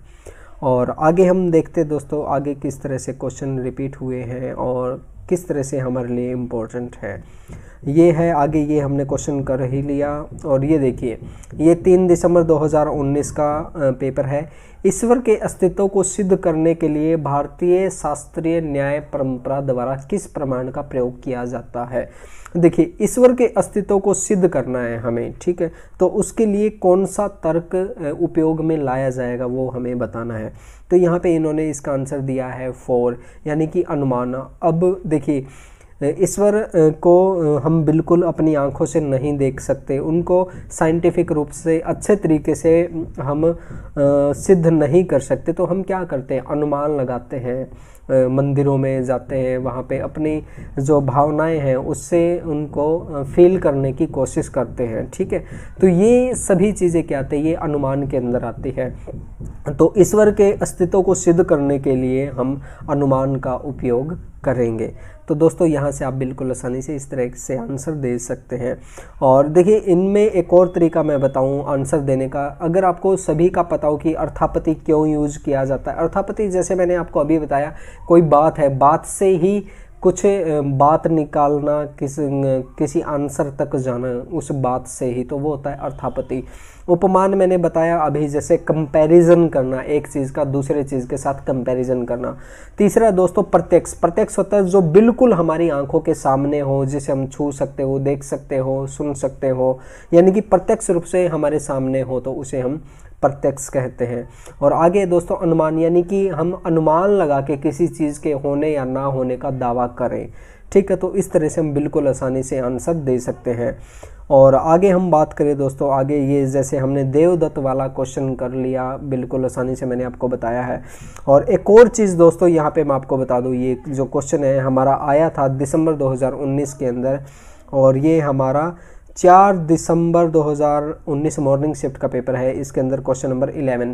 और आगे हम देखते दोस्तों आगे किस तरह से क्वेश्चन रिपीट हुए हैं और किस तरह से हमारे लिए इम्पोर्टेंट है ये है आगे ये हमने क्वेश्चन कर ही लिया और ये देखिए ये तीन दिसंबर 2019 का पेपर है ईश्वर के अस्तित्व को सिद्ध करने के लिए भारतीय शास्त्रीय न्याय परंपरा द्वारा किस प्रमाण का प्रयोग किया जाता है देखिए ईश्वर के अस्तित्व को सिद्ध करना है हमें ठीक है तो उसके लिए कौन सा तर्क उपयोग में लाया जाएगा वो हमें बताना है तो यहाँ पे इन्होंने इसका आंसर दिया है फोर यानी कि अनुमान अब देखिए ईश्वर को हम बिल्कुल अपनी आंखों से नहीं देख सकते उनको साइंटिफिक रूप से अच्छे तरीके से हम सिद्ध नहीं कर सकते तो हम क्या करते हैं अनुमान लगाते हैं मंदिरों में जाते हैं वहाँ पे अपनी जो भावनाएं हैं उससे उनको फील करने की कोशिश करते हैं ठीक है तो ये सभी चीज़ें क्या आती है ये अनुमान के अंदर आती है तो ईश्वर के अस्तित्व को सिद्ध करने के लिए हम अनुमान का उपयोग करेंगे तो दोस्तों यहाँ से आप बिल्कुल आसानी से इस तरह से आंसर दे सकते हैं और देखिए इनमें एक और तरीका मैं बताऊँ आंसर देने का अगर आपको सभी का पता हो कि अर्थापति क्यों यूज किया जाता है अर्थापति जैसे मैंने आपको अभी बताया कोई बात है बात से ही कुछ बात निकालना किस किसी आंसर तक जाना उस बात से ही तो वो होता है अर्थापति उपमान मैंने बताया अभी जैसे कंपैरिजन करना एक चीज़ का दूसरे चीज़ के साथ कंपैरिजन करना तीसरा दोस्तों प्रत्यक्ष प्रत्यक्ष होता है जो बिल्कुल हमारी आंखों के सामने हो जिसे हम छू सकते हो देख सकते हो सुन सकते हो यानी कि प्रत्यक्ष रूप से हमारे सामने हो तो उसे हम प्रत्यक्ष कहते हैं और आगे दोस्तों अनुमान यानी कि हम अनुमान लगा के किसी चीज़ के होने या ना होने का दावा करें ठीक है तो इस तरह से हम बिल्कुल आसानी से आंसर दे सकते हैं और आगे हम बात करें दोस्तों आगे ये जैसे हमने देवदत्त वाला क्वेश्चन कर लिया बिल्कुल आसानी से मैंने आपको बताया है और एक और चीज़ दोस्तों यहाँ पे मैं आपको बता दूँ ये जो क्वेश्चन है हमारा आया था दिसंबर 2019 के अंदर और ये हमारा चार दिसंबर 2019 मॉर्निंग शिफ्ट का पेपर है इसके अंदर क्वेश्चन नंबर 11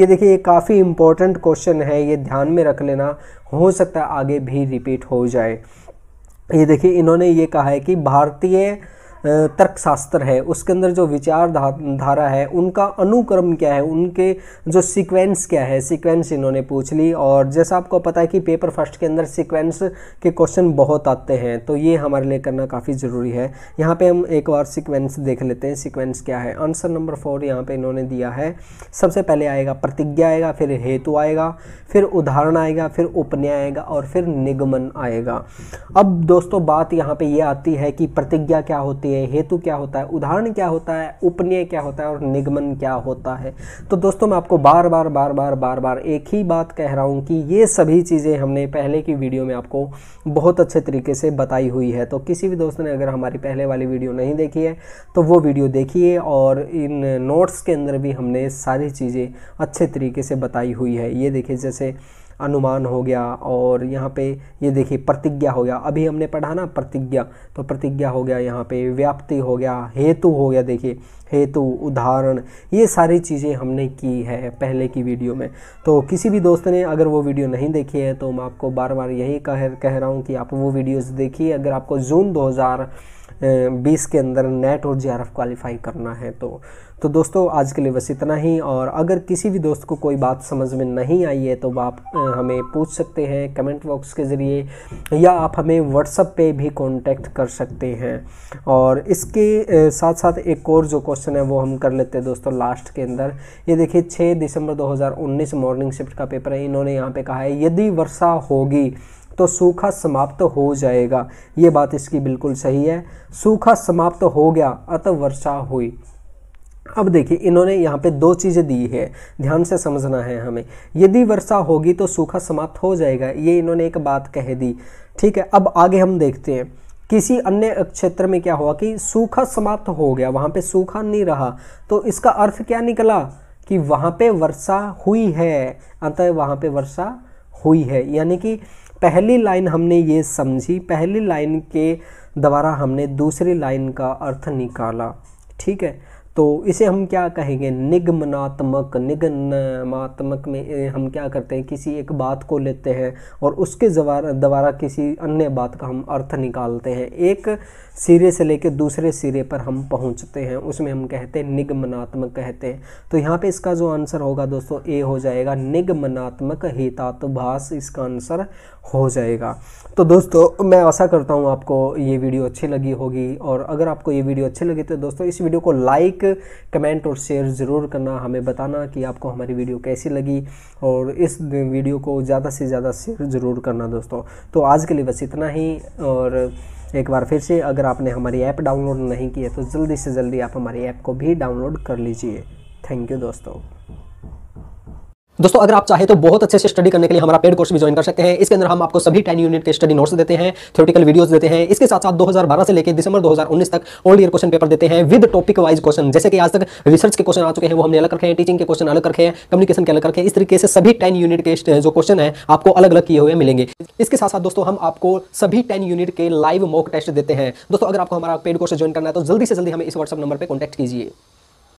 ये देखिए ये काफ़ी इंपॉर्टेंट क्वेश्चन है ये ध्यान में रख लेना हो सकता है आगे भी रिपीट हो जाए ये देखिए इन्होंने ये कहा है कि भारतीय तर्कशास्त्र है उसके अंदर जो विचारधारा धारा है उनका अनुक्रम क्या है उनके जो सीक्वेंस क्या है सीक्वेंस इन्होंने पूछ ली और जैसा आपको पता है कि पेपर फर्स्ट के अंदर सीक्वेंस के क्वेश्चन बहुत आते हैं तो ये हमारे लिए करना काफ़ी ज़रूरी है यहाँ पे हम एक बार सीक्वेंस देख लेते हैं सिक्वेंस क्या है आंसर नंबर फोर यहाँ पर इन्होंने दिया है सबसे पहले आएगा प्रतिज्ञा आएगा फिर हेतु आएगा फिर उदाहरण आएगा फिर उपन्याय आएगा और फिर निगमन आएगा अब दोस्तों बात यहाँ पे ये यह आती है कि प्रतिज्ञा क्या होती होती है हेतु क्या होता है उदाहरण क्या होता है उपनय क्या होता है और निगमन क्या होता है तो दोस्तों मैं आपको बार बार बार बार बार बार एक ही बात कह रहा हूँ कि ये सभी चीज़ें हमने पहले की वीडियो में आपको बहुत अच्छे तरीके से बताई हुई है तो किसी भी दोस्त ने अगर हमारी पहले वाली वीडियो नहीं देखी है तो वो वीडियो देखिए और इन नोट्स के अंदर भी हमने सारी चीज़ें अच्छे तरीके से बताई हुई है ये देखिए जैसे अनुमान हो गया और यहाँ पे ये देखिए प्रतिज्ञा हो गया अभी हमने पढ़ा ना प्रतिज्ञा तो प्रतिज्ञा हो गया यहाँ पे व्याप्ति हो गया हेतु हो गया देखिए हेतु उदाहरण ये सारी चीज़ें हमने की है पहले की वीडियो में तो किसी भी दोस्त ने अगर वो वीडियो नहीं देखी है तो मैं आपको बार बार यही कह कह रहा हूँ कि आप वो वीडियोज देखिए अगर आपको जून दो 20 के अंदर नेट और जे क्वालिफाई करना है तो तो दोस्तों आज के लिए बस इतना ही और अगर किसी भी दोस्त को कोई बात समझ में नहीं आई है तो आप हमें पूछ सकते हैं कमेंट बॉक्स के ज़रिए या आप हमें व्हाट्सअप पे भी कांटेक्ट कर सकते हैं और इसके साथ साथ एक और जो क्वेश्चन है वो हम कर लेते हैं दोस्तों लास्ट के अंदर ये देखिए छः दिसंबर दो मॉर्निंग शिफ्ट का पेपर है इन्होंने यहाँ पर कहा है यदि वर्षा होगी तो सूखा समाप्त तो हो जाएगा ये बात इसकी बिल्कुल सही है सूखा समाप्त तो हो गया अत वर्षा हुई अब देखिए इन्होंने यहाँ पे दो चीज़ें दी है ध्यान से समझना है हमें यदि वर्षा होगी तो सूखा समाप्त हो जाएगा ये इन्होंने एक बात कह दी ठीक है अब आगे हम देखते हैं किसी अन्य क्षेत्र में क्या हुआ कि सूखा समाप्त हो गया वहाँ पे सूखा नहीं रहा तो इसका अर्थ क्या निकला कि वहाँ पे वर्षा हुई है अतः वहाँ पे वर्षा हुई है यानी कि पहली लाइन हमने ये समझी पहली लाइन के द्वारा हमने दूसरी लाइन का अर्थ निकाला ठीक है तो इसे हम क्या कहेंगे निगमनात्मक निगमात्मक में हम क्या करते हैं किसी एक बात को लेते हैं और उसके द्वारा किसी अन्य बात का हम अर्थ निकालते हैं एक सिरे से लेकर दूसरे सिरे पर हम पहुंचते हैं उसमें हम कहते हैं निगमनात्मक कहते हैं तो यहाँ पे इसका जो आंसर होगा दोस्तों ए हो जाएगा निगमनात्मक हितातुभाष इसका आंसर हो जाएगा तो दोस्तों मैं आशा करता हूँ आपको ये वीडियो अच्छी लगी होगी और अगर आपको ये वीडियो अच्छी लगी तो दोस्तों इस वीडियो को लाइक कमेंट और शेयर ज़रूर करना हमें बताना कि आपको हमारी वीडियो कैसी लगी और इस वीडियो को ज़्यादा से ज़्यादा शेयर ज़रूर करना दोस्तों तो आज के लिए बस इतना ही और एक बार फिर से अगर आपने हमारी ऐप डाउनलोड नहीं की है तो जल्दी से जल्दी आप हमारी ऐप को भी डाउनलोड कर लीजिए थैंक यू दोस्तों दोस्तों अगर आप चाहे तो बहुत अच्छे से स्टडी करने के लिए हमारा पेड कोर्स भी ज्वाइन कर सकते हैं इसके अंदर हम आपको सभी टेन यूनिट के स्टडी नोट्स देते हैं थ्योरेटिकल वीडियोस देते हैं इसके साथ साथ 2012 से लेकर दिसंबर 2019 तक ओल्ड ईयर क्वेश्चन पेपर देते हैं विद टॉपिक वाइज क्वेश्चन जैसे कि आज तक रिसर्च के क्वेश्चन आ चुके हैं वो हमने अलग रखे हैं टीचिंग के क्वेश्चन अलग रखे हैं कम्युनिकेशन के अलग रखे हैं इस तरीके से सभी टेन यूनिट के जो क्वेश्चन है आपको अलग अलग किए हुए मिलेंगे इसके साथ साथ दोस्तों हम आपको सभी टेन यूनिट के लाइव मॉक टेस्ट देते हैं दोस्तों अगर आपको हमारा पेड कोर्स ज्वाइन करना है तो जल्दी से जल्दी हमें इस व्हाट्सअप नंबर पर कॉन्टैक्ट कीजिए